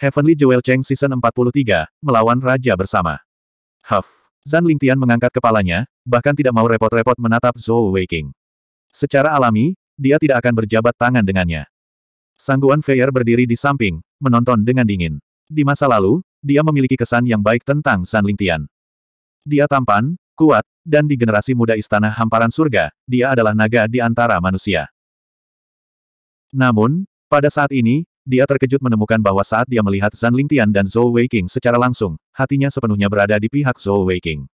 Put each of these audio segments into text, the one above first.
Heavenly Jewel Cheng Season 43, melawan Raja bersama. Huff. Zan Lingtian mengangkat kepalanya, bahkan tidak mau repot-repot menatap Zhou Weiking. Secara alami, dia tidak akan berjabat tangan dengannya. Sangguan Feier berdiri di samping, menonton dengan dingin. Di masa lalu, dia memiliki kesan yang baik tentang Zan Lingtian. Dia tampan, kuat, dan di generasi muda istana hamparan surga, dia adalah naga di antara manusia. Namun, pada saat ini, dia terkejut menemukan bahwa saat dia melihat Zan Lingtian dan Zhou Weiqing secara langsung, hatinya sepenuhnya berada di pihak Zhou Weiqing.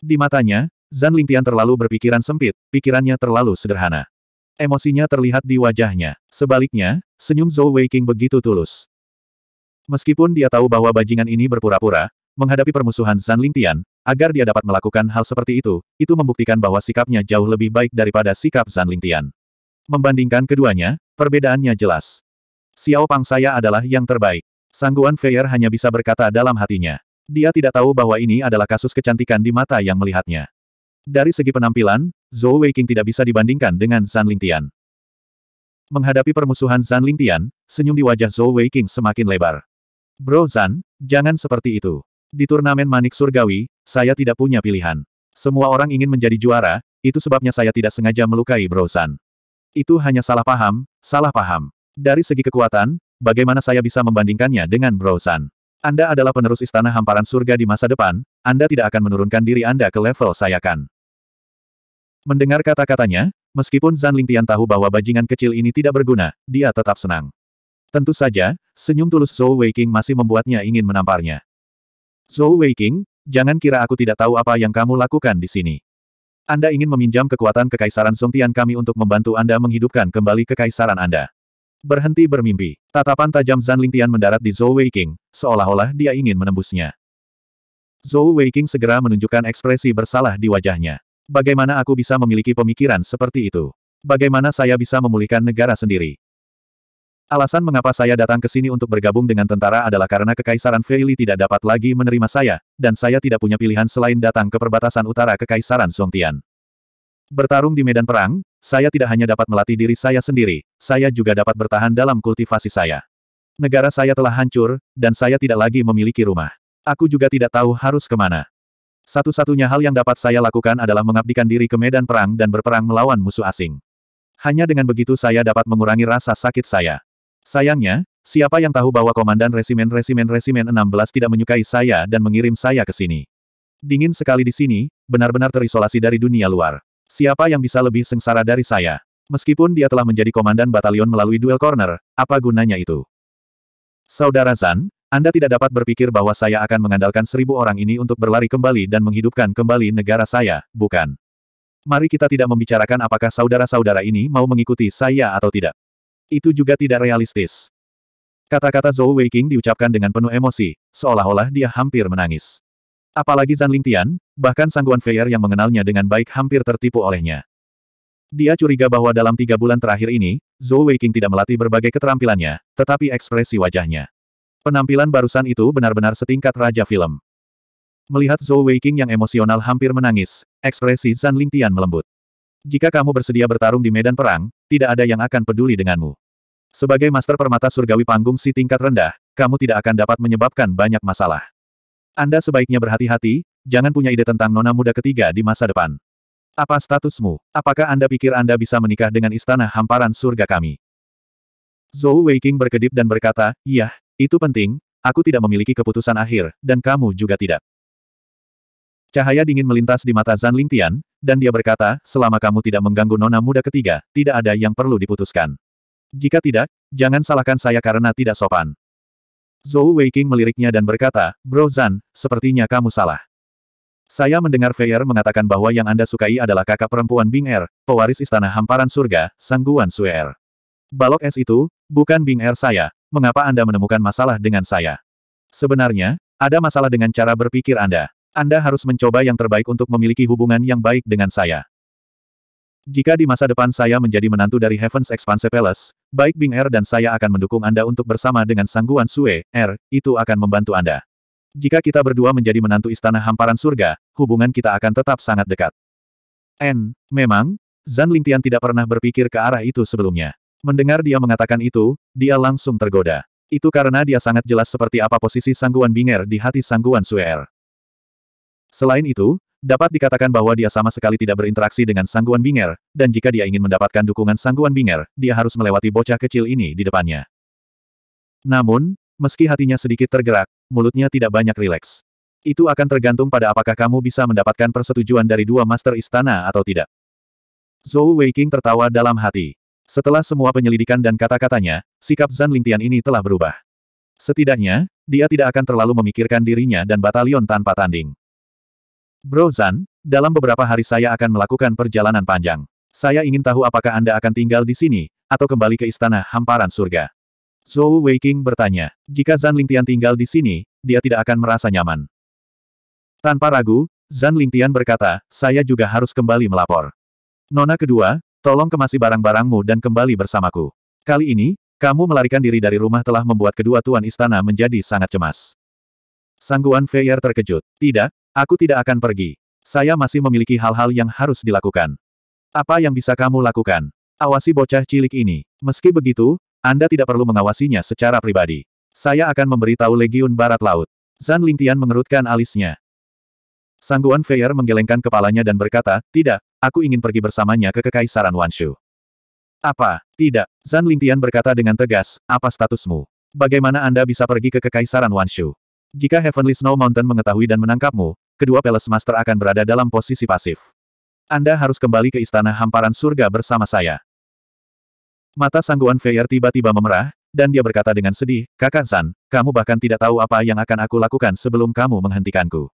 Di matanya, Zan Lingtian terlalu berpikiran sempit, pikirannya terlalu sederhana. Emosinya terlihat di wajahnya. Sebaliknya, senyum Zhou Weiqing begitu tulus. Meskipun dia tahu bahwa bajingan ini berpura-pura, menghadapi permusuhan Zan Lingtian, agar dia dapat melakukan hal seperti itu, itu membuktikan bahwa sikapnya jauh lebih baik daripada sikap Zan Lingtian. Membandingkan keduanya, perbedaannya jelas. Xiao Pang saya adalah yang terbaik. Sangguan Feier hanya bisa berkata dalam hatinya. Dia tidak tahu bahwa ini adalah kasus kecantikan di mata yang melihatnya. Dari segi penampilan, Zhou Weiqing tidak bisa dibandingkan dengan Zan Lingtian. Menghadapi permusuhan Zan Lingtian, senyum di wajah Zhou Weiqing semakin lebar. Bro Zan, jangan seperti itu. Di turnamen Manik Surgawi, saya tidak punya pilihan. Semua orang ingin menjadi juara, itu sebabnya saya tidak sengaja melukai Bro Zan. Itu hanya salah paham, salah paham. Dari segi kekuatan, bagaimana saya bisa membandingkannya dengan Brosan? Anda adalah penerus istana hamparan surga di masa depan, Anda tidak akan menurunkan diri Anda ke level saya kan. Mendengar kata-katanya, meskipun Zan Lingtian tahu bahwa bajingan kecil ini tidak berguna, dia tetap senang. Tentu saja, senyum tulus Zhou Weiking masih membuatnya ingin menamparnya. Zhou Weiking, jangan kira aku tidak tahu apa yang kamu lakukan di sini. Anda ingin meminjam kekuatan Kekaisaran Songtian kami untuk membantu Anda menghidupkan kembali Kekaisaran Anda. Berhenti bermimpi. Tatapan tajam Zan Lingtian mendarat di Zhou Weiqing, seolah-olah dia ingin menembusnya. Zhou Weiqing segera menunjukkan ekspresi bersalah di wajahnya. Bagaimana aku bisa memiliki pemikiran seperti itu? Bagaimana saya bisa memulihkan negara sendiri? Alasan mengapa saya datang ke sini untuk bergabung dengan tentara adalah karena Kekaisaran Feili tidak dapat lagi menerima saya, dan saya tidak punya pilihan selain datang ke perbatasan utara Kekaisaran Songtian. Bertarung di medan perang, saya tidak hanya dapat melatih diri saya sendiri, saya juga dapat bertahan dalam kultivasi saya. Negara saya telah hancur, dan saya tidak lagi memiliki rumah. Aku juga tidak tahu harus kemana. Satu-satunya hal yang dapat saya lakukan adalah mengabdikan diri ke medan perang dan berperang melawan musuh asing. Hanya dengan begitu saya dapat mengurangi rasa sakit saya. Sayangnya, siapa yang tahu bahwa komandan resimen-resimen-resimen 16 tidak menyukai saya dan mengirim saya ke sini. Dingin sekali di sini, benar-benar terisolasi dari dunia luar. Siapa yang bisa lebih sengsara dari saya? Meskipun dia telah menjadi komandan batalion melalui duel corner, apa gunanya itu? Saudara Zan, Anda tidak dapat berpikir bahwa saya akan mengandalkan seribu orang ini untuk berlari kembali dan menghidupkan kembali negara saya, bukan? Mari kita tidak membicarakan apakah saudara-saudara ini mau mengikuti saya atau tidak. Itu juga tidak realistis. Kata-kata Zhou Weiqing diucapkan dengan penuh emosi, seolah-olah dia hampir menangis. Apalagi Zan Lingtian, bahkan Sangguan Feier yang mengenalnya dengan baik hampir tertipu olehnya. Dia curiga bahwa dalam tiga bulan terakhir ini, Zhou Weiqing tidak melatih berbagai keterampilannya, tetapi ekspresi wajahnya. Penampilan barusan itu benar-benar setingkat raja film. Melihat Zhou Weiqing yang emosional hampir menangis, ekspresi Zan Lingtian melembut. Jika kamu bersedia bertarung di medan perang, tidak ada yang akan peduli denganmu. Sebagai master permata surgawi panggung si tingkat rendah, kamu tidak akan dapat menyebabkan banyak masalah. Anda sebaiknya berhati-hati, jangan punya ide tentang nona muda ketiga di masa depan. Apa statusmu? Apakah Anda pikir Anda bisa menikah dengan istana hamparan surga kami? Zhou Weiqing berkedip dan berkata, Iya, itu penting, aku tidak memiliki keputusan akhir, dan kamu juga tidak. Cahaya dingin melintas di mata Zan Lingtian, dan dia berkata, selama kamu tidak mengganggu nona muda ketiga, tidak ada yang perlu diputuskan. Jika tidak, jangan salahkan saya karena tidak sopan. Zhou Weiqing meliriknya dan berkata, Bro Zan, sepertinya kamu salah. Saya mendengar Feier mengatakan bahwa yang Anda sukai adalah kakak perempuan Bing Er, pewaris istana hamparan surga, Sangguan Suer. Er. Balok es itu, bukan Bing Er saya. Mengapa Anda menemukan masalah dengan saya? Sebenarnya, ada masalah dengan cara berpikir Anda. Anda harus mencoba yang terbaik untuk memiliki hubungan yang baik dengan saya. Jika di masa depan saya menjadi menantu dari Heaven's Expanse Palace, baik Bing Er dan saya akan mendukung Anda untuk bersama dengan Sangguan Sue, Er, itu akan membantu Anda. Jika kita berdua menjadi menantu Istana Hamparan Surga, hubungan kita akan tetap sangat dekat. N, memang, Zan Lingtian tidak pernah berpikir ke arah itu sebelumnya. Mendengar dia mengatakan itu, dia langsung tergoda. Itu karena dia sangat jelas seperti apa posisi sangguan Binger di hati sangguan Er. Selain itu, Dapat dikatakan bahwa dia sama sekali tidak berinteraksi dengan sangguan binger, dan jika dia ingin mendapatkan dukungan sangguan binger, dia harus melewati bocah kecil ini di depannya. Namun, meski hatinya sedikit tergerak, mulutnya tidak banyak rileks. Itu akan tergantung pada apakah kamu bisa mendapatkan persetujuan dari dua master istana atau tidak. Zhou Weiqing tertawa dalam hati. Setelah semua penyelidikan dan kata-katanya, sikap Zan Lingtian ini telah berubah. Setidaknya, dia tidak akan terlalu memikirkan dirinya dan batalion tanpa tanding. Bro Zan, dalam beberapa hari saya akan melakukan perjalanan panjang. Saya ingin tahu apakah Anda akan tinggal di sini, atau kembali ke istana hamparan surga. Zhou Weiqing bertanya, jika Zan Lingtian tinggal di sini, dia tidak akan merasa nyaman. Tanpa ragu, Zan Lingtian berkata, saya juga harus kembali melapor. Nona kedua, tolong kemasi barang-barangmu dan kembali bersamaku. Kali ini, kamu melarikan diri dari rumah telah membuat kedua tuan istana menjadi sangat cemas. Sangguan Feier terkejut. Tidak, Aku tidak akan pergi. Saya masih memiliki hal-hal yang harus dilakukan. Apa yang bisa kamu lakukan? Awasi bocah cilik ini. Meski begitu, Anda tidak perlu mengawasinya secara pribadi. Saya akan memberitahu Legiun Barat Laut. Zan Lingtian mengerutkan alisnya. Sangguan Feier menggelengkan kepalanya dan berkata, Tidak, aku ingin pergi bersamanya ke Kekaisaran Wanshu. Apa? Tidak. Zan Lingtian berkata dengan tegas, apa statusmu? Bagaimana Anda bisa pergi ke Kekaisaran Wanshu? Jika Heavenly Snow Mountain mengetahui dan menangkapmu, kedua peles Master akan berada dalam posisi pasif. Anda harus kembali ke Istana Hamparan Surga bersama saya. Mata sangguan Feyer tiba-tiba memerah, dan dia berkata dengan sedih, Kakak San, kamu bahkan tidak tahu apa yang akan aku lakukan sebelum kamu menghentikanku.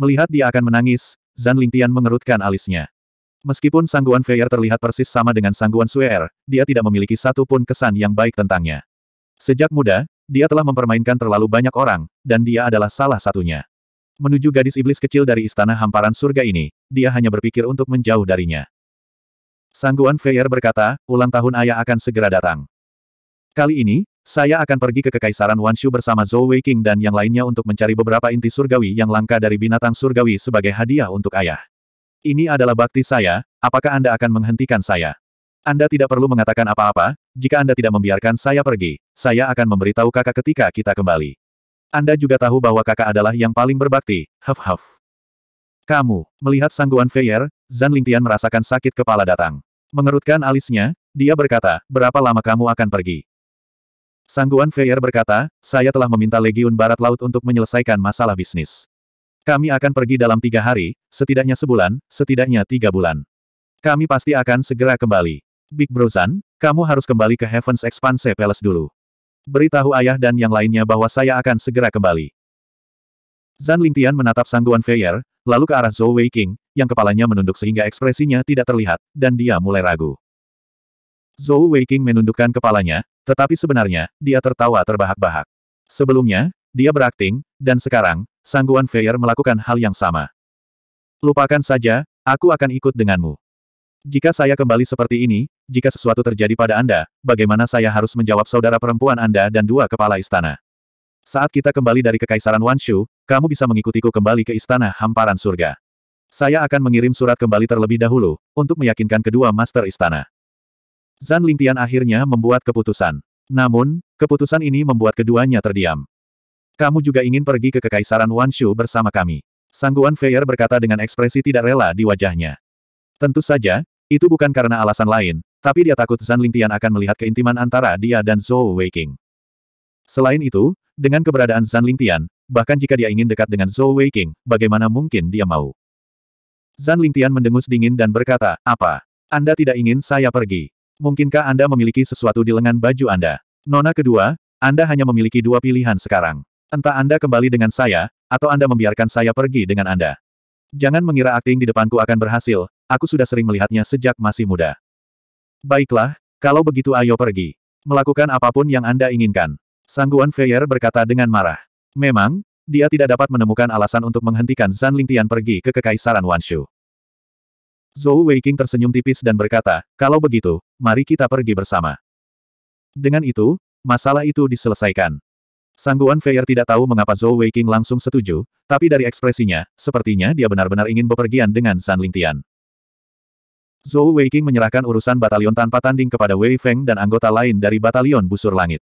Melihat dia akan menangis, Zan Lingtian mengerutkan alisnya. Meskipun sangguan Feyer terlihat persis sama dengan sangguan Suer, dia tidak memiliki satu pun kesan yang baik tentangnya. Sejak muda, dia telah mempermainkan terlalu banyak orang, dan dia adalah salah satunya. Menuju gadis iblis kecil dari istana hamparan surga ini, dia hanya berpikir untuk menjauh darinya. Sangguan Feier berkata, ulang tahun ayah akan segera datang. Kali ini, saya akan pergi ke Kekaisaran Wanshu bersama Zhou Weiqing dan yang lainnya untuk mencari beberapa inti surgawi yang langka dari binatang surgawi sebagai hadiah untuk ayah. Ini adalah bakti saya, apakah Anda akan menghentikan saya? Anda tidak perlu mengatakan apa-apa, jika Anda tidak membiarkan saya pergi, saya akan memberitahu kakak ketika kita kembali. Anda juga tahu bahwa kakak adalah yang paling berbakti, huff huff. Kamu, melihat sangguan Feyer, Zan Lingtian merasakan sakit kepala datang. Mengerutkan alisnya, dia berkata, berapa lama kamu akan pergi? Sangguan Feyer berkata, saya telah meminta Legiun Barat Laut untuk menyelesaikan masalah bisnis. Kami akan pergi dalam tiga hari, setidaknya sebulan, setidaknya tiga bulan. Kami pasti akan segera kembali. Big Bro Zan, kamu harus kembali ke Heaven's Expanse Palace dulu. Beritahu ayah dan yang lainnya bahwa saya akan segera kembali. Zan Lingtian menatap sangguan Feier, lalu ke arah Zhou Weiqing, yang kepalanya menunduk sehingga ekspresinya tidak terlihat, dan dia mulai ragu. Zhou Weiqing menundukkan kepalanya, tetapi sebenarnya, dia tertawa terbahak-bahak. Sebelumnya, dia berakting, dan sekarang, sangguan Feier melakukan hal yang sama. Lupakan saja, aku akan ikut denganmu. Jika saya kembali seperti ini, jika sesuatu terjadi pada Anda, bagaimana saya harus menjawab saudara perempuan Anda dan dua kepala istana? Saat kita kembali dari Kekaisaran Wanshu, kamu bisa mengikutiku kembali ke Istana Hamparan Surga. Saya akan mengirim surat kembali terlebih dahulu, untuk meyakinkan kedua Master Istana. Zan Lingtian akhirnya membuat keputusan. Namun, keputusan ini membuat keduanya terdiam. Kamu juga ingin pergi ke Kekaisaran Wanshu bersama kami. Sangguan Feier berkata dengan ekspresi tidak rela di wajahnya. Tentu saja, itu bukan karena alasan lain, tapi dia takut Zan Lingtian akan melihat keintiman antara dia dan Zhou Weiqing. Selain itu, dengan keberadaan Zan Lingtian, bahkan jika dia ingin dekat dengan Zhou Weiqing, bagaimana mungkin dia mau? Zan Lingtian mendengus dingin dan berkata, apa? Anda tidak ingin saya pergi. Mungkinkah Anda memiliki sesuatu di lengan baju Anda? Nona kedua, Anda hanya memiliki dua pilihan sekarang. Entah Anda kembali dengan saya, atau Anda membiarkan saya pergi dengan Anda. Jangan mengira akting di depanku akan berhasil, Aku sudah sering melihatnya sejak masih muda. Baiklah, kalau begitu ayo pergi. Melakukan apapun yang Anda inginkan. Sangguan Feier berkata dengan marah. Memang, dia tidak dapat menemukan alasan untuk menghentikan Zan Lingtian pergi ke Kekaisaran Wanshu. Zhou Weiqing tersenyum tipis dan berkata, kalau begitu, mari kita pergi bersama. Dengan itu, masalah itu diselesaikan. Sangguan Feier tidak tahu mengapa Zhou Weiqing langsung setuju, tapi dari ekspresinya, sepertinya dia benar-benar ingin bepergian dengan San Lingtian. Zhou Weiqing menyerahkan urusan batalion tanpa tanding kepada Wei Feng dan anggota lain dari batalion busur langit.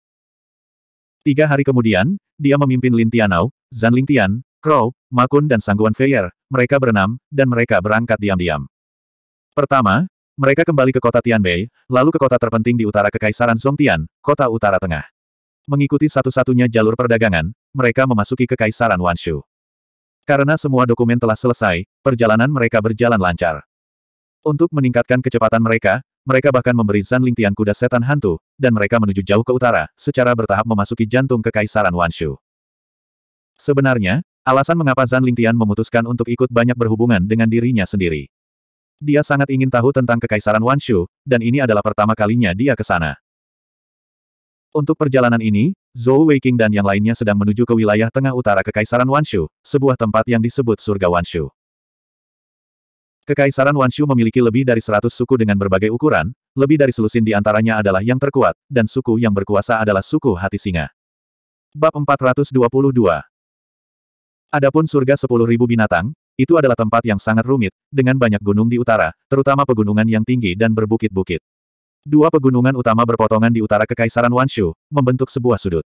Tiga hari kemudian, dia memimpin Lin Tianao, Zan Lingtian, Crow, Makun dan Sangguan Feier. mereka berenam, dan mereka berangkat diam-diam. Pertama, mereka kembali ke kota Tianbei, lalu ke kota terpenting di utara Kekaisaran Songtian, kota utara tengah. Mengikuti satu-satunya jalur perdagangan, mereka memasuki Kekaisaran Wanshu. Karena semua dokumen telah selesai, perjalanan mereka berjalan lancar. Untuk meningkatkan kecepatan mereka, mereka bahkan memberi Zan Lingtian kuda setan hantu, dan mereka menuju jauh ke utara, secara bertahap memasuki jantung kekaisaran Wanshu. Sebenarnya, alasan mengapa Zan Lingtian memutuskan untuk ikut banyak berhubungan dengan dirinya sendiri. Dia sangat ingin tahu tentang kekaisaran Wanshu, dan ini adalah pertama kalinya dia ke sana. Untuk perjalanan ini, Zhou Weiqing dan yang lainnya sedang menuju ke wilayah tengah utara Kekaisaran Wanshu, sebuah tempat yang disebut Surga Wanshu. Kekaisaran Wanshu memiliki lebih dari seratus suku dengan berbagai ukuran, lebih dari selusin di antaranya adalah yang terkuat, dan suku yang berkuasa adalah suku hati singa. Bab 422 Adapun surga Sepuluh Ribu binatang, itu adalah tempat yang sangat rumit, dengan banyak gunung di utara, terutama pegunungan yang tinggi dan berbukit-bukit. Dua pegunungan utama berpotongan di utara Kekaisaran Wanshu, membentuk sebuah sudut.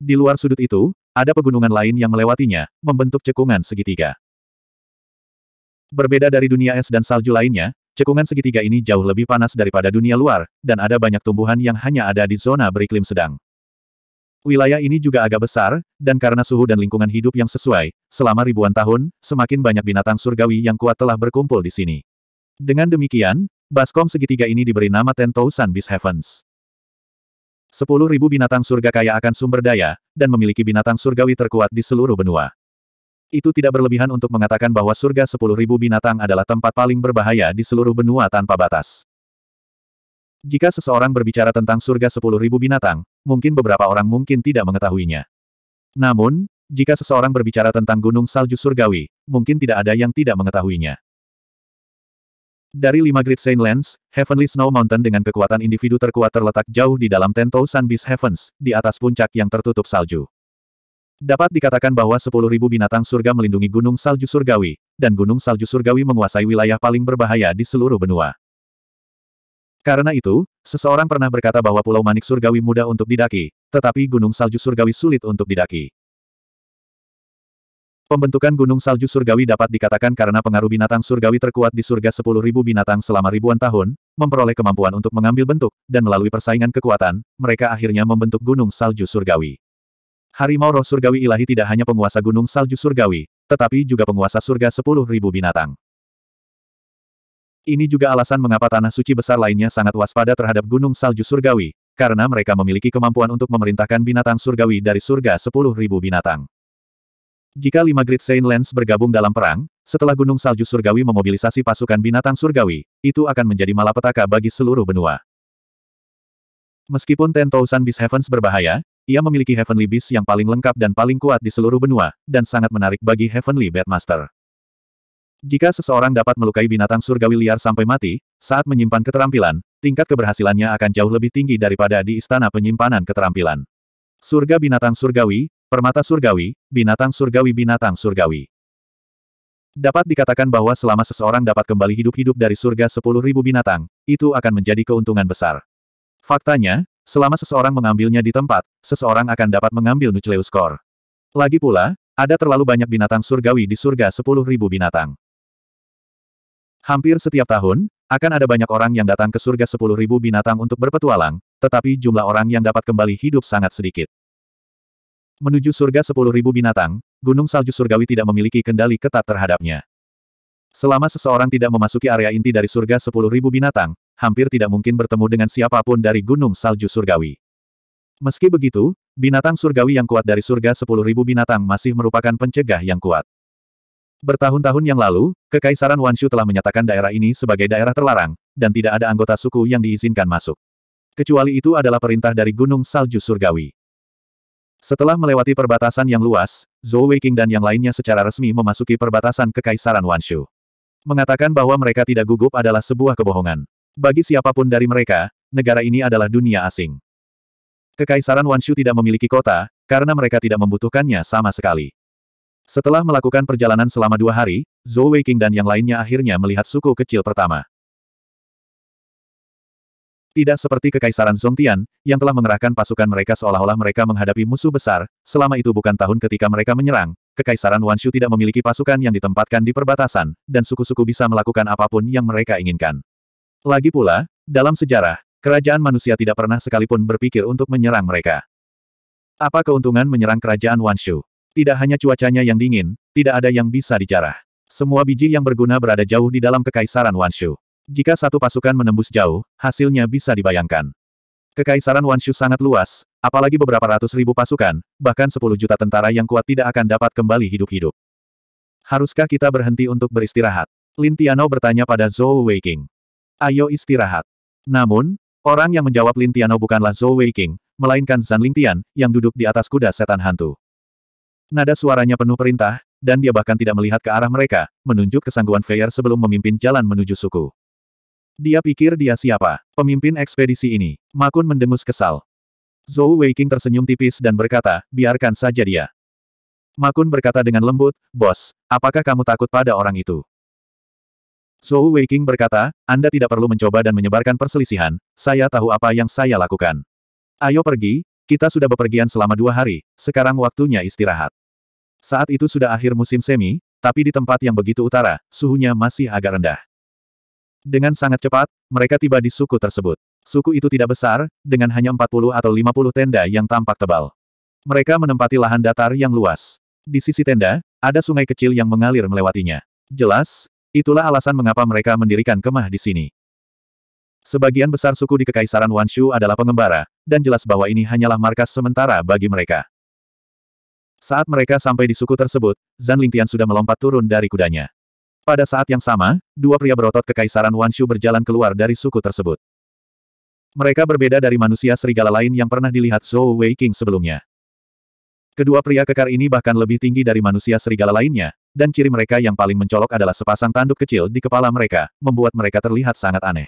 Di luar sudut itu, ada pegunungan lain yang melewatinya, membentuk cekungan segitiga. Berbeda dari dunia es dan salju lainnya, cekungan segitiga ini jauh lebih panas daripada dunia luar, dan ada banyak tumbuhan yang hanya ada di zona beriklim sedang. Wilayah ini juga agak besar, dan karena suhu dan lingkungan hidup yang sesuai, selama ribuan tahun, semakin banyak binatang surgawi yang kuat telah berkumpul di sini. Dengan demikian, baskom segitiga ini diberi nama Ten Thousand Beast Heavens. Sepuluh binatang surga kaya akan sumber daya, dan memiliki binatang surgawi terkuat di seluruh benua. Itu tidak berlebihan untuk mengatakan bahwa surga sepuluh ribu binatang adalah tempat paling berbahaya di seluruh benua tanpa batas. Jika seseorang berbicara tentang surga sepuluh ribu binatang, mungkin beberapa orang mungkin tidak mengetahuinya. Namun, jika seseorang berbicara tentang gunung salju surgawi, mungkin tidak ada yang tidak mengetahuinya. Dari lima Great Saint Lands, Heavenly Snow Mountain dengan kekuatan individu terkuat terletak jauh di dalam Tento Sunbeast Heavens, di atas puncak yang tertutup salju. Dapat dikatakan bahwa 10.000 binatang surga melindungi Gunung Salju Surgawi, dan Gunung Salju Surgawi menguasai wilayah paling berbahaya di seluruh benua. Karena itu, seseorang pernah berkata bahwa Pulau Manik Surgawi mudah untuk didaki, tetapi Gunung Salju Surgawi sulit untuk didaki. Pembentukan Gunung Salju Surgawi dapat dikatakan karena pengaruh binatang surgawi terkuat di surga 10.000 binatang selama ribuan tahun, memperoleh kemampuan untuk mengambil bentuk, dan melalui persaingan kekuatan, mereka akhirnya membentuk Gunung Salju Surgawi. Harimau roh surgawi ilahi tidak hanya penguasa gunung salju surgawi, tetapi juga penguasa surga sepuluh ribu binatang. Ini juga alasan mengapa tanah suci besar lainnya sangat waspada terhadap gunung salju surgawi, karena mereka memiliki kemampuan untuk memerintahkan binatang surgawi dari surga sepuluh ribu binatang. Jika lima Great Saint Lands bergabung dalam perang, setelah Gunung Salju Surgawi memobilisasi pasukan binatang surgawi, itu akan menjadi malapetaka bagi seluruh benua. Meskipun Ten Thousand Beast Heavens berbahaya, ia memiliki Heavenly Beast yang paling lengkap dan paling kuat di seluruh benua, dan sangat menarik bagi Heavenly Bedmaster. Jika seseorang dapat melukai binatang surgawi liar sampai mati, saat menyimpan keterampilan, tingkat keberhasilannya akan jauh lebih tinggi daripada di istana penyimpanan keterampilan. Surga binatang surgawi, permata surgawi, binatang surgawi binatang surgawi. Dapat dikatakan bahwa selama seseorang dapat kembali hidup-hidup dari surga 10.000 binatang, itu akan menjadi keuntungan besar. Faktanya, Selama seseorang mengambilnya di tempat, seseorang akan dapat mengambil Nucleus Core. Lagi pula, ada terlalu banyak binatang surgawi di surga 10.000 binatang. Hampir setiap tahun, akan ada banyak orang yang datang ke surga 10.000 binatang untuk berpetualang, tetapi jumlah orang yang dapat kembali hidup sangat sedikit. Menuju surga 10.000 binatang, gunung salju surgawi tidak memiliki kendali ketat terhadapnya. Selama seseorang tidak memasuki area inti dari surga 10.000 binatang, hampir tidak mungkin bertemu dengan siapapun dari Gunung Salju Surgawi. Meski begitu, binatang surgawi yang kuat dari surga 10.000 binatang masih merupakan pencegah yang kuat. Bertahun-tahun yang lalu, Kekaisaran Wanshu telah menyatakan daerah ini sebagai daerah terlarang, dan tidak ada anggota suku yang diizinkan masuk. Kecuali itu adalah perintah dari Gunung Salju Surgawi. Setelah melewati perbatasan yang luas, Zhou Weiqing dan yang lainnya secara resmi memasuki perbatasan Kekaisaran Wanshu. Mengatakan bahwa mereka tidak gugup adalah sebuah kebohongan. Bagi siapapun dari mereka, negara ini adalah dunia asing. Kekaisaran Wanshu tidak memiliki kota, karena mereka tidak membutuhkannya sama sekali. Setelah melakukan perjalanan selama dua hari, Zhou Weiqing dan yang lainnya akhirnya melihat suku kecil pertama. Tidak seperti Kekaisaran Zongtian, yang telah mengerahkan pasukan mereka seolah-olah mereka menghadapi musuh besar, selama itu bukan tahun ketika mereka menyerang, Kekaisaran Wanshu tidak memiliki pasukan yang ditempatkan di perbatasan, dan suku-suku bisa melakukan apapun yang mereka inginkan. Lagi pula, dalam sejarah, kerajaan manusia tidak pernah sekalipun berpikir untuk menyerang mereka. Apa keuntungan menyerang kerajaan Wanshu? Tidak hanya cuacanya yang dingin, tidak ada yang bisa dijarah. Semua biji yang berguna berada jauh di dalam kekaisaran Wanshu. Jika satu pasukan menembus jauh, hasilnya bisa dibayangkan. Kekaisaran Wanshu sangat luas, apalagi beberapa ratus ribu pasukan, bahkan sepuluh juta tentara yang kuat tidak akan dapat kembali hidup-hidup. Haruskah kita berhenti untuk beristirahat? Lin Lintiano bertanya pada Zhou Weiking. Ayo istirahat. Namun, orang yang menjawab Lin Tiano bukanlah Zhou Weiqing, melainkan Zan Tian, yang duduk di atas kuda setan hantu. Nada suaranya penuh perintah, dan dia bahkan tidak melihat ke arah mereka, menunjuk kesangguan Feier sebelum memimpin jalan menuju suku. Dia pikir dia siapa, pemimpin ekspedisi ini. Makun mendengus kesal. Zhou Weiqing tersenyum tipis dan berkata, biarkan saja dia. Makun berkata dengan lembut, bos, apakah kamu takut pada orang itu? Zhou Waking berkata, Anda tidak perlu mencoba dan menyebarkan perselisihan, saya tahu apa yang saya lakukan. Ayo pergi, kita sudah bepergian selama dua hari, sekarang waktunya istirahat. Saat itu sudah akhir musim semi, tapi di tempat yang begitu utara, suhunya masih agak rendah. Dengan sangat cepat, mereka tiba di suku tersebut. Suku itu tidak besar, dengan hanya 40 atau 50 tenda yang tampak tebal. Mereka menempati lahan datar yang luas. Di sisi tenda, ada sungai kecil yang mengalir melewatinya. Jelas, Itulah alasan mengapa mereka mendirikan kemah di sini. Sebagian besar suku di Kekaisaran Wanshu adalah pengembara, dan jelas bahwa ini hanyalah markas sementara bagi mereka. Saat mereka sampai di suku tersebut, Zan Lingtian sudah melompat turun dari kudanya. Pada saat yang sama, dua pria berotot Kekaisaran Wanshu berjalan keluar dari suku tersebut. Mereka berbeda dari manusia serigala lain yang pernah dilihat Zhou Wei King sebelumnya. Kedua pria kekar ini bahkan lebih tinggi dari manusia serigala lainnya, dan ciri mereka yang paling mencolok adalah sepasang tanduk kecil di kepala mereka, membuat mereka terlihat sangat aneh.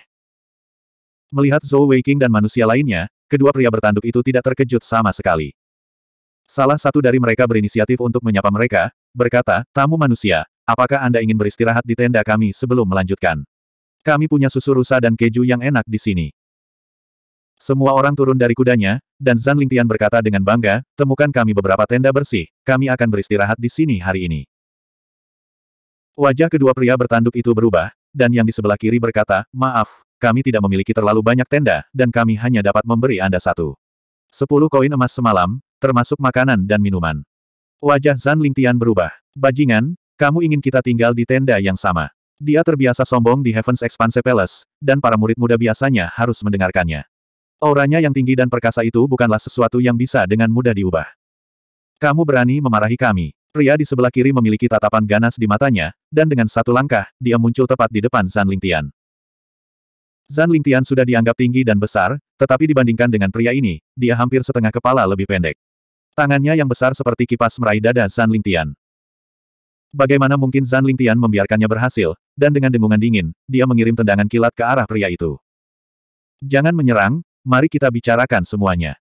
Melihat Zhou Weiqing dan manusia lainnya, kedua pria bertanduk itu tidak terkejut sama sekali. Salah satu dari mereka berinisiatif untuk menyapa mereka, berkata, Tamu manusia, apakah Anda ingin beristirahat di tenda kami sebelum melanjutkan? Kami punya susu rusa dan keju yang enak di sini. Semua orang turun dari kudanya, dan Zan Lingtian berkata dengan bangga, temukan kami beberapa tenda bersih, kami akan beristirahat di sini hari ini. Wajah kedua pria bertanduk itu berubah, dan yang di sebelah kiri berkata, Maaf, kami tidak memiliki terlalu banyak tenda, dan kami hanya dapat memberi Anda satu. Sepuluh koin emas semalam, termasuk makanan dan minuman. Wajah Zan Lingtian berubah. Bajingan, kamu ingin kita tinggal di tenda yang sama. Dia terbiasa sombong di Heaven's Expanse Palace, dan para murid muda biasanya harus mendengarkannya. Auranya yang tinggi dan perkasa itu bukanlah sesuatu yang bisa dengan mudah diubah. Kamu berani memarahi kami. Pria di sebelah kiri memiliki tatapan ganas di matanya, dan dengan satu langkah, dia muncul tepat di depan Zan Lingtian. Zan Lingtian sudah dianggap tinggi dan besar, tetapi dibandingkan dengan pria ini, dia hampir setengah kepala lebih pendek. Tangannya yang besar seperti kipas meraih dada Zan Lingtian. Bagaimana mungkin Zan Lingtian membiarkannya berhasil, dan dengan dengungan dingin, dia mengirim tendangan kilat ke arah pria itu. Jangan menyerang, mari kita bicarakan semuanya.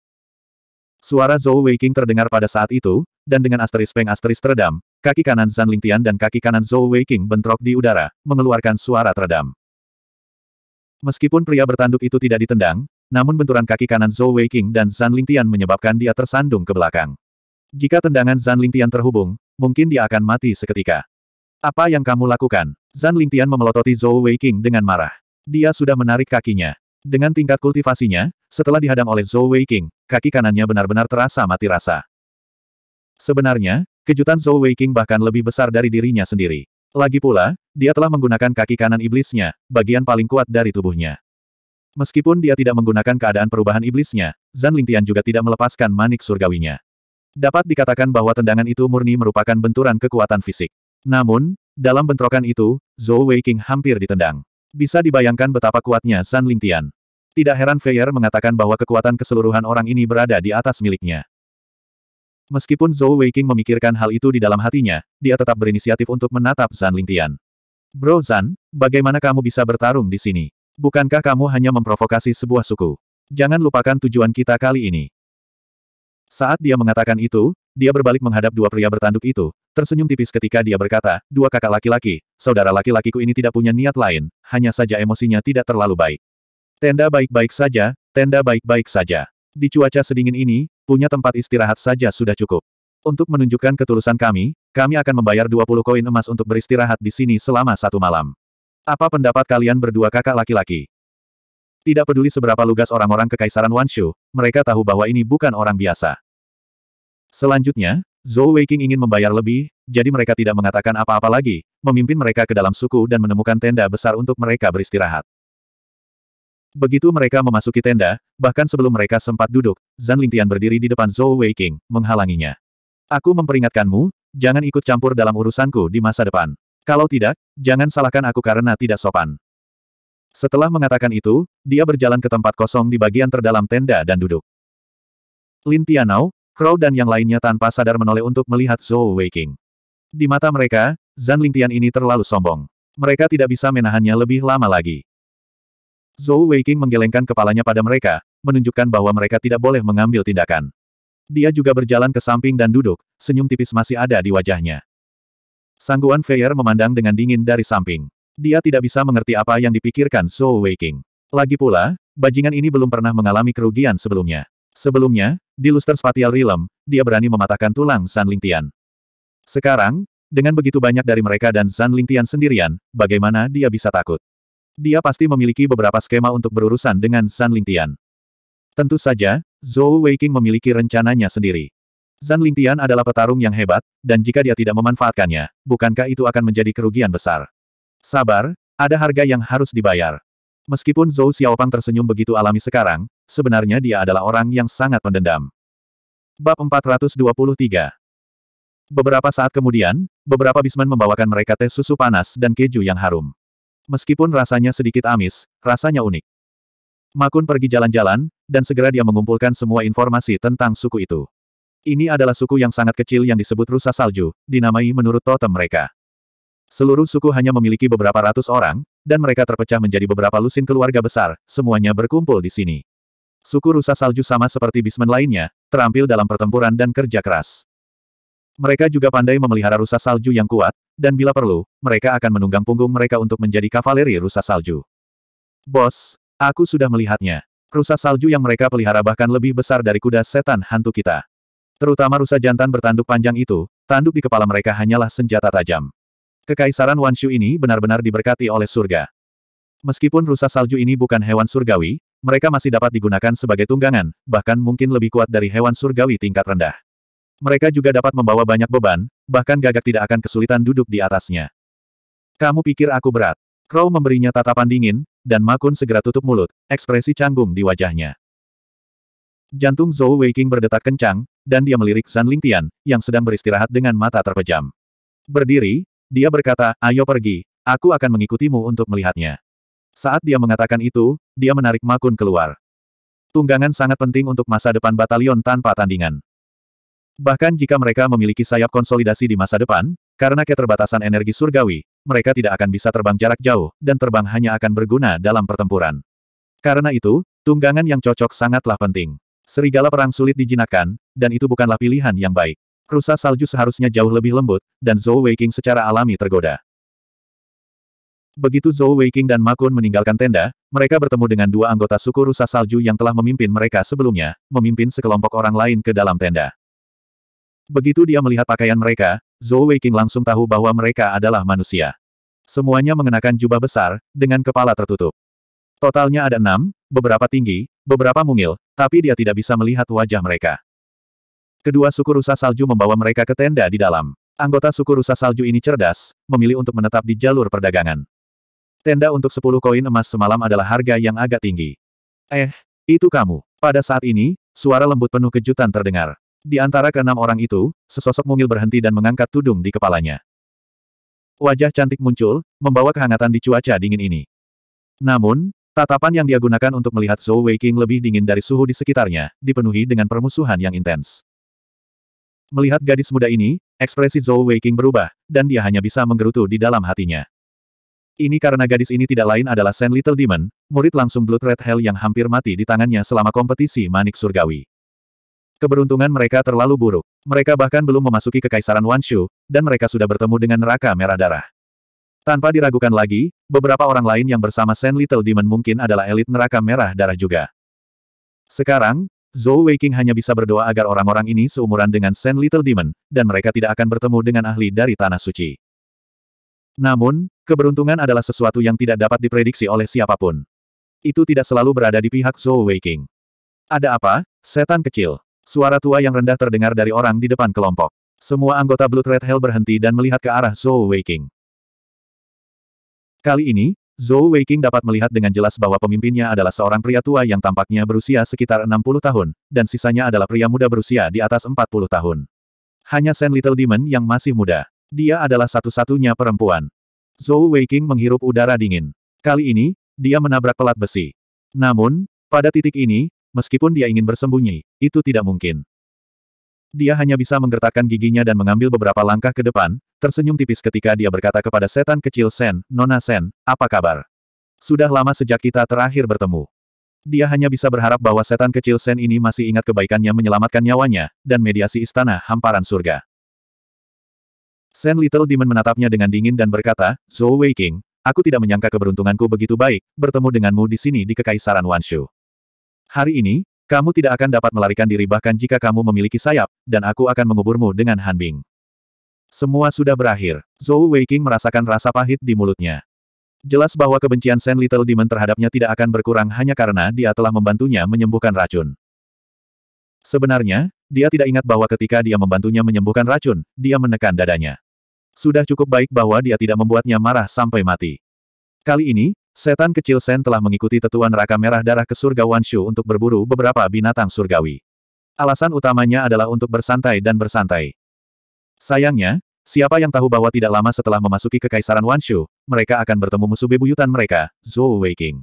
Suara Zhou Weiqing terdengar pada saat itu, dan dengan asteris peng asteris teredam, kaki kanan Zan Lingtian dan kaki kanan Zhou Weiqing bentrok di udara, mengeluarkan suara teredam. Meskipun pria bertanduk itu tidak ditendang, namun benturan kaki kanan Zhou Weiqing dan Zan Lingtian menyebabkan dia tersandung ke belakang. Jika tendangan Zan Lingtian terhubung, mungkin dia akan mati seketika. Apa yang kamu lakukan? Zan Lingtian memelototi Zhou Weiqing dengan marah. Dia sudah menarik kakinya. Dengan tingkat kultivasinya, setelah dihadang oleh Zhou Weiqing, kaki kanannya benar-benar terasa mati rasa. Sebenarnya, kejutan Zhou Weiqing bahkan lebih besar dari dirinya sendiri. Lagi pula, dia telah menggunakan kaki kanan iblisnya, bagian paling kuat dari tubuhnya. Meskipun dia tidak menggunakan keadaan perubahan iblisnya, Zan Lingtian juga tidak melepaskan manik surgawinya. Dapat dikatakan bahwa tendangan itu murni merupakan benturan kekuatan fisik. Namun, dalam bentrokan itu, Zhou Weiqing hampir ditendang. Bisa dibayangkan betapa kuatnya San Lingtian. Tidak heran Feier mengatakan bahwa kekuatan keseluruhan orang ini berada di atas miliknya. Meskipun Zhou Weiqing memikirkan hal itu di dalam hatinya, dia tetap berinisiatif untuk menatap San Lingtian. Bro Zan, bagaimana kamu bisa bertarung di sini? Bukankah kamu hanya memprovokasi sebuah suku? Jangan lupakan tujuan kita kali ini. Saat dia mengatakan itu, dia berbalik menghadap dua pria bertanduk itu, tersenyum tipis ketika dia berkata, dua kakak laki-laki, saudara laki-lakiku ini tidak punya niat lain, hanya saja emosinya tidak terlalu baik. Tenda baik-baik saja, tenda baik-baik saja. Di cuaca sedingin ini, punya tempat istirahat saja sudah cukup. Untuk menunjukkan ketulusan kami, kami akan membayar 20 koin emas untuk beristirahat di sini selama satu malam. Apa pendapat kalian berdua kakak laki-laki? Tidak peduli seberapa lugas orang-orang kekaisaran Wanshu, mereka tahu bahwa ini bukan orang biasa. Selanjutnya, Zhou Weiqing ingin membayar lebih, jadi mereka tidak mengatakan apa-apa lagi, memimpin mereka ke dalam suku dan menemukan tenda besar untuk mereka beristirahat. Begitu mereka memasuki tenda, bahkan sebelum mereka sempat duduk, Zan Lingtian berdiri di depan Zhou Weiqing, menghalanginya. Aku memperingatkanmu, jangan ikut campur dalam urusanku di masa depan. Kalau tidak, jangan salahkan aku karena tidak sopan. Setelah mengatakan itu, dia berjalan ke tempat kosong di bagian terdalam tenda dan duduk. Lin Tianao, Crow dan yang lainnya tanpa sadar menoleh untuk melihat Zhou Weiqing. Di mata mereka, Zan Lingtian ini terlalu sombong. Mereka tidak bisa menahannya lebih lama lagi. Zhou Weiqing menggelengkan kepalanya pada mereka, menunjukkan bahwa mereka tidak boleh mengambil tindakan. Dia juga berjalan ke samping dan duduk, senyum tipis masih ada di wajahnya. Sangguan Feier memandang dengan dingin dari samping. Dia tidak bisa mengerti apa yang dipikirkan Zhou Weiqing. Lagi pula, bajingan ini belum pernah mengalami kerugian sebelumnya. Sebelumnya, di Luster Spatial Realm, dia berani mematahkan tulang San Lingtian. Sekarang, dengan begitu banyak dari mereka dan San Lingtian sendirian, bagaimana dia bisa takut? Dia pasti memiliki beberapa skema untuk berurusan dengan San Lingtian. Tentu saja, Zhou Weiqing memiliki rencananya sendiri. San Lingtian adalah petarung yang hebat, dan jika dia tidak memanfaatkannya, bukankah itu akan menjadi kerugian besar? Sabar, ada harga yang harus dibayar. Meskipun Zhou Xiaopang tersenyum begitu alami sekarang, sebenarnya dia adalah orang yang sangat pendendam. Bab 423 Beberapa saat kemudian, beberapa bisman membawakan mereka teh susu panas dan keju yang harum. Meskipun rasanya sedikit amis, rasanya unik. Makun pergi jalan-jalan, dan segera dia mengumpulkan semua informasi tentang suku itu. Ini adalah suku yang sangat kecil yang disebut rusa salju, dinamai menurut totem mereka. Seluruh suku hanya memiliki beberapa ratus orang, dan mereka terpecah menjadi beberapa lusin keluarga besar, semuanya berkumpul di sini. Suku rusa salju sama seperti bismen lainnya, terampil dalam pertempuran dan kerja keras. Mereka juga pandai memelihara rusa salju yang kuat, dan bila perlu, mereka akan menunggang punggung mereka untuk menjadi kavaleri rusa salju. Bos, aku sudah melihatnya. Rusa salju yang mereka pelihara bahkan lebih besar dari kuda setan hantu kita. Terutama rusa jantan bertanduk panjang itu, tanduk di kepala mereka hanyalah senjata tajam. Kekaisaran Wanshu ini benar-benar diberkati oleh surga. Meskipun rusa salju ini bukan hewan surgawi, mereka masih dapat digunakan sebagai tunggangan, bahkan mungkin lebih kuat dari hewan surgawi tingkat rendah. Mereka juga dapat membawa banyak beban, bahkan gagak tidak akan kesulitan duduk di atasnya. Kamu pikir aku berat? Crow memberinya tatapan dingin, dan Makun segera tutup mulut, ekspresi canggung di wajahnya. Jantung Zhou Weiqing berdetak kencang, dan dia melirik Zan Lingtian, yang sedang beristirahat dengan mata terpejam. Berdiri, dia berkata, ayo pergi, aku akan mengikutimu untuk melihatnya. Saat dia mengatakan itu, dia menarik Makun keluar. Tunggangan sangat penting untuk masa depan batalion tanpa tandingan. Bahkan jika mereka memiliki sayap konsolidasi di masa depan, karena keterbatasan energi surgawi, mereka tidak akan bisa terbang jarak jauh, dan terbang hanya akan berguna dalam pertempuran. Karena itu, tunggangan yang cocok sangatlah penting. Serigala perang sulit dijinakan, dan itu bukanlah pilihan yang baik. Rusa salju seharusnya jauh lebih lembut, dan Zhou Weiking secara alami tergoda. Begitu Zhou Weiqing dan Ma Kun meninggalkan tenda, mereka bertemu dengan dua anggota suku rusa salju yang telah memimpin mereka sebelumnya, memimpin sekelompok orang lain ke dalam tenda. Begitu dia melihat pakaian mereka, Zhou Weiqing langsung tahu bahwa mereka adalah manusia. Semuanya mengenakan jubah besar, dengan kepala tertutup. Totalnya ada enam, beberapa tinggi, beberapa mungil, tapi dia tidak bisa melihat wajah mereka. Kedua suku rusa salju membawa mereka ke tenda di dalam. Anggota suku rusa salju ini cerdas, memilih untuk menetap di jalur perdagangan. Tenda untuk 10 koin emas semalam adalah harga yang agak tinggi. Eh, itu kamu. Pada saat ini, suara lembut penuh kejutan terdengar. Di antara keenam orang itu, sesosok mungil berhenti dan mengangkat tudung di kepalanya. Wajah cantik muncul, membawa kehangatan di cuaca dingin ini. Namun, tatapan yang dia gunakan untuk melihat Zhou Weiqing lebih dingin dari suhu di sekitarnya, dipenuhi dengan permusuhan yang intens. Melihat gadis muda ini, ekspresi Zhou Weiqing berubah, dan dia hanya bisa menggerutu di dalam hatinya. Ini karena gadis ini tidak lain adalah Sen Little Demon, murid langsung Blood Red Hell yang hampir mati di tangannya selama kompetisi Manik Surgawi. Keberuntungan mereka terlalu buruk. Mereka bahkan belum memasuki kekaisaran Wanshu, dan mereka sudah bertemu dengan neraka merah darah. Tanpa diragukan lagi, beberapa orang lain yang bersama Sen Little Demon mungkin adalah elit neraka merah darah juga. Sekarang, Zhou Weiking hanya bisa berdoa agar orang-orang ini seumuran dengan Sen Little Demon, dan mereka tidak akan bertemu dengan ahli dari Tanah Suci. Namun, Keberuntungan adalah sesuatu yang tidak dapat diprediksi oleh siapapun. Itu tidak selalu berada di pihak Zhou Weiqing. Ada apa, setan kecil? Suara tua yang rendah terdengar dari orang di depan kelompok. Semua anggota Blood Red Hell berhenti dan melihat ke arah Zhou Weiqing. Kali ini, Zhou Weiqing dapat melihat dengan jelas bahwa pemimpinnya adalah seorang pria tua yang tampaknya berusia sekitar 60 tahun, dan sisanya adalah pria muda berusia di atas 40 tahun. Hanya Sen Little Demon yang masih muda. Dia adalah satu-satunya perempuan. Zhou Weiqing menghirup udara dingin. Kali ini, dia menabrak pelat besi. Namun, pada titik ini, meskipun dia ingin bersembunyi, itu tidak mungkin. Dia hanya bisa menggertakkan giginya dan mengambil beberapa langkah ke depan, tersenyum tipis ketika dia berkata kepada setan kecil Sen, Nona Sen, apa kabar? Sudah lama sejak kita terakhir bertemu. Dia hanya bisa berharap bahwa setan kecil Sen ini masih ingat kebaikannya menyelamatkan nyawanya, dan mediasi istana hamparan surga. Sen Little Demon menatapnya dengan dingin dan berkata, Zhou Weiqing, aku tidak menyangka keberuntunganku begitu baik, bertemu denganmu di sini di Kekaisaran Wanshu. Hari ini, kamu tidak akan dapat melarikan diri bahkan jika kamu memiliki sayap, dan aku akan menguburmu dengan Han Bing. Semua sudah berakhir. Zhou Weiqing merasakan rasa pahit di mulutnya. Jelas bahwa kebencian Sen Little Demon terhadapnya tidak akan berkurang hanya karena dia telah membantunya menyembuhkan racun. Sebenarnya, dia tidak ingat bahwa ketika dia membantunya menyembuhkan racun, dia menekan dadanya. Sudah cukup baik bahwa dia tidak membuatnya marah sampai mati. Kali ini, setan kecil Sen telah mengikuti tetuan raka merah darah ke surga Wanshu untuk berburu beberapa binatang surgawi. Alasan utamanya adalah untuk bersantai dan bersantai. Sayangnya, siapa yang tahu bahwa tidak lama setelah memasuki kekaisaran Wanshu, mereka akan bertemu musuh bebuyutan mereka, Zhou Weiking.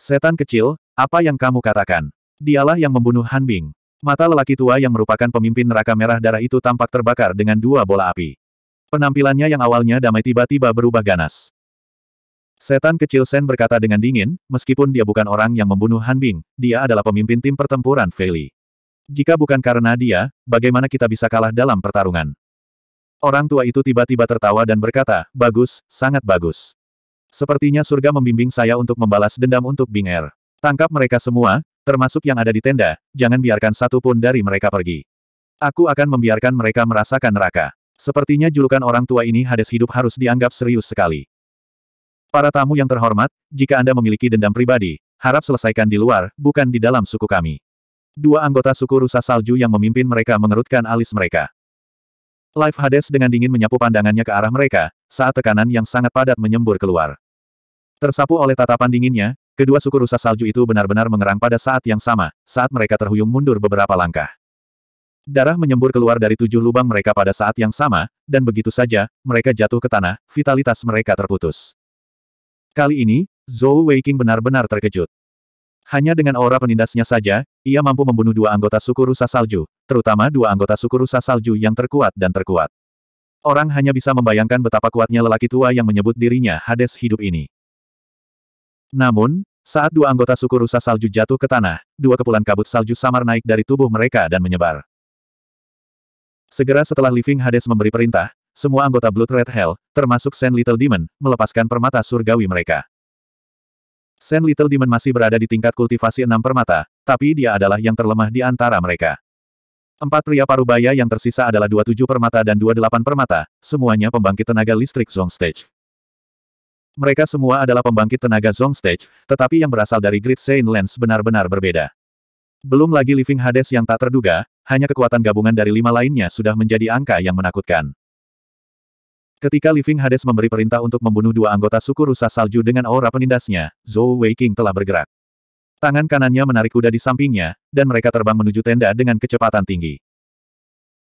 Setan kecil, apa yang kamu katakan? Dialah yang membunuh Han Bing. Mata lelaki tua yang merupakan pemimpin neraka merah darah itu tampak terbakar dengan dua bola api. Penampilannya yang awalnya damai tiba-tiba berubah ganas. Setan kecil Sen berkata dengan dingin, meskipun dia bukan orang yang membunuh Han Bing, dia adalah pemimpin tim pertempuran Feli. Jika bukan karena dia, bagaimana kita bisa kalah dalam pertarungan? Orang tua itu tiba-tiba tertawa dan berkata, bagus, sangat bagus. Sepertinya surga membimbing saya untuk membalas dendam untuk Bing Er. Tangkap mereka semua, Termasuk yang ada di tenda, jangan biarkan satu pun dari mereka pergi. Aku akan membiarkan mereka merasakan neraka. Sepertinya julukan orang tua ini Hades hidup harus dianggap serius sekali. Para tamu yang terhormat, jika Anda memiliki dendam pribadi, harap selesaikan di luar, bukan di dalam suku kami. Dua anggota suku rusa salju yang memimpin mereka mengerutkan alis mereka. Life Hades dengan dingin menyapu pandangannya ke arah mereka, saat tekanan yang sangat padat menyembur keluar. Tersapu oleh tatapan dinginnya, Kedua suku rusa salju itu benar-benar mengerang pada saat yang sama, saat mereka terhuyung mundur beberapa langkah. Darah menyembur keluar dari tujuh lubang mereka pada saat yang sama, dan begitu saja, mereka jatuh ke tanah, vitalitas mereka terputus. Kali ini, Zhou Weiqing benar-benar terkejut. Hanya dengan aura penindasnya saja, ia mampu membunuh dua anggota suku rusa salju, terutama dua anggota suku rusa salju yang terkuat dan terkuat. Orang hanya bisa membayangkan betapa kuatnya lelaki tua yang menyebut dirinya Hades hidup ini. Namun, saat dua anggota suku rusa salju jatuh ke tanah, dua kepulan kabut salju samar naik dari tubuh mereka dan menyebar. Segera setelah Living Hades memberi perintah, semua anggota Blood Red Hell, termasuk Sen Little Demon, melepaskan permata surgawi mereka. Sen Little Demon masih berada di tingkat kultivasi enam permata, tapi dia adalah yang terlemah di antara mereka. Empat pria parubaya yang tersisa adalah dua tujuh permata dan dua delapan permata, semuanya pembangkit tenaga listrik Zong stage. Mereka semua adalah pembangkit tenaga Zong Stage, tetapi yang berasal dari Great Saint Lens benar-benar berbeda. Belum lagi Living Hades yang tak terduga, hanya kekuatan gabungan dari lima lainnya sudah menjadi angka yang menakutkan. Ketika Living Hades memberi perintah untuk membunuh dua anggota suku rusa salju dengan aura penindasnya, Zhou Weiqing telah bergerak. Tangan kanannya menarik kuda di sampingnya, dan mereka terbang menuju tenda dengan kecepatan tinggi.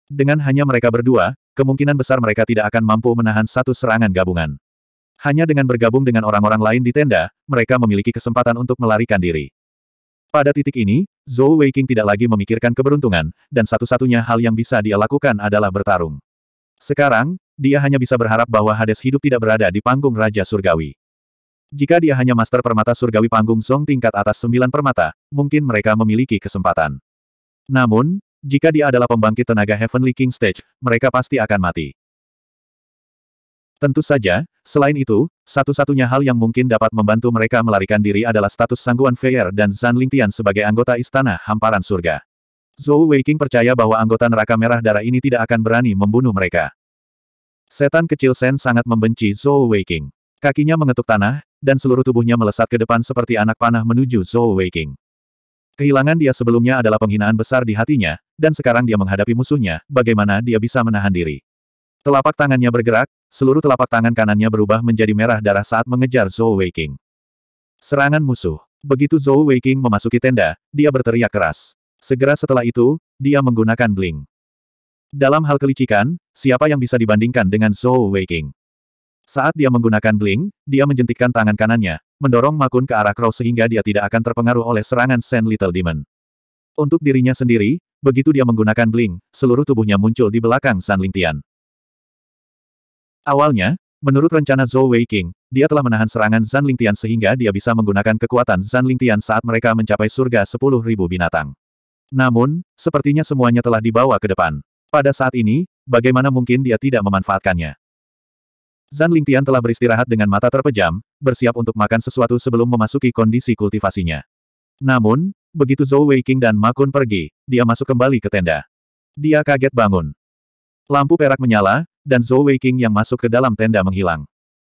Dengan hanya mereka berdua, kemungkinan besar mereka tidak akan mampu menahan satu serangan gabungan. Hanya dengan bergabung dengan orang-orang lain di tenda, mereka memiliki kesempatan untuk melarikan diri. Pada titik ini, Zhou Weiqing tidak lagi memikirkan keberuntungan, dan satu-satunya hal yang bisa dia lakukan adalah bertarung. Sekarang, dia hanya bisa berharap bahwa Hades hidup tidak berada di panggung Raja Surgawi. Jika dia hanya Master Permata Surgawi panggung Song tingkat atas sembilan permata, mungkin mereka memiliki kesempatan. Namun, jika dia adalah pembangkit tenaga Heavenly King Stage, mereka pasti akan mati. Tentu saja, Selain itu, satu-satunya hal yang mungkin dapat membantu mereka melarikan diri adalah status sangguan Feier dan Zan Lingtian sebagai anggota Istana Hamparan Surga. Zhou Weiking percaya bahwa anggota neraka merah darah ini tidak akan berani membunuh mereka. Setan kecil Sen sangat membenci Zhou Weiking. Kakinya mengetuk tanah, dan seluruh tubuhnya melesat ke depan seperti anak panah menuju Zhou Weiking. Kehilangan dia sebelumnya adalah penghinaan besar di hatinya, dan sekarang dia menghadapi musuhnya, bagaimana dia bisa menahan diri. Telapak tangannya bergerak, seluruh telapak tangan kanannya berubah menjadi merah darah saat mengejar Zhou Weiqing. Serangan musuh. Begitu Zhou Weiqing memasuki tenda, dia berteriak keras. Segera setelah itu, dia menggunakan bling. Dalam hal kelicikan, siapa yang bisa dibandingkan dengan Zhou Weiqing? Saat dia menggunakan bling, dia menjentikkan tangan kanannya, mendorong Makun ke arah Crow sehingga dia tidak akan terpengaruh oleh serangan Sand Little Demon. Untuk dirinya sendiri, begitu dia menggunakan bling, seluruh tubuhnya muncul di belakang San Lingtian. Awalnya, menurut rencana Zhou King, dia telah menahan serangan Zan Lingtian sehingga dia bisa menggunakan kekuatan Zan Lingtian saat mereka mencapai surga 10.000 binatang. Namun, sepertinya semuanya telah dibawa ke depan. Pada saat ini, bagaimana mungkin dia tidak memanfaatkannya? Zan Lingtian telah beristirahat dengan mata terpejam, bersiap untuk makan sesuatu sebelum memasuki kondisi kultivasinya. Namun, begitu Zhou King dan Makun pergi, dia masuk kembali ke tenda. Dia kaget bangun. Lampu perak menyala, dan Zhou Weiqing yang masuk ke dalam tenda menghilang.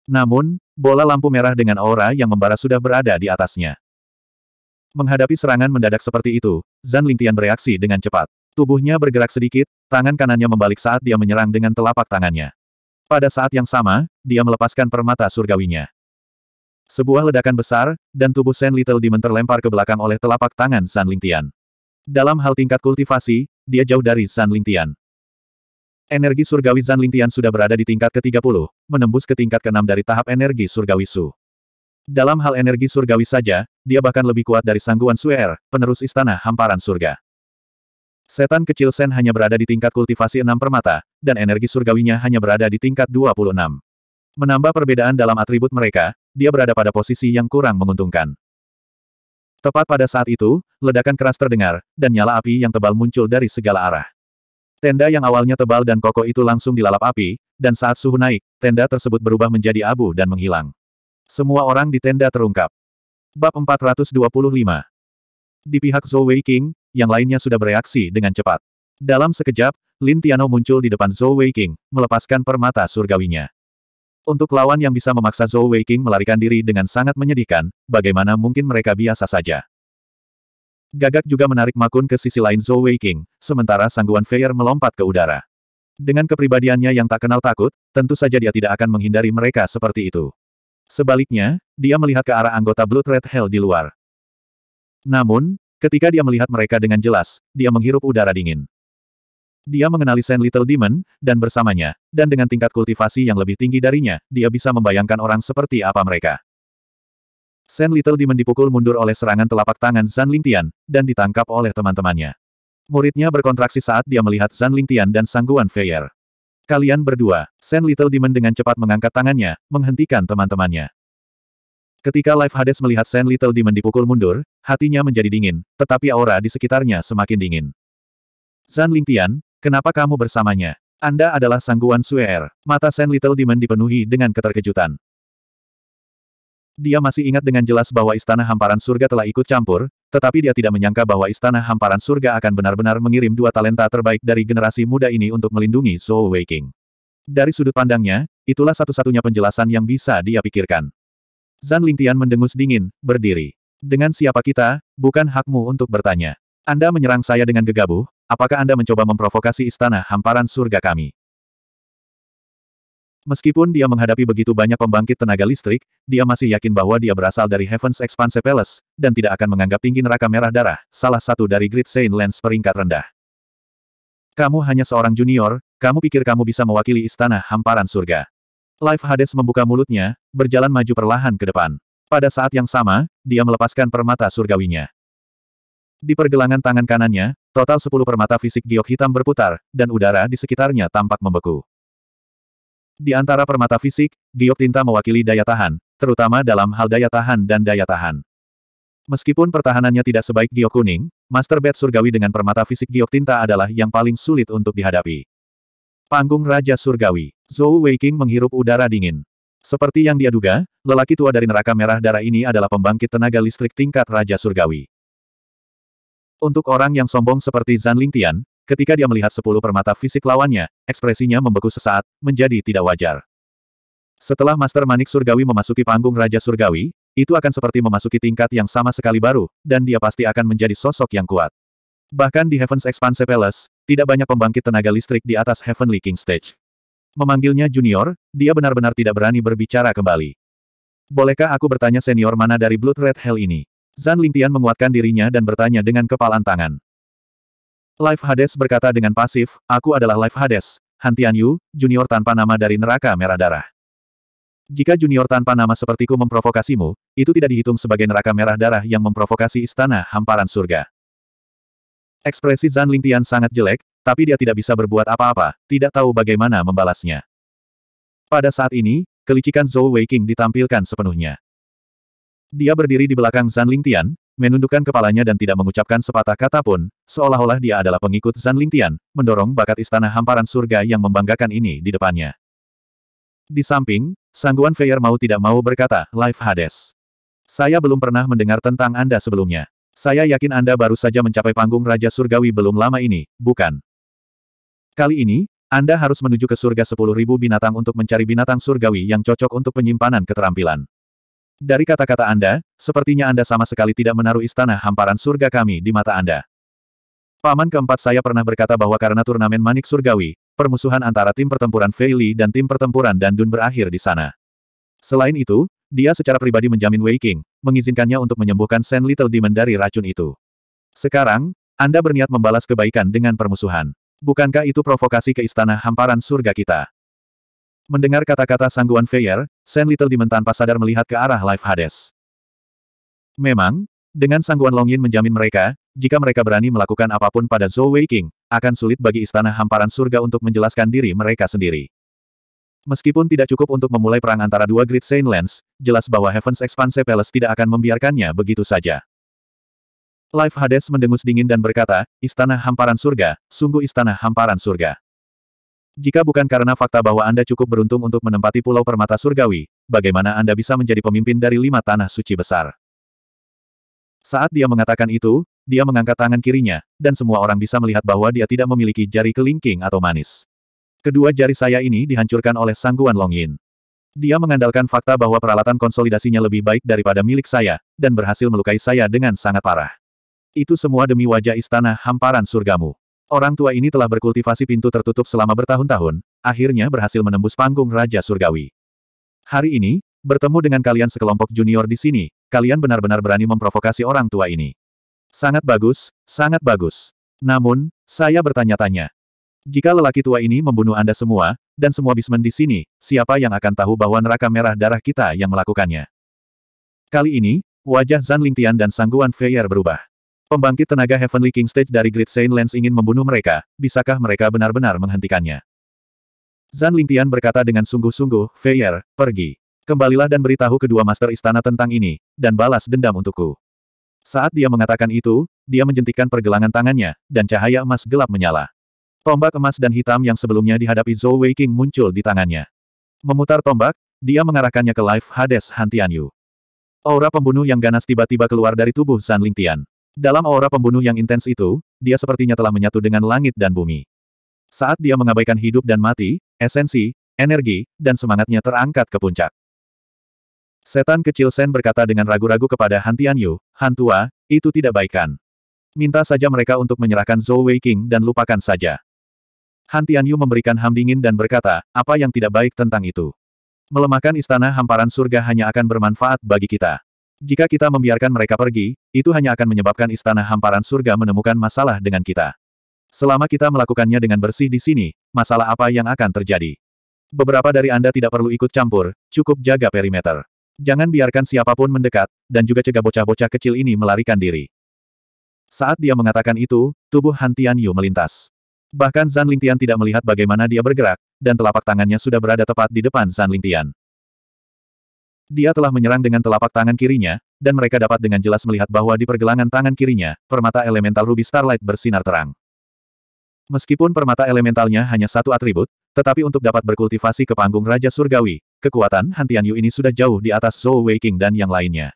Namun, bola lampu merah dengan aura yang membara sudah berada di atasnya. Menghadapi serangan mendadak seperti itu, Zan Lingtian bereaksi dengan cepat. Tubuhnya bergerak sedikit, tangan kanannya membalik saat dia menyerang dengan telapak tangannya. Pada saat yang sama, dia melepaskan permata surgawinya. Sebuah ledakan besar, dan tubuh Sen Little Demon terlempar ke belakang oleh telapak tangan San Lingtian. Dalam hal tingkat kultivasi, dia jauh dari San Lingtian. Energi surgawi Zan Lingtian sudah berada di tingkat ke-30, menembus ke tingkat ke-6 dari tahap energi surgawi Su. Dalam hal energi surgawi saja, dia bahkan lebih kuat dari sangguan Suer, er, penerus istana hamparan surga. Setan kecil Sen hanya berada di tingkat kultivasi 6 permata, dan energi surgawinya hanya berada di tingkat 26. Menambah perbedaan dalam atribut mereka, dia berada pada posisi yang kurang menguntungkan. Tepat pada saat itu, ledakan keras terdengar, dan nyala api yang tebal muncul dari segala arah. Tenda yang awalnya tebal dan kokoh itu langsung dilalap api, dan saat suhu naik, tenda tersebut berubah menjadi abu dan menghilang. Semua orang di tenda terungkap. Bab 425 Di pihak Zhou Wei King, yang lainnya sudah bereaksi dengan cepat. Dalam sekejap, Lin Tiano muncul di depan Zhou Wei King, melepaskan permata surgawinya. Untuk lawan yang bisa memaksa Zhou Wei King melarikan diri dengan sangat menyedihkan, bagaimana mungkin mereka biasa saja. Gagak juga menarik Makun ke sisi lain Zhou Weiqing, sementara sangguan Feier melompat ke udara. Dengan kepribadiannya yang tak kenal takut, tentu saja dia tidak akan menghindari mereka seperti itu. Sebaliknya, dia melihat ke arah anggota Blood Red Hell di luar. Namun, ketika dia melihat mereka dengan jelas, dia menghirup udara dingin. Dia mengenali Saint Little Demon, dan bersamanya, dan dengan tingkat kultivasi yang lebih tinggi darinya, dia bisa membayangkan orang seperti apa mereka. Sen Little Demon dipukul mundur oleh serangan telapak tangan Zan Lingtian, dan ditangkap oleh teman-temannya. Muridnya berkontraksi saat dia melihat Zan Lingtian dan Sangguan Feier. Kalian berdua, Sen Little Demon dengan cepat mengangkat tangannya, menghentikan teman-temannya. Ketika Life Hades melihat Sen Little Demon dipukul mundur, hatinya menjadi dingin, tetapi aura di sekitarnya semakin dingin. Zan Lingtian, kenapa kamu bersamanya? Anda adalah Sangguan Suer. Er. Mata Sen Little Demon dipenuhi dengan keterkejutan. Dia masih ingat dengan jelas bahwa Istana Hamparan Surga telah ikut campur, tetapi dia tidak menyangka bahwa Istana Hamparan Surga akan benar-benar mengirim dua talenta terbaik dari generasi muda ini untuk melindungi Zhou Weiqing. Dari sudut pandangnya, itulah satu-satunya penjelasan yang bisa dia pikirkan. Zan Lingtian mendengus dingin, berdiri. Dengan siapa kita, bukan hakmu untuk bertanya. Anda menyerang saya dengan gegabah, apakah Anda mencoba memprovokasi Istana Hamparan Surga kami? Meskipun dia menghadapi begitu banyak pembangkit tenaga listrik, dia masih yakin bahwa dia berasal dari Heaven's Expanse Palace, dan tidak akan menganggap tinggi neraka merah darah, salah satu dari Great Saint Lens peringkat rendah. Kamu hanya seorang junior, kamu pikir kamu bisa mewakili istana hamparan surga. Life Hades membuka mulutnya, berjalan maju perlahan ke depan. Pada saat yang sama, dia melepaskan permata surgawinya. Di pergelangan tangan kanannya, total 10 permata fisik giok hitam berputar, dan udara di sekitarnya tampak membeku. Di antara permata fisik, giok tinta mewakili daya tahan, terutama dalam hal daya tahan dan daya tahan. Meskipun pertahanannya tidak sebaik giok kuning, Master Bed Surgawi dengan permata fisik giok tinta adalah yang paling sulit untuk dihadapi. Panggung Raja Surgawi, Zhou Weiqing menghirup udara dingin. Seperti yang dia duga, lelaki tua dari neraka merah darah ini adalah pembangkit tenaga listrik tingkat Raja Surgawi. Untuk orang yang sombong seperti Zan Lingtian, Ketika dia melihat sepuluh permata fisik lawannya, ekspresinya membeku sesaat, menjadi tidak wajar. Setelah Master Manik Surgawi memasuki panggung Raja Surgawi, itu akan seperti memasuki tingkat yang sama sekali baru, dan dia pasti akan menjadi sosok yang kuat. Bahkan di Heaven's Expanse Palace, tidak banyak pembangkit tenaga listrik di atas Heavenly King Stage. Memanggilnya junior, dia benar-benar tidak berani berbicara kembali. Bolehkah aku bertanya senior mana dari Blood Red Hell ini? Zan Lingtian menguatkan dirinya dan bertanya dengan kepalan tangan. Life Hades berkata dengan pasif, aku adalah Life Hades, Hantian Yu, junior tanpa nama dari neraka merah darah. Jika junior tanpa nama sepertiku memprovokasimu, itu tidak dihitung sebagai neraka merah darah yang memprovokasi istana hamparan surga. Ekspresi Zan Lingtian sangat jelek, tapi dia tidak bisa berbuat apa-apa, tidak tahu bagaimana membalasnya. Pada saat ini, kelicikan Zhou Weiqing ditampilkan sepenuhnya. Dia berdiri di belakang Zan Lingtian, menundukkan kepalanya dan tidak mengucapkan sepatah kata pun, seolah-olah dia adalah pengikut Zan Lingtian, mendorong bakat istana hamparan surga yang membanggakan ini di depannya. Di samping, Sangguan Feyer mau tidak mau berkata, Life Hades. Saya belum pernah mendengar tentang Anda sebelumnya. Saya yakin Anda baru saja mencapai panggung Raja Surgawi belum lama ini, bukan? Kali ini, Anda harus menuju ke surga 10.000 binatang untuk mencari binatang surgawi yang cocok untuk penyimpanan keterampilan. Dari kata-kata Anda, sepertinya Anda sama sekali tidak menaruh istana hamparan surga kami di mata Anda. Paman keempat saya pernah berkata bahwa karena turnamen manik surgawi, permusuhan antara tim pertempuran Feili dan tim pertempuran Dandun berakhir di sana. Selain itu, dia secara pribadi menjamin Wei King, mengizinkannya untuk menyembuhkan Sen Little Demon dari racun itu. Sekarang, Anda berniat membalas kebaikan dengan permusuhan. Bukankah itu provokasi ke istana hamparan surga kita? Mendengar kata-kata sangguan Feyer, Sen Little Demon tanpa sadar melihat ke arah Life Hades. Memang, dengan sangguan Yin menjamin mereka, jika mereka berani melakukan apapun pada Zhou Wei King, akan sulit bagi istana hamparan surga untuk menjelaskan diri mereka sendiri. Meskipun tidak cukup untuk memulai perang antara dua Great Saint Lands, jelas bahwa Heaven's Expanse Palace tidak akan membiarkannya begitu saja. Life Hades mendengus dingin dan berkata, Istana Hamparan Surga, sungguh Istana Hamparan Surga. Jika bukan karena fakta bahwa Anda cukup beruntung untuk menempati Pulau Permata Surgawi, bagaimana Anda bisa menjadi pemimpin dari lima tanah suci besar? Saat dia mengatakan itu, dia mengangkat tangan kirinya, dan semua orang bisa melihat bahwa dia tidak memiliki jari kelingking atau manis. Kedua jari saya ini dihancurkan oleh sangguan Long Yin. Dia mengandalkan fakta bahwa peralatan konsolidasinya lebih baik daripada milik saya, dan berhasil melukai saya dengan sangat parah. Itu semua demi wajah istana hamparan surgamu. Orang tua ini telah berkultivasi pintu tertutup selama bertahun-tahun, akhirnya berhasil menembus panggung Raja Surgawi. Hari ini, bertemu dengan kalian sekelompok junior di sini, kalian benar-benar berani memprovokasi orang tua ini. Sangat bagus, sangat bagus. Namun, saya bertanya-tanya. Jika lelaki tua ini membunuh Anda semua, dan semua bismen di sini, siapa yang akan tahu bahwa neraka merah darah kita yang melakukannya? Kali ini, wajah Zan Lingtian dan Sangguan Feier berubah. Pembangkit tenaga Heavenly King Stage dari Great Saint Lens ingin membunuh mereka, bisakah mereka benar-benar menghentikannya? Zan Lingtian berkata dengan sungguh-sungguh, Feyer, pergi. Kembalilah dan beritahu kedua master istana tentang ini, dan balas dendam untukku. Saat dia mengatakan itu, dia menjentikan pergelangan tangannya, dan cahaya emas gelap menyala. Tombak emas dan hitam yang sebelumnya dihadapi Zhou Wei King muncul di tangannya. Memutar tombak, dia mengarahkannya ke Life Hades Hantianyu. Aura pembunuh yang ganas tiba-tiba keluar dari tubuh Zan Lingtian. Dalam aura pembunuh yang intens itu, dia sepertinya telah menyatu dengan langit dan bumi. Saat dia mengabaikan hidup dan mati, esensi, energi, dan semangatnya terangkat ke puncak. Setan kecil Sen berkata dengan ragu-ragu kepada Han Tianyu, Han Tua, itu tidak baikkan. Minta saja mereka untuk menyerahkan Zhou Wei King dan lupakan saja. Han Tianyu memberikan ham dingin dan berkata, apa yang tidak baik tentang itu? Melemahkan istana hamparan surga hanya akan bermanfaat bagi kita. Jika kita membiarkan mereka pergi, itu hanya akan menyebabkan istana hamparan surga menemukan masalah dengan kita. Selama kita melakukannya dengan bersih di sini, masalah apa yang akan terjadi? Beberapa dari Anda tidak perlu ikut campur, cukup jaga perimeter. Jangan biarkan siapapun mendekat, dan juga cegah bocah-bocah kecil ini melarikan diri. Saat dia mengatakan itu, tubuh Han Tianyu melintas. Bahkan Zan Lingtian tidak melihat bagaimana dia bergerak, dan telapak tangannya sudah berada tepat di depan Zan Lingtian. Dia telah menyerang dengan telapak tangan kirinya, dan mereka dapat dengan jelas melihat bahwa di pergelangan tangan kirinya, permata elemental ruby starlight bersinar terang. Meskipun permata elementalnya hanya satu atribut, tetapi untuk dapat berkultivasi ke panggung Raja Surgawi, kekuatan Han Tianyu ini sudah jauh di atas Zhou Weiking dan yang lainnya.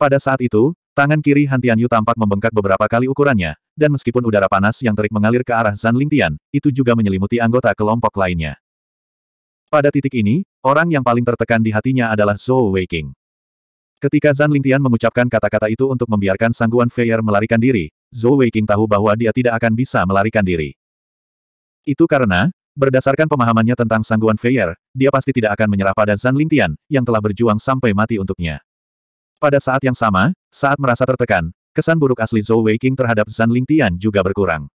Pada saat itu, tangan kiri Han Tianyu tampak membengkak beberapa kali ukurannya, dan meskipun udara panas yang terik mengalir ke arah Zan Lingtian, itu juga menyelimuti anggota kelompok lainnya. Pada titik ini, orang yang paling tertekan di hatinya adalah Zhou Weiqing. Ketika Zan Lingtian mengucapkan kata-kata itu untuk membiarkan sangguan Feier melarikan diri, Zhou Weiqing tahu bahwa dia tidak akan bisa melarikan diri. Itu karena, berdasarkan pemahamannya tentang sangguan Feier, dia pasti tidak akan menyerah pada Zan Lingtian, yang telah berjuang sampai mati untuknya. Pada saat yang sama, saat merasa tertekan, kesan buruk asli Zhou Weiqing terhadap Zan Lingtian juga berkurang.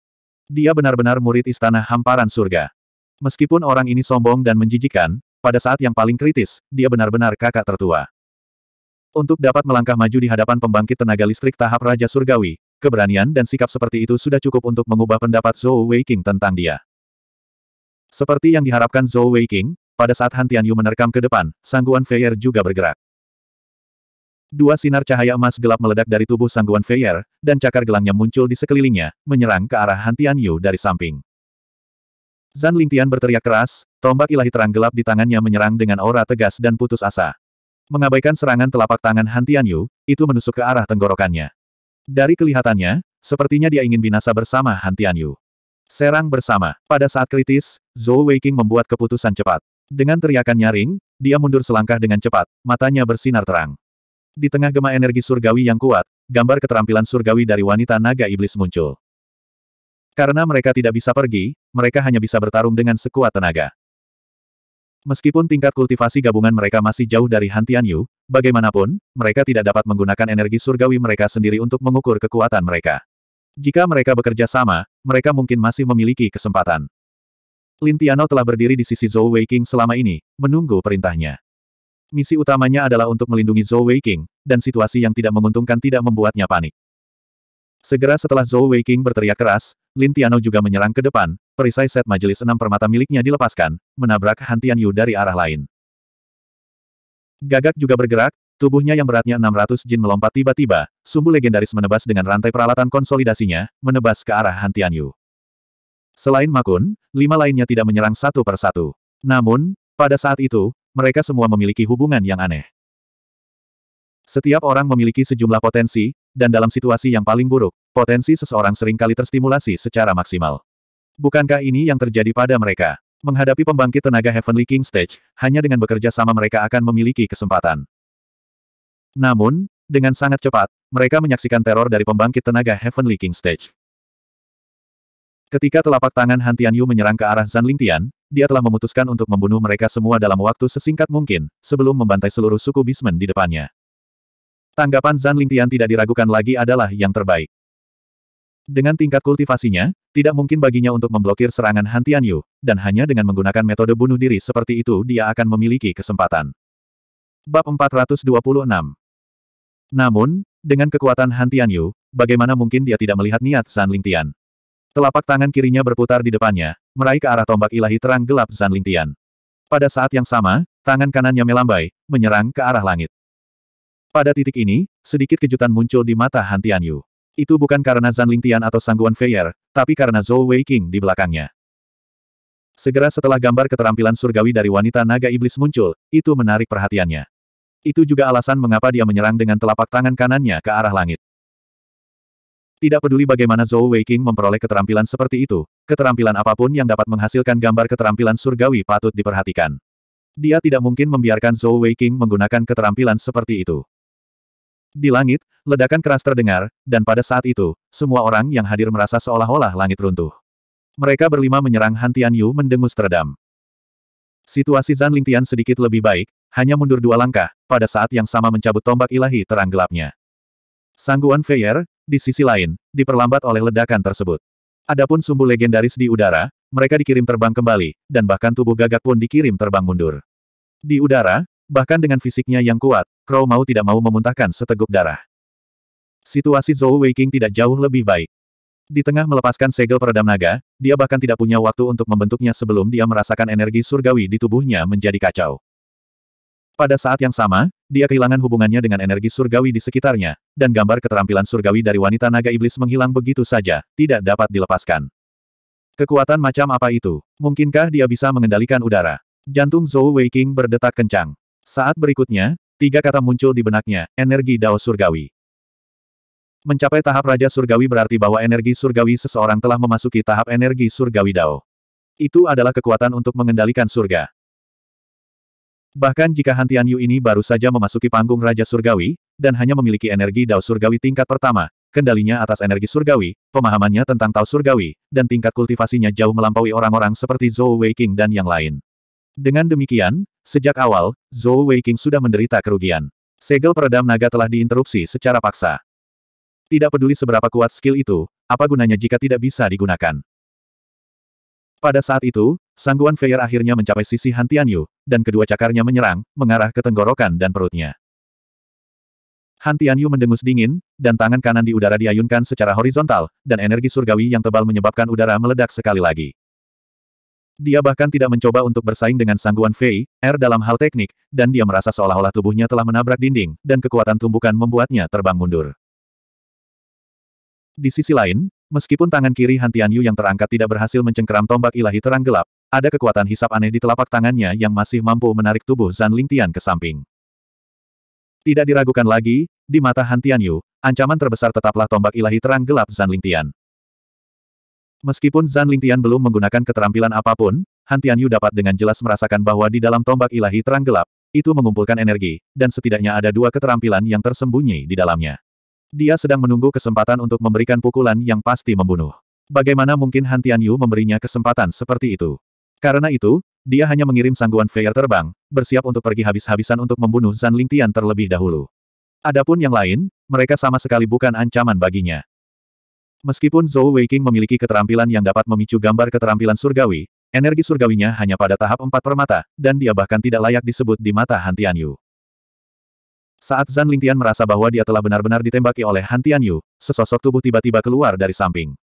Dia benar-benar murid istana hamparan surga. Meskipun orang ini sombong dan menjijikan, pada saat yang paling kritis, dia benar-benar kakak tertua. Untuk dapat melangkah maju di hadapan pembangkit tenaga listrik tahap Raja Surgawi, keberanian dan sikap seperti itu sudah cukup untuk mengubah pendapat Zhou Weiqing tentang dia. Seperti yang diharapkan Zhou Weiqing, pada saat Han Tianyu menerkam ke depan, Sangguan Feier juga bergerak. Dua sinar cahaya emas gelap meledak dari tubuh Sangguan Feier, dan cakar gelangnya muncul di sekelilingnya, menyerang ke arah Han Tianyu dari samping. Zan Lingtian berteriak keras, tombak ilahi terang gelap di tangannya menyerang dengan aura tegas dan putus asa. Mengabaikan serangan telapak tangan Han Tianyu, itu menusuk ke arah tenggorokannya. Dari kelihatannya, sepertinya dia ingin binasa bersama Han Tianyu. Serang bersama. Pada saat kritis, Zhou Weiqing membuat keputusan cepat. Dengan teriakan nyaring, dia mundur selangkah dengan cepat, matanya bersinar terang. Di tengah gema energi surgawi yang kuat, gambar keterampilan surgawi dari wanita naga iblis muncul. Karena mereka tidak bisa pergi, mereka hanya bisa bertarung dengan sekuat tenaga. Meskipun tingkat kultivasi gabungan mereka masih jauh dari Han Tianyu, bagaimanapun, mereka tidak dapat menggunakan energi surgawi mereka sendiri untuk mengukur kekuatan mereka. Jika mereka bekerja sama, mereka mungkin masih memiliki kesempatan. Lin Tiano telah berdiri di sisi Zhou Weiqing selama ini, menunggu perintahnya. Misi utamanya adalah untuk melindungi Zhou Weiqing, dan situasi yang tidak menguntungkan tidak membuatnya panik. Segera setelah Zhou Weiqing berteriak keras, Lin Tiano juga menyerang ke depan, perisai set majelis enam permata miliknya dilepaskan, menabrak Han Tian dari arah lain. Gagak juga bergerak, tubuhnya yang beratnya 600 jin melompat tiba-tiba, sumbu legendaris menebas dengan rantai peralatan konsolidasinya, menebas ke arah Han Tian Selain Makun, lima lainnya tidak menyerang satu per satu. Namun, pada saat itu, mereka semua memiliki hubungan yang aneh. Setiap orang memiliki sejumlah potensi, dan dalam situasi yang paling buruk, potensi seseorang seringkali terstimulasi secara maksimal. Bukankah ini yang terjadi pada mereka? Menghadapi pembangkit tenaga Heavenly King Stage, hanya dengan bekerja sama mereka akan memiliki kesempatan. Namun, dengan sangat cepat, mereka menyaksikan teror dari pembangkit tenaga Heavenly King Stage. Ketika telapak tangan Han Yu menyerang ke arah Zan Lingtian, dia telah memutuskan untuk membunuh mereka semua dalam waktu sesingkat mungkin, sebelum membantai seluruh suku Bismen di depannya. Tanggapan Zan Lingtian tidak diragukan lagi adalah yang terbaik. Dengan tingkat kultivasinya, tidak mungkin baginya untuk memblokir serangan Han Tianyu, dan hanya dengan menggunakan metode bunuh diri seperti itu dia akan memiliki kesempatan. Bab 426 Namun, dengan kekuatan Han Tianyu, bagaimana mungkin dia tidak melihat niat Zan Lingtian? Telapak tangan kirinya berputar di depannya, meraih ke arah tombak ilahi terang gelap Zan Lingtian. Pada saat yang sama, tangan kanannya melambai, menyerang ke arah langit. Pada titik ini, sedikit kejutan muncul di mata Han Tianyu. Itu bukan karena Zan Lingtian atau Sangguan Feier, tapi karena Zhou Weiqing di belakangnya. Segera setelah gambar keterampilan surgawi dari wanita naga iblis muncul, itu menarik perhatiannya. Itu juga alasan mengapa dia menyerang dengan telapak tangan kanannya ke arah langit. Tidak peduli bagaimana Zhou Weiqing memperoleh keterampilan seperti itu, keterampilan apapun yang dapat menghasilkan gambar keterampilan surgawi patut diperhatikan. Dia tidak mungkin membiarkan Zhou Weiqing menggunakan keterampilan seperti itu. Di langit, ledakan keras terdengar, dan pada saat itu, semua orang yang hadir merasa seolah-olah langit runtuh. Mereka berlima menyerang Hantian Yu mendengus teredam. Situasi Zan Lingtian sedikit lebih baik, hanya mundur dua langkah, pada saat yang sama mencabut tombak ilahi terang gelapnya. Sangguan Feier, di sisi lain, diperlambat oleh ledakan tersebut. Adapun sumbu legendaris di udara, mereka dikirim terbang kembali, dan bahkan tubuh gagak pun dikirim terbang mundur. Di udara, bahkan dengan fisiknya yang kuat, Crow mau tidak mau memuntahkan seteguk darah. Situasi Zhou Weiqing tidak jauh lebih baik. Di tengah melepaskan segel peredam naga, dia bahkan tidak punya waktu untuk membentuknya sebelum dia merasakan energi surgawi di tubuhnya menjadi kacau. Pada saat yang sama, dia kehilangan hubungannya dengan energi surgawi di sekitarnya, dan gambar keterampilan surgawi dari wanita naga iblis menghilang begitu saja, tidak dapat dilepaskan. Kekuatan macam apa itu? Mungkinkah dia bisa mengendalikan udara? Jantung Zhou Weiqing berdetak kencang. Saat berikutnya, Tiga kata muncul di benaknya, energi Dao Surgawi. Mencapai tahap Raja Surgawi berarti bahwa energi surgawi seseorang telah memasuki tahap energi surgawi Dao. Itu adalah kekuatan untuk mengendalikan surga. Bahkan jika Hantianyu Yu ini baru saja memasuki panggung Raja Surgawi, dan hanya memiliki energi Dao Surgawi tingkat pertama, kendalinya atas energi surgawi, pemahamannya tentang Tao Surgawi, dan tingkat kultivasinya jauh melampaui orang-orang seperti Zhou Weiking dan yang lain. Dengan demikian, Sejak awal, Zhou Weiqing sudah menderita kerugian. Segel peredam naga telah diinterupsi secara paksa. Tidak peduli seberapa kuat skill itu, apa gunanya jika tidak bisa digunakan. Pada saat itu, sangguan Feier akhirnya mencapai sisi Han Tianyu, dan kedua cakarnya menyerang, mengarah ke tenggorokan dan perutnya. Han Tianyu mendengus dingin, dan tangan kanan di udara diayunkan secara horizontal, dan energi surgawi yang tebal menyebabkan udara meledak sekali lagi. Dia bahkan tidak mencoba untuk bersaing dengan sangguan Fei, R er dalam hal teknik, dan dia merasa seolah-olah tubuhnya telah menabrak dinding, dan kekuatan tumbukan membuatnya terbang mundur. Di sisi lain, meskipun tangan kiri Han Tianyu yang terangkat tidak berhasil mencengkeram tombak ilahi terang gelap, ada kekuatan hisap aneh di telapak tangannya yang masih mampu menarik tubuh Zan Lingtian ke samping. Tidak diragukan lagi, di mata Han Tianyu, ancaman terbesar tetaplah tombak ilahi terang gelap Zan Lingtian. Meskipun Zan Lingtian belum menggunakan keterampilan apapun, Han Tianyu dapat dengan jelas merasakan bahwa di dalam tombak ilahi terang gelap, itu mengumpulkan energi, dan setidaknya ada dua keterampilan yang tersembunyi di dalamnya. Dia sedang menunggu kesempatan untuk memberikan pukulan yang pasti membunuh. Bagaimana mungkin Han Tianyu memberinya kesempatan seperti itu? Karena itu, dia hanya mengirim sangguan Feier terbang, bersiap untuk pergi habis-habisan untuk membunuh Zan Lingtian terlebih dahulu. Adapun yang lain, mereka sama sekali bukan ancaman baginya. Meskipun Zhou Weiqing memiliki keterampilan yang dapat memicu gambar keterampilan surgawi, energi surgawinya hanya pada tahap empat permata, dan dia bahkan tidak layak disebut di mata Han Tianyu. Saat Zan Lingtian merasa bahwa dia telah benar-benar ditembaki oleh Han Tianyu, sesosok tubuh tiba-tiba keluar dari samping.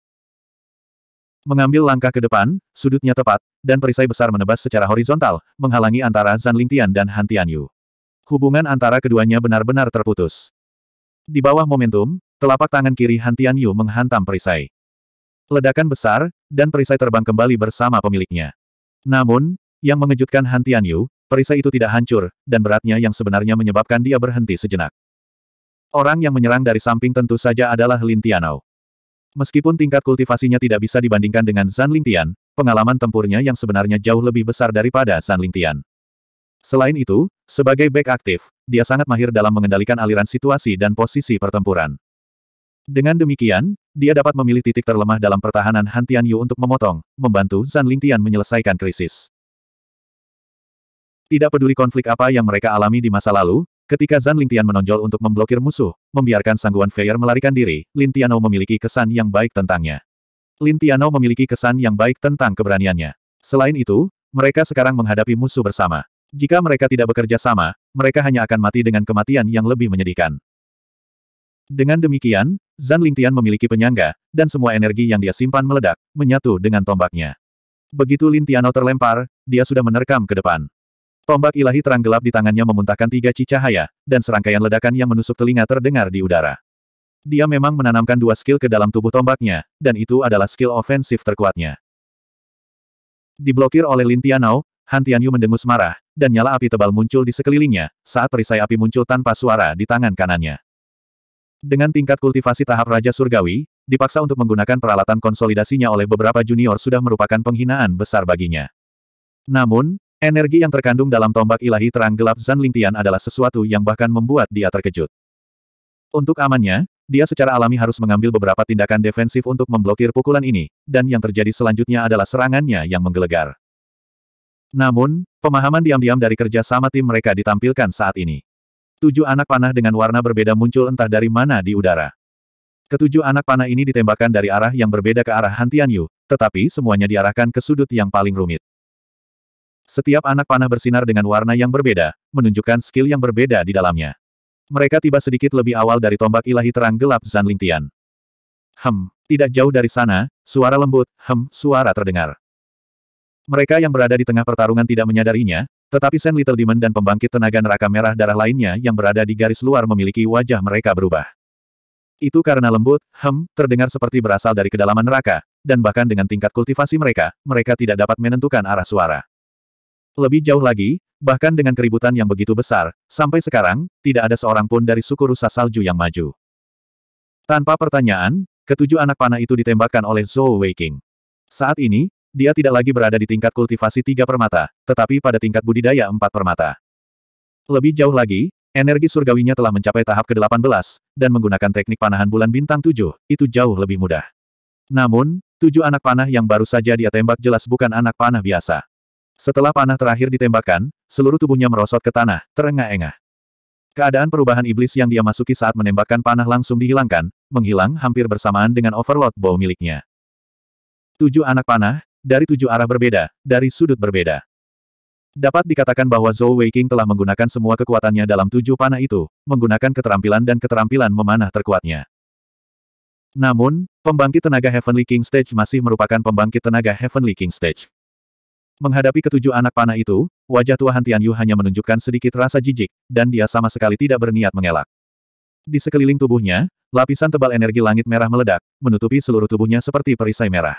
Mengambil langkah ke depan, sudutnya tepat, dan perisai besar menebas secara horizontal, menghalangi antara Zan Lingtian dan Han Tianyu. Hubungan antara keduanya benar-benar terputus. Di bawah momentum, Telapak tangan kiri Han Tianyu menghantam perisai. Ledakan besar, dan perisai terbang kembali bersama pemiliknya. Namun, yang mengejutkan Han Tianyu, perisai itu tidak hancur, dan beratnya yang sebenarnya menyebabkan dia berhenti sejenak. Orang yang menyerang dari samping tentu saja adalah Lin Tianao. Meskipun tingkat kultivasinya tidak bisa dibandingkan dengan Zan Lingtian, pengalaman tempurnya yang sebenarnya jauh lebih besar daripada Zan Lingtian. Selain itu, sebagai back aktif, dia sangat mahir dalam mengendalikan aliran situasi dan posisi pertempuran. Dengan demikian, dia dapat memilih titik terlemah dalam pertahanan Han Tian Yu untuk memotong, membantu Zan Lingtian menyelesaikan krisis. Tidak peduli konflik apa yang mereka alami di masa lalu, ketika Zan Lingtian menonjol untuk memblokir musuh, membiarkan sangguan Feier melarikan diri, Lintiano memiliki kesan yang baik tentangnya. Lintiano memiliki kesan yang baik tentang keberaniannya. Selain itu, mereka sekarang menghadapi musuh bersama. Jika mereka tidak bekerja sama, mereka hanya akan mati dengan kematian yang lebih menyedihkan. Dengan demikian, Zan Lingtian memiliki penyangga, dan semua energi yang dia simpan meledak, menyatu dengan tombaknya. Begitu Lintiano terlempar, dia sudah menerkam ke depan. Tombak ilahi terang gelap di tangannya memuntahkan tiga cahaya, dan serangkaian ledakan yang menusuk telinga terdengar di udara. Dia memang menanamkan dua skill ke dalam tubuh tombaknya, dan itu adalah skill ofensif terkuatnya. Diblokir oleh Lintianau, Han Tianyu mendengus marah, dan nyala api tebal muncul di sekelilingnya, saat perisai api muncul tanpa suara di tangan kanannya. Dengan tingkat kultivasi tahap Raja Surgawi, dipaksa untuk menggunakan peralatan konsolidasinya oleh beberapa junior sudah merupakan penghinaan besar baginya. Namun, energi yang terkandung dalam tombak ilahi terang gelap Zan Lingtian adalah sesuatu yang bahkan membuat dia terkejut. Untuk amannya, dia secara alami harus mengambil beberapa tindakan defensif untuk memblokir pukulan ini, dan yang terjadi selanjutnya adalah serangannya yang menggelegar. Namun, pemahaman diam-diam dari kerja sama tim mereka ditampilkan saat ini. Tujuh anak panah dengan warna berbeda muncul entah dari mana di udara. Ketujuh anak panah ini ditembakkan dari arah yang berbeda ke arah Han Tianyu, tetapi semuanya diarahkan ke sudut yang paling rumit. Setiap anak panah bersinar dengan warna yang berbeda, menunjukkan skill yang berbeda di dalamnya. Mereka tiba sedikit lebih awal dari tombak ilahi terang gelap Zan Lingtian. Hem, tidak jauh dari sana, suara lembut, hem, suara terdengar. Mereka yang berada di tengah pertarungan tidak menyadarinya, tetapi Sen Little Demon dan pembangkit tenaga neraka merah darah lainnya yang berada di garis luar memiliki wajah mereka berubah. Itu karena lembut, hem, terdengar seperti berasal dari kedalaman neraka, dan bahkan dengan tingkat kultivasi mereka, mereka tidak dapat menentukan arah suara. Lebih jauh lagi, bahkan dengan keributan yang begitu besar, sampai sekarang, tidak ada seorang pun dari suku rusa salju yang maju. Tanpa pertanyaan, ketujuh anak panah itu ditembakkan oleh Zhou Weiking. Saat ini, dia tidak lagi berada di tingkat kultivasi tiga permata, tetapi pada tingkat budidaya empat permata. Lebih jauh lagi, energi surgawinya telah mencapai tahap ke-18, dan menggunakan teknik panahan bulan bintang tujuh, itu jauh lebih mudah. Namun, tujuh anak panah yang baru saja dia tembak jelas bukan anak panah biasa. Setelah panah terakhir ditembakkan, seluruh tubuhnya merosot ke tanah, terengah-engah. Keadaan perubahan iblis yang dia masuki saat menembakkan panah langsung dihilangkan, menghilang hampir bersamaan dengan overload bow miliknya. Tujuh anak panah, dari tujuh arah berbeda, dari sudut berbeda. Dapat dikatakan bahwa Zhou Weiking telah menggunakan semua kekuatannya dalam tujuh panah itu, menggunakan keterampilan dan keterampilan memanah terkuatnya. Namun, pembangkit tenaga Heavenly King Stage masih merupakan pembangkit tenaga Heavenly King Stage. Menghadapi ketujuh anak panah itu, wajah tua Hantian Yu hanya menunjukkan sedikit rasa jijik, dan dia sama sekali tidak berniat mengelak. Di sekeliling tubuhnya, lapisan tebal energi langit merah meledak, menutupi seluruh tubuhnya seperti perisai merah.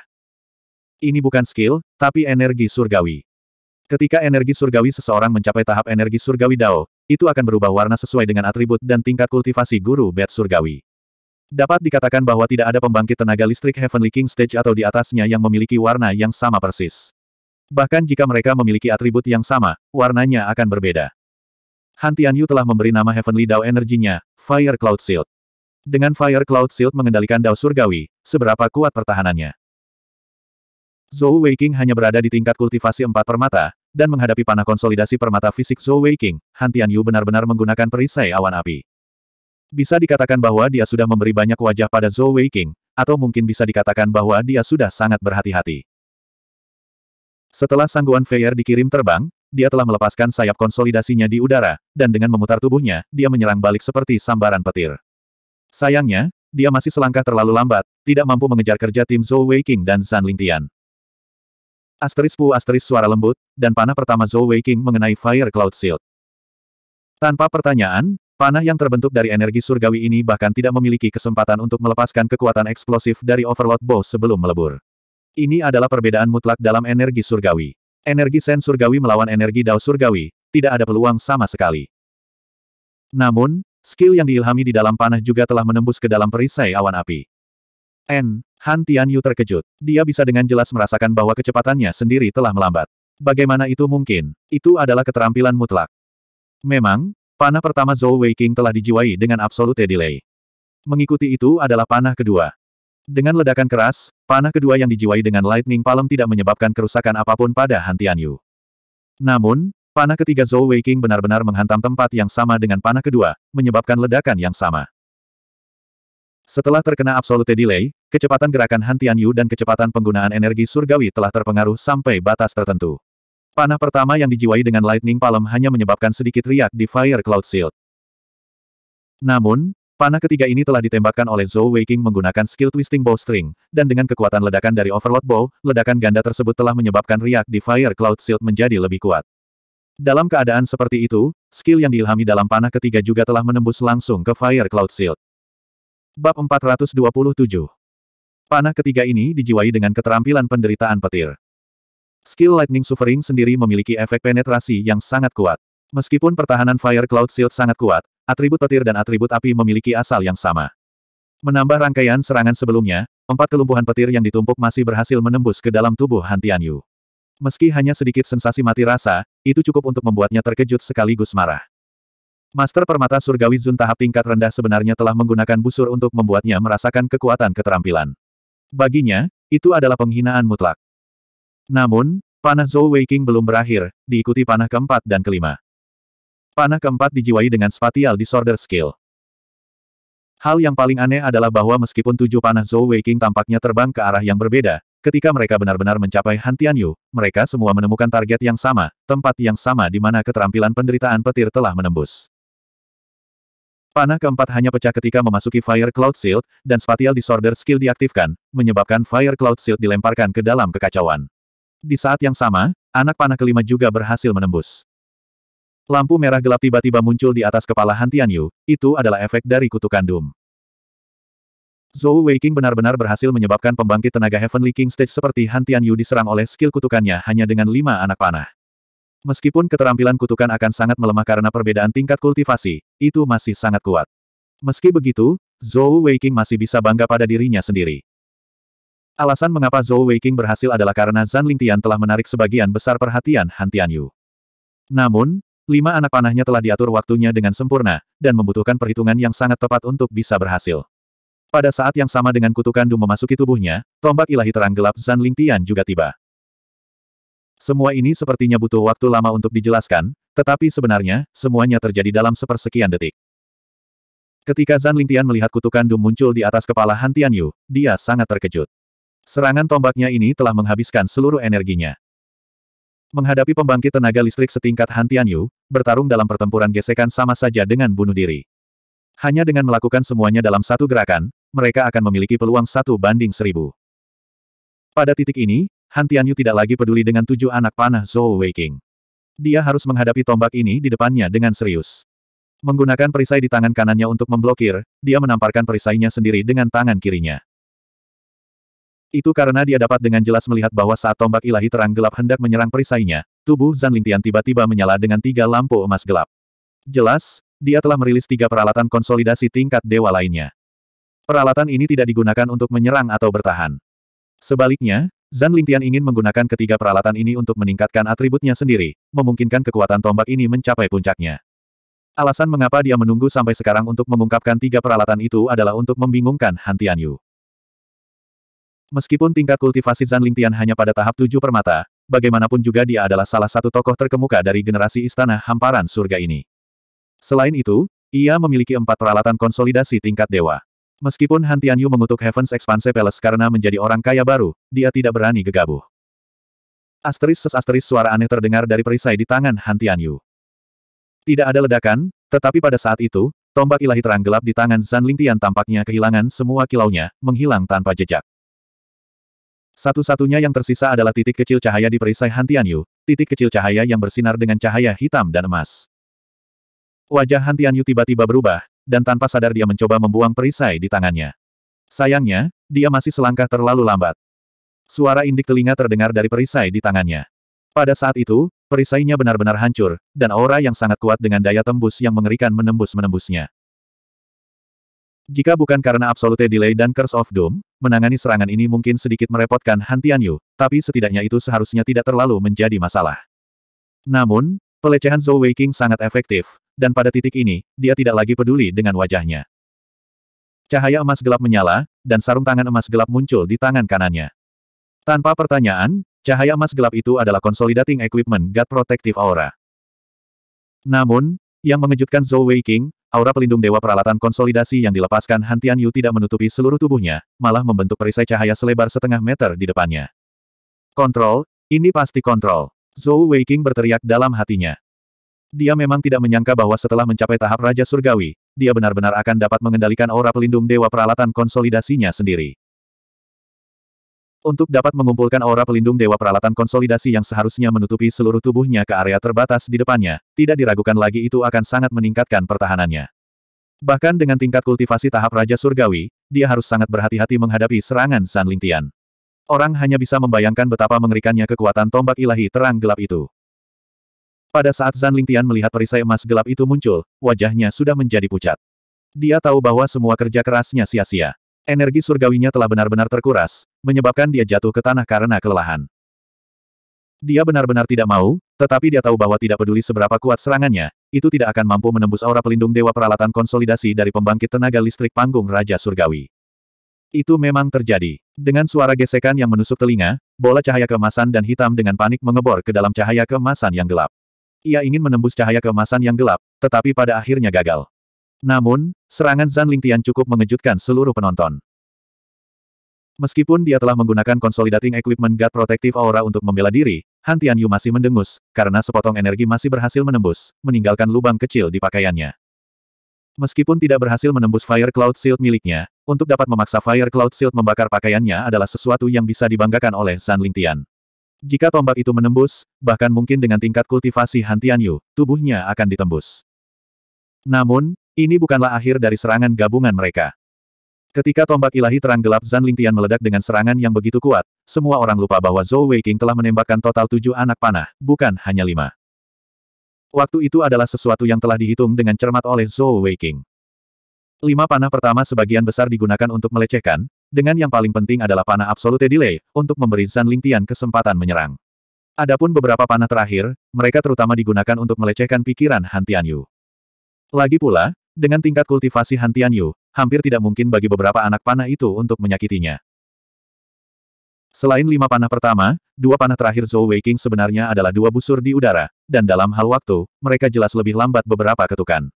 Ini bukan skill, tapi energi surgawi. Ketika energi surgawi seseorang mencapai tahap energi surgawi Dao, itu akan berubah warna sesuai dengan atribut dan tingkat kultivasi guru bed surgawi. Dapat dikatakan bahwa tidak ada pembangkit tenaga listrik Heavenly King Stage atau di atasnya yang memiliki warna yang sama persis. Bahkan jika mereka memiliki atribut yang sama, warnanya akan berbeda. Han Tianyu telah memberi nama Heavenly Dao energinya, Fire Cloud Shield. Dengan Fire Cloud Shield mengendalikan Dao Surgawi, seberapa kuat pertahanannya. Zhou Weiqing hanya berada di tingkat kultivasi empat permata, dan menghadapi panah konsolidasi permata fisik Zhou Weiqing, Han Tianyu benar-benar menggunakan perisai awan api. Bisa dikatakan bahwa dia sudah memberi banyak wajah pada Zhou Weiqing, atau mungkin bisa dikatakan bahwa dia sudah sangat berhati-hati. Setelah sangguan Feier dikirim terbang, dia telah melepaskan sayap konsolidasinya di udara, dan dengan memutar tubuhnya, dia menyerang balik seperti sambaran petir. Sayangnya, dia masih selangkah terlalu lambat, tidak mampu mengejar kerja tim Zhou Weiqing dan Zhan Lingtian. Asteris pu asteris suara lembut, dan panah pertama Zhou Weiqing mengenai Fire Cloud Shield. Tanpa pertanyaan, panah yang terbentuk dari energi surgawi ini bahkan tidak memiliki kesempatan untuk melepaskan kekuatan eksplosif dari Overlord Bow sebelum melebur. Ini adalah perbedaan mutlak dalam energi surgawi. Energi Sen surgawi melawan energi Dao surgawi, tidak ada peluang sama sekali. Namun, skill yang diilhami di dalam panah juga telah menembus ke dalam perisai awan api. N. Han Tianyu terkejut. Dia bisa dengan jelas merasakan bahwa kecepatannya sendiri telah melambat. Bagaimana itu mungkin? Itu adalah keterampilan mutlak. Memang, panah pertama Zhou Weiqing telah dijiwai dengan absolute delay. Mengikuti itu adalah panah kedua. Dengan ledakan keras, panah kedua yang dijiwai dengan Lightning Palm tidak menyebabkan kerusakan apapun pada Han Tianyu. Namun, panah ketiga Zhou Weiqing benar-benar menghantam tempat yang sama dengan panah kedua, menyebabkan ledakan yang sama. Setelah terkena absolute delay, kecepatan gerakan Han Tianyu dan kecepatan penggunaan energi surgawi telah terpengaruh sampai batas tertentu. Panah pertama yang dijiwai dengan Lightning Palm hanya menyebabkan sedikit riak di Fire Cloud Shield. Namun, panah ketiga ini telah ditembakkan oleh Zhou Weiqing menggunakan skill Twisting Bowstring, dan dengan kekuatan ledakan dari Overload Bow, ledakan ganda tersebut telah menyebabkan riak di Fire Cloud Shield menjadi lebih kuat. Dalam keadaan seperti itu, skill yang diilhami dalam panah ketiga juga telah menembus langsung ke Fire Cloud Shield. Bab 427 Panah ketiga ini dijiwai dengan keterampilan penderitaan petir. Skill Lightning Suffering sendiri memiliki efek penetrasi yang sangat kuat. Meskipun pertahanan Fire Cloud Shield sangat kuat, atribut petir dan atribut api memiliki asal yang sama. Menambah rangkaian serangan sebelumnya, empat kelumpuhan petir yang ditumpuk masih berhasil menembus ke dalam tubuh Han Tianyu. Meski hanya sedikit sensasi mati rasa, itu cukup untuk membuatnya terkejut sekaligus marah. Master Permata Surgawi Zun tahap tingkat rendah sebenarnya telah menggunakan busur untuk membuatnya merasakan kekuatan keterampilan. Baginya, itu adalah penghinaan mutlak. Namun, panah Zhou Weiqing belum berakhir, diikuti panah keempat dan kelima. Panah keempat dijiwai dengan spatial disorder skill. Hal yang paling aneh adalah bahwa meskipun tujuh panah Zhou Weiqing tampaknya terbang ke arah yang berbeda, ketika mereka benar-benar mencapai Han Tianyu, mereka semua menemukan target yang sama, tempat yang sama di mana keterampilan penderitaan petir telah menembus. Panah keempat hanya pecah ketika memasuki Fire Cloud Shield, dan Spatial Disorder skill diaktifkan, menyebabkan Fire Cloud Shield dilemparkan ke dalam kekacauan. Di saat yang sama, anak panah kelima juga berhasil menembus. Lampu merah gelap tiba-tiba muncul di atas kepala Han Tianyu, itu adalah efek dari kutukan Doom. Zhou Weiqing benar-benar berhasil menyebabkan pembangkit tenaga Heavenly King Stage seperti Han Tianyu diserang oleh skill kutukannya hanya dengan lima anak panah. Meskipun keterampilan kutukan akan sangat melemah karena perbedaan tingkat kultivasi, itu masih sangat kuat. Meski begitu, Zhou Weiqing masih bisa bangga pada dirinya sendiri. Alasan mengapa Zhou Weiqing berhasil adalah karena Zan Lingtian telah menarik sebagian besar perhatian Han Tianyu. Namun, lima anak panahnya telah diatur waktunya dengan sempurna, dan membutuhkan perhitungan yang sangat tepat untuk bisa berhasil. Pada saat yang sama dengan kutukan Du memasuki tubuhnya, tombak ilahi terang gelap Zan Lingtian juga tiba. Semua ini sepertinya butuh waktu lama untuk dijelaskan, tetapi sebenarnya, semuanya terjadi dalam sepersekian detik. Ketika Zan Lingtian melihat kutukan Doom muncul di atas kepala Han Tianyu, dia sangat terkejut. Serangan tombaknya ini telah menghabiskan seluruh energinya. Menghadapi pembangkit tenaga listrik setingkat Han Tianyu, bertarung dalam pertempuran gesekan sama saja dengan bunuh diri. Hanya dengan melakukan semuanya dalam satu gerakan, mereka akan memiliki peluang satu banding seribu. Pada titik ini, Han Tianyu tidak lagi peduli dengan tujuh anak panah Zhou Weiqing. Dia harus menghadapi tombak ini di depannya dengan serius. Menggunakan perisai di tangan kanannya untuk memblokir, dia menamparkan perisainya sendiri dengan tangan kirinya. Itu karena dia dapat dengan jelas melihat bahwa saat tombak ilahi terang gelap hendak menyerang perisainya, tubuh Zan Lingtian tiba-tiba menyala dengan tiga lampu emas gelap. Jelas, dia telah merilis tiga peralatan konsolidasi tingkat dewa lainnya. Peralatan ini tidak digunakan untuk menyerang atau bertahan. Sebaliknya, Zan Lingtian ingin menggunakan ketiga peralatan ini untuk meningkatkan atributnya sendiri, memungkinkan kekuatan tombak ini mencapai puncaknya. Alasan mengapa dia menunggu sampai sekarang untuk mengungkapkan tiga peralatan itu adalah untuk membingungkan Han Tianyu. Meskipun tingkat kultivasi Zan Lingtian hanya pada tahap tujuh permata, bagaimanapun juga dia adalah salah satu tokoh terkemuka dari generasi istana hamparan surga ini. Selain itu, ia memiliki empat peralatan konsolidasi tingkat dewa. Meskipun Han Tianyu mengutuk Heaven's Expanse Palace karena menjadi orang kaya baru, dia tidak berani gegabah. Asteris sesasteris suara aneh terdengar dari perisai di tangan Han Tianyu. Tidak ada ledakan, tetapi pada saat itu, tombak ilahi terang gelap di tangan Zan Lingtian tampaknya kehilangan semua kilaunya, menghilang tanpa jejak. Satu-satunya yang tersisa adalah titik kecil cahaya di perisai Han Tianyu, titik kecil cahaya yang bersinar dengan cahaya hitam dan emas. Wajah Han Tianyu tiba-tiba berubah, dan tanpa sadar dia mencoba membuang perisai di tangannya. Sayangnya, dia masih selangkah terlalu lambat. Suara indik telinga terdengar dari perisai di tangannya. Pada saat itu, perisainya benar-benar hancur, dan aura yang sangat kuat dengan daya tembus yang mengerikan menembus-menembusnya. Jika bukan karena Absolute Delay dan Curse of Doom, menangani serangan ini mungkin sedikit merepotkan Han Tianyu, tapi setidaknya itu seharusnya tidak terlalu menjadi masalah. Namun, pelecehan Zhou Weiking sangat efektif, dan pada titik ini, dia tidak lagi peduli dengan wajahnya. Cahaya emas gelap menyala, dan sarung tangan emas gelap muncul di tangan kanannya. Tanpa pertanyaan, cahaya emas gelap itu adalah Consolidating Equipment God Protective Aura. Namun, yang mengejutkan Zhou Wei aura pelindung dewa peralatan konsolidasi yang dilepaskan Hantian Yu tidak menutupi seluruh tubuhnya, malah membentuk perisai cahaya selebar setengah meter di depannya. Kontrol, ini pasti kontrol. Zhou Weiqing berteriak dalam hatinya. Dia memang tidak menyangka bahwa setelah mencapai tahap Raja Surgawi, dia benar-benar akan dapat mengendalikan aura pelindung dewa peralatan konsolidasinya sendiri. Untuk dapat mengumpulkan aura pelindung dewa peralatan konsolidasi yang seharusnya menutupi seluruh tubuhnya ke area terbatas di depannya, tidak diragukan lagi itu akan sangat meningkatkan pertahanannya. Bahkan dengan tingkat kultivasi tahap Raja Surgawi, dia harus sangat berhati-hati menghadapi serangan San Lingtian. Orang hanya bisa membayangkan betapa mengerikannya kekuatan tombak ilahi terang gelap itu. Pada saat Zan Lingtian melihat perisai emas gelap itu muncul, wajahnya sudah menjadi pucat. Dia tahu bahwa semua kerja kerasnya sia-sia. Energi surgawinya telah benar-benar terkuras, menyebabkan dia jatuh ke tanah karena kelelahan. Dia benar-benar tidak mau, tetapi dia tahu bahwa tidak peduli seberapa kuat serangannya, itu tidak akan mampu menembus aura pelindung dewa peralatan konsolidasi dari pembangkit tenaga listrik panggung Raja Surgawi. Itu memang terjadi. Dengan suara gesekan yang menusuk telinga, bola cahaya kemasan dan hitam dengan panik mengebor ke dalam cahaya kemasan yang gelap. Ia ingin menembus cahaya kemasan yang gelap, tetapi pada akhirnya gagal. Namun, serangan Zan Lingtian cukup mengejutkan seluruh penonton. Meskipun dia telah menggunakan Consolidating Equipment God Protective Aura untuk membela diri, Han Tianyu masih mendengus, karena sepotong energi masih berhasil menembus, meninggalkan lubang kecil di pakaiannya. Meskipun tidak berhasil menembus Fire Cloud Shield miliknya, untuk dapat memaksa Fire Cloud Shield membakar pakaiannya adalah sesuatu yang bisa dibanggakan oleh Zan Lingtian. Jika tombak itu menembus, bahkan mungkin dengan tingkat kultivasi Hantianyu, Yu, tubuhnya akan ditembus. Namun, ini bukanlah akhir dari serangan gabungan mereka. Ketika tombak ilahi terang gelap Zan Lingtian meledak dengan serangan yang begitu kuat, semua orang lupa bahwa Zhou Weiqing telah menembakkan total tujuh anak panah, bukan hanya lima. Waktu itu adalah sesuatu yang telah dihitung dengan cermat oleh Zhou Weiqing. Lima panah pertama sebagian besar digunakan untuk melecehkan, dengan yang paling penting adalah panah Absolute Delay, untuk memberi Zan Lingtian kesempatan menyerang. Adapun beberapa panah terakhir, mereka terutama digunakan untuk melecehkan pikiran Han Tianyu. Lagi pula, dengan tingkat kultivasi Han Tianyu, hampir tidak mungkin bagi beberapa anak panah itu untuk menyakitinya. Selain lima panah pertama, dua panah terakhir Zhou Weiqing sebenarnya adalah dua busur di udara, dan dalam hal waktu, mereka jelas lebih lambat beberapa ketukan.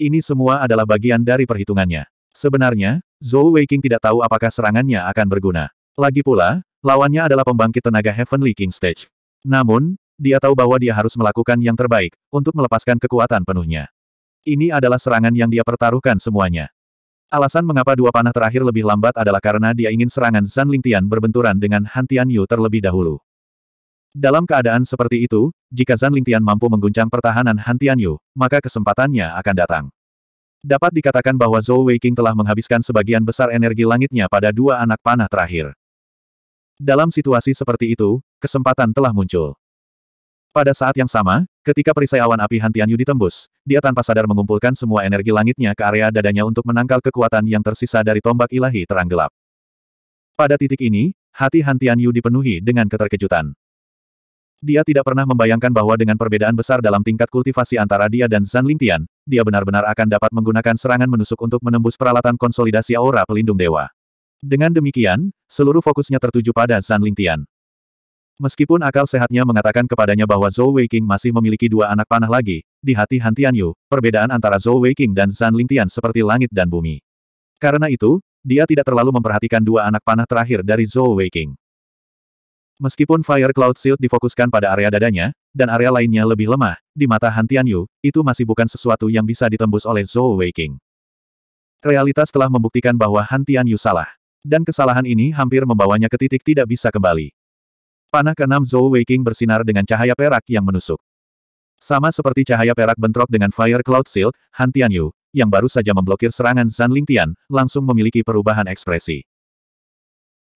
Ini semua adalah bagian dari perhitungannya. Sebenarnya, Zhou Weiqing tidak tahu apakah serangannya akan berguna. Lagi pula, lawannya adalah pembangkit tenaga Heavenly King Stage. Namun, dia tahu bahwa dia harus melakukan yang terbaik, untuk melepaskan kekuatan penuhnya. Ini adalah serangan yang dia pertaruhkan semuanya. Alasan mengapa dua panah terakhir lebih lambat adalah karena dia ingin serangan Zan Lingtian berbenturan dengan Han Tian Yu terlebih dahulu. Dalam keadaan seperti itu, jika Zan Lingtian mampu mengguncang pertahanan Han Tian Yu, maka kesempatannya akan datang. Dapat dikatakan bahwa Zhou Weiqing telah menghabiskan sebagian besar energi langitnya pada dua anak panah terakhir. Dalam situasi seperti itu, kesempatan telah muncul. Pada saat yang sama, ketika perisai awan api Hantianyu Yu ditembus, dia tanpa sadar mengumpulkan semua energi langitnya ke area dadanya untuk menangkal kekuatan yang tersisa dari tombak ilahi terang gelap. Pada titik ini, hati Hantianyu Yu dipenuhi dengan keterkejutan. Dia tidak pernah membayangkan bahwa dengan perbedaan besar dalam tingkat kultivasi antara dia dan Zan Lingtian, dia benar-benar akan dapat menggunakan serangan menusuk untuk menembus peralatan konsolidasi aura pelindung dewa. Dengan demikian, seluruh fokusnya tertuju pada Zan Lingtian. Meskipun akal sehatnya mengatakan kepadanya bahwa Zhou Weiqing masih memiliki dua anak panah lagi, di hati Han Tianyu, perbedaan antara Zhou Weiqing dan Zan Lingtian seperti langit dan bumi. Karena itu, dia tidak terlalu memperhatikan dua anak panah terakhir dari Zhou Weiqing. Meskipun Fire Cloud Shield difokuskan pada area dadanya, dan area lainnya lebih lemah, di mata Han Tianyu, itu masih bukan sesuatu yang bisa ditembus oleh Zhou Weiqing. Realitas telah membuktikan bahwa Han Tianyu salah. Dan kesalahan ini hampir membawanya ke titik tidak bisa kembali. Panah keenam Zhou Weiqing bersinar dengan cahaya perak yang menusuk. Sama seperti cahaya perak bentrok dengan Fire Cloud Shield, Han Tianyu, yang baru saja memblokir serangan Zhan Lingtian, langsung memiliki perubahan ekspresi.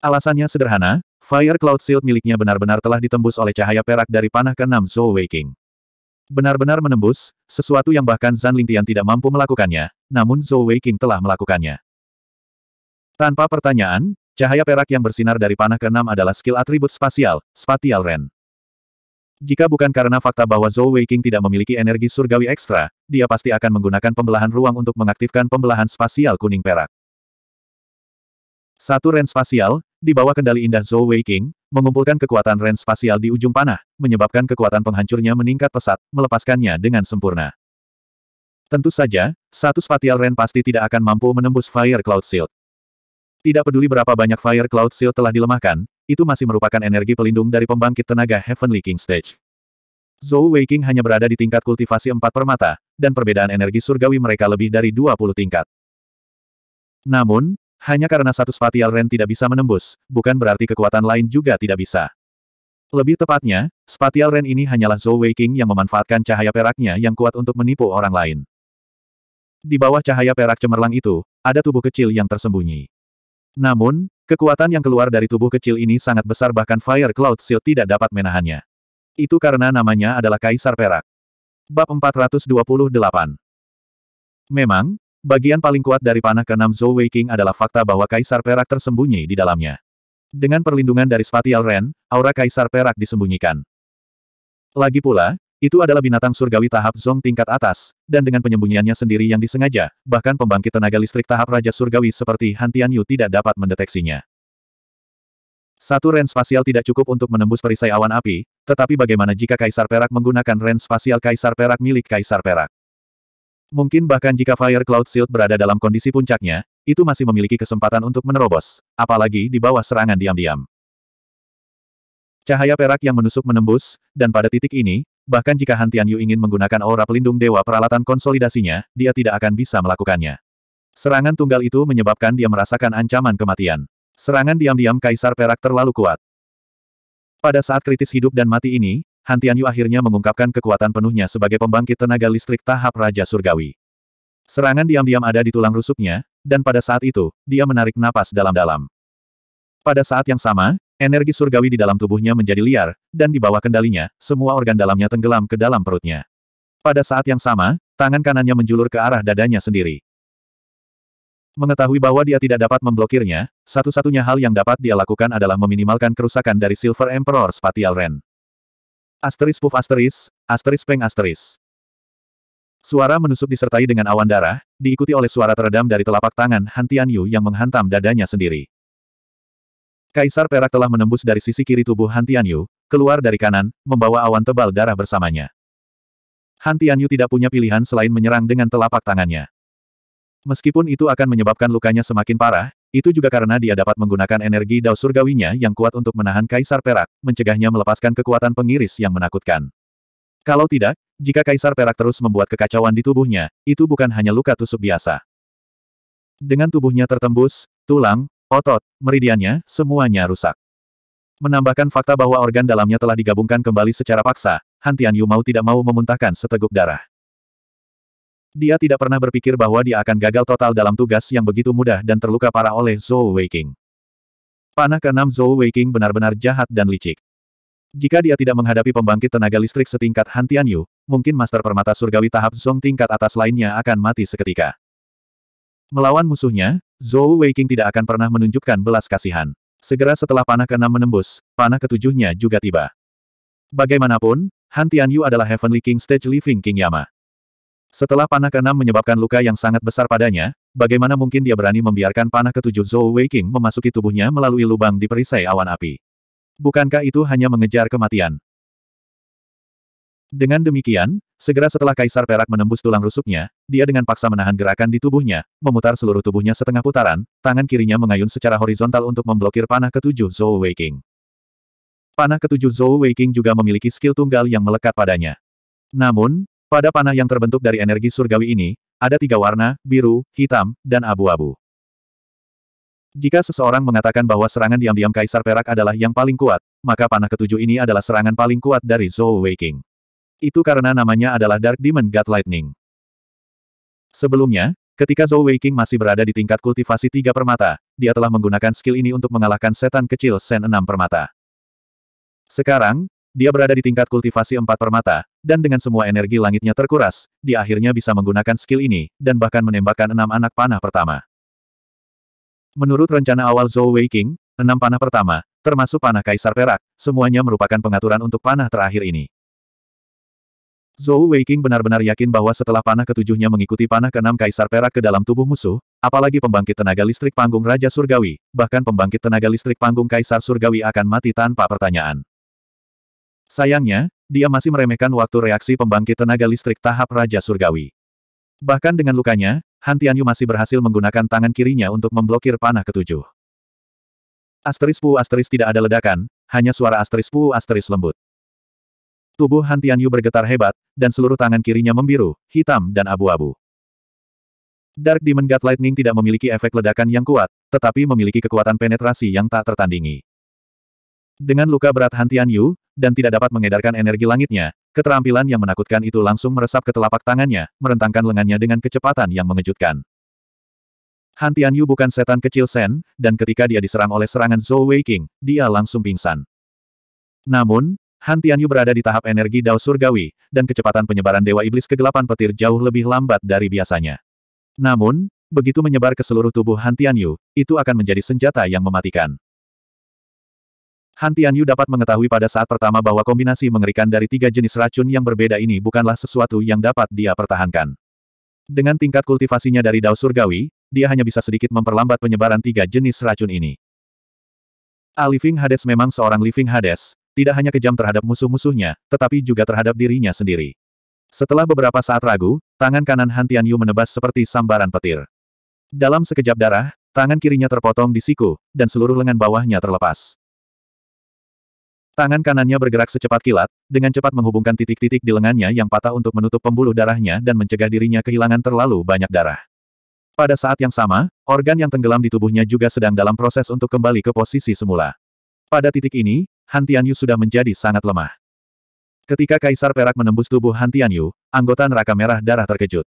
Alasannya sederhana, Fire Cloud Shield miliknya benar-benar telah ditembus oleh cahaya perak dari panah ke-6 Zhou Weiqing. Benar-benar menembus, sesuatu yang bahkan Zan Lingtian tidak mampu melakukannya, namun Zhou Weiqing telah melakukannya. Tanpa pertanyaan, cahaya perak yang bersinar dari panah ke-6 adalah skill atribut spasial, Spatial Ren. Jika bukan karena fakta bahwa Zhou Weiqing tidak memiliki energi surgawi ekstra, dia pasti akan menggunakan pembelahan ruang untuk mengaktifkan pembelahan spasial kuning perak. Satu ren spasial, di bawah kendali indah Zhou Wei mengumpulkan kekuatan ren spasial di ujung panah, menyebabkan kekuatan penghancurnya meningkat pesat, melepaskannya dengan sempurna. Tentu saja, satu spatial ren pasti tidak akan mampu menembus Fire Cloud Shield. Tidak peduli berapa banyak Fire Cloud Shield telah dilemahkan, itu masih merupakan energi pelindung dari pembangkit tenaga Heavenly King Stage. Zhou Weiqing hanya berada di tingkat kultivasi empat permata, dan perbedaan energi surgawi mereka lebih dari 20 tingkat. Namun, hanya karena satu spatial ren tidak bisa menembus, bukan berarti kekuatan lain juga tidak bisa. Lebih tepatnya, spatial ren ini hanyalah Zhou Weiqing yang memanfaatkan cahaya peraknya yang kuat untuk menipu orang lain. Di bawah cahaya perak cemerlang itu, ada tubuh kecil yang tersembunyi. Namun, kekuatan yang keluar dari tubuh kecil ini sangat besar bahkan Fire Cloud Shield tidak dapat menahannya. Itu karena namanya adalah Kaisar Perak. Bab 428 Memang, Bagian paling kuat dari panah keenam Zhou Wei King adalah fakta bahwa Kaisar Perak tersembunyi di dalamnya. Dengan perlindungan dari Spatial Ren, aura Kaisar Perak disembunyikan. Lagi pula, itu adalah binatang surgawi tahap Zong tingkat atas, dan dengan penyembunyiannya sendiri yang disengaja, bahkan pembangkit tenaga listrik tahap Raja Surgawi seperti Han Tianyu tidak dapat mendeteksinya. Satu ren spasial tidak cukup untuk menembus perisai awan api, tetapi bagaimana jika Kaisar Perak menggunakan ren spasial Kaisar Perak milik Kaisar Perak? Mungkin bahkan jika Fire Cloud Shield berada dalam kondisi puncaknya, itu masih memiliki kesempatan untuk menerobos, apalagi di bawah serangan diam-diam. Cahaya perak yang menusuk menembus, dan pada titik ini, bahkan jika Han Tianyu ingin menggunakan aura pelindung dewa peralatan konsolidasinya, dia tidak akan bisa melakukannya. Serangan tunggal itu menyebabkan dia merasakan ancaman kematian. Serangan diam-diam Kaisar Perak terlalu kuat. Pada saat kritis hidup dan mati ini, Han Tianyu akhirnya mengungkapkan kekuatan penuhnya sebagai pembangkit tenaga listrik tahap Raja Surgawi. Serangan diam-diam ada di tulang rusuknya, dan pada saat itu, dia menarik napas dalam-dalam. Pada saat yang sama, energi surgawi di dalam tubuhnya menjadi liar, dan di bawah kendalinya, semua organ dalamnya tenggelam ke dalam perutnya. Pada saat yang sama, tangan kanannya menjulur ke arah dadanya sendiri. Mengetahui bahwa dia tidak dapat memblokirnya, satu-satunya hal yang dapat dia lakukan adalah meminimalkan kerusakan dari Silver Emperor Spatial Ren. Asteris puff asteris, asteris peng asteris. Suara menusuk disertai dengan awan darah, diikuti oleh suara teredam dari telapak tangan Han Tianyu yang menghantam dadanya sendiri. Kaisar Perak telah menembus dari sisi kiri tubuh Han Tianyu, keluar dari kanan, membawa awan tebal darah bersamanya. Han Tianyu tidak punya pilihan selain menyerang dengan telapak tangannya. Meskipun itu akan menyebabkan lukanya semakin parah, itu juga karena dia dapat menggunakan energi dao surgawinya yang kuat untuk menahan Kaisar Perak, mencegahnya melepaskan kekuatan pengiris yang menakutkan. Kalau tidak, jika Kaisar Perak terus membuat kekacauan di tubuhnya, itu bukan hanya luka tusuk biasa. Dengan tubuhnya tertembus, tulang, otot, meridiannya, semuanya rusak. Menambahkan fakta bahwa organ dalamnya telah digabungkan kembali secara paksa, Hantian Yu mau tidak mau memuntahkan seteguk darah. Dia tidak pernah berpikir bahwa dia akan gagal total dalam tugas yang begitu mudah dan terluka parah oleh Zhou Weiqing. Panah keenam Zhou Weiqing benar-benar jahat dan licik. Jika dia tidak menghadapi pembangkit tenaga listrik setingkat Han Tianyu, mungkin Master Permata Surgawi tahap Zhong tingkat atas lainnya akan mati seketika. Melawan musuhnya, Zhou Weiqing tidak akan pernah menunjukkan belas kasihan. Segera setelah panah keenam menembus, panah ketujuhnya juga tiba. Bagaimanapun, Han Tianyu adalah Heavenly King Stage Living King Yama. Setelah panah keenam menyebabkan luka yang sangat besar padanya, bagaimana mungkin dia berani membiarkan panah ketujuh Zhou Weiqing memasuki tubuhnya melalui lubang di perisai awan api? Bukankah itu hanya mengejar kematian? Dengan demikian, segera setelah Kaisar Perak menembus tulang rusuknya, dia dengan paksa menahan gerakan di tubuhnya, memutar seluruh tubuhnya setengah putaran, tangan kirinya mengayun secara horizontal untuk memblokir panah ketujuh Zhou Weiqing. Panah ketujuh Zhou Weiqing juga memiliki skill tunggal yang melekat padanya. Namun, pada panah yang terbentuk dari energi surgawi ini, ada tiga warna, biru, hitam, dan abu-abu. Jika seseorang mengatakan bahwa serangan diam-diam Kaisar Perak adalah yang paling kuat, maka panah ketujuh ini adalah serangan paling kuat dari Zhou Weiking. Itu karena namanya adalah Dark Demon God Lightning. Sebelumnya, ketika Zhou Weiking masih berada di tingkat kultivasi tiga permata, dia telah menggunakan skill ini untuk mengalahkan setan kecil Sen enam permata. Sekarang, dia berada di tingkat kultivasi empat permata, dan dengan semua energi langitnya terkuras, dia akhirnya bisa menggunakan skill ini, dan bahkan menembakkan enam anak panah pertama. Menurut rencana awal Zhou Weiqing, enam panah pertama, termasuk panah Kaisar Perak, semuanya merupakan pengaturan untuk panah terakhir ini. Zhou Weiqing benar-benar yakin bahwa setelah panah ketujuhnya mengikuti panah keenam Kaisar Perak ke dalam tubuh musuh, apalagi pembangkit tenaga listrik panggung Raja Surgawi, bahkan pembangkit tenaga listrik panggung Kaisar Surgawi akan mati tanpa pertanyaan. Sayangnya, dia masih meremehkan waktu reaksi pembangkit tenaga listrik tahap Raja Surgawi. Bahkan dengan lukanya, Han Tianyu masih berhasil menggunakan tangan kirinya untuk memblokir panah ketujuh. Asteris pu asteris tidak ada ledakan, hanya suara asteris pu asteris lembut. Tubuh Han Tianyu bergetar hebat, dan seluruh tangan kirinya membiru, hitam dan abu-abu. Dark Demon God Lightning tidak memiliki efek ledakan yang kuat, tetapi memiliki kekuatan penetrasi yang tak tertandingi. Dengan luka berat Hantianyu Yu, dan tidak dapat mengedarkan energi langitnya, keterampilan yang menakutkan itu langsung meresap ke telapak tangannya, merentangkan lengannya dengan kecepatan yang mengejutkan. Hantianyu Yu bukan setan kecil Sen, dan ketika dia diserang oleh serangan Zhou Weiqing, dia langsung pingsan. Namun, Hantianyu Yu berada di tahap energi Dao Surgawi, dan kecepatan penyebaran Dewa Iblis kegelapan petir jauh lebih lambat dari biasanya. Namun, begitu menyebar ke seluruh tubuh Hantianyu, Yu, itu akan menjadi senjata yang mematikan. Han Tianyu dapat mengetahui pada saat pertama bahwa kombinasi mengerikan dari tiga jenis racun yang berbeda ini bukanlah sesuatu yang dapat dia pertahankan. Dengan tingkat kultivasinya dari Dao Surgawi, dia hanya bisa sedikit memperlambat penyebaran tiga jenis racun ini. A Living Hades memang seorang Living Hades, tidak hanya kejam terhadap musuh-musuhnya, tetapi juga terhadap dirinya sendiri. Setelah beberapa saat ragu, tangan kanan Han Tianyu menebas seperti sambaran petir. Dalam sekejap darah, tangan kirinya terpotong di siku, dan seluruh lengan bawahnya terlepas. Tangan kanannya bergerak secepat kilat, dengan cepat menghubungkan titik-titik di lengannya yang patah untuk menutup pembuluh darahnya dan mencegah dirinya kehilangan terlalu banyak darah. Pada saat yang sama, organ yang tenggelam di tubuhnya juga sedang dalam proses untuk kembali ke posisi semula. Pada titik ini, Han Tianyu sudah menjadi sangat lemah. Ketika Kaisar Perak menembus tubuh Han Tianyu, anggota neraka merah darah terkejut.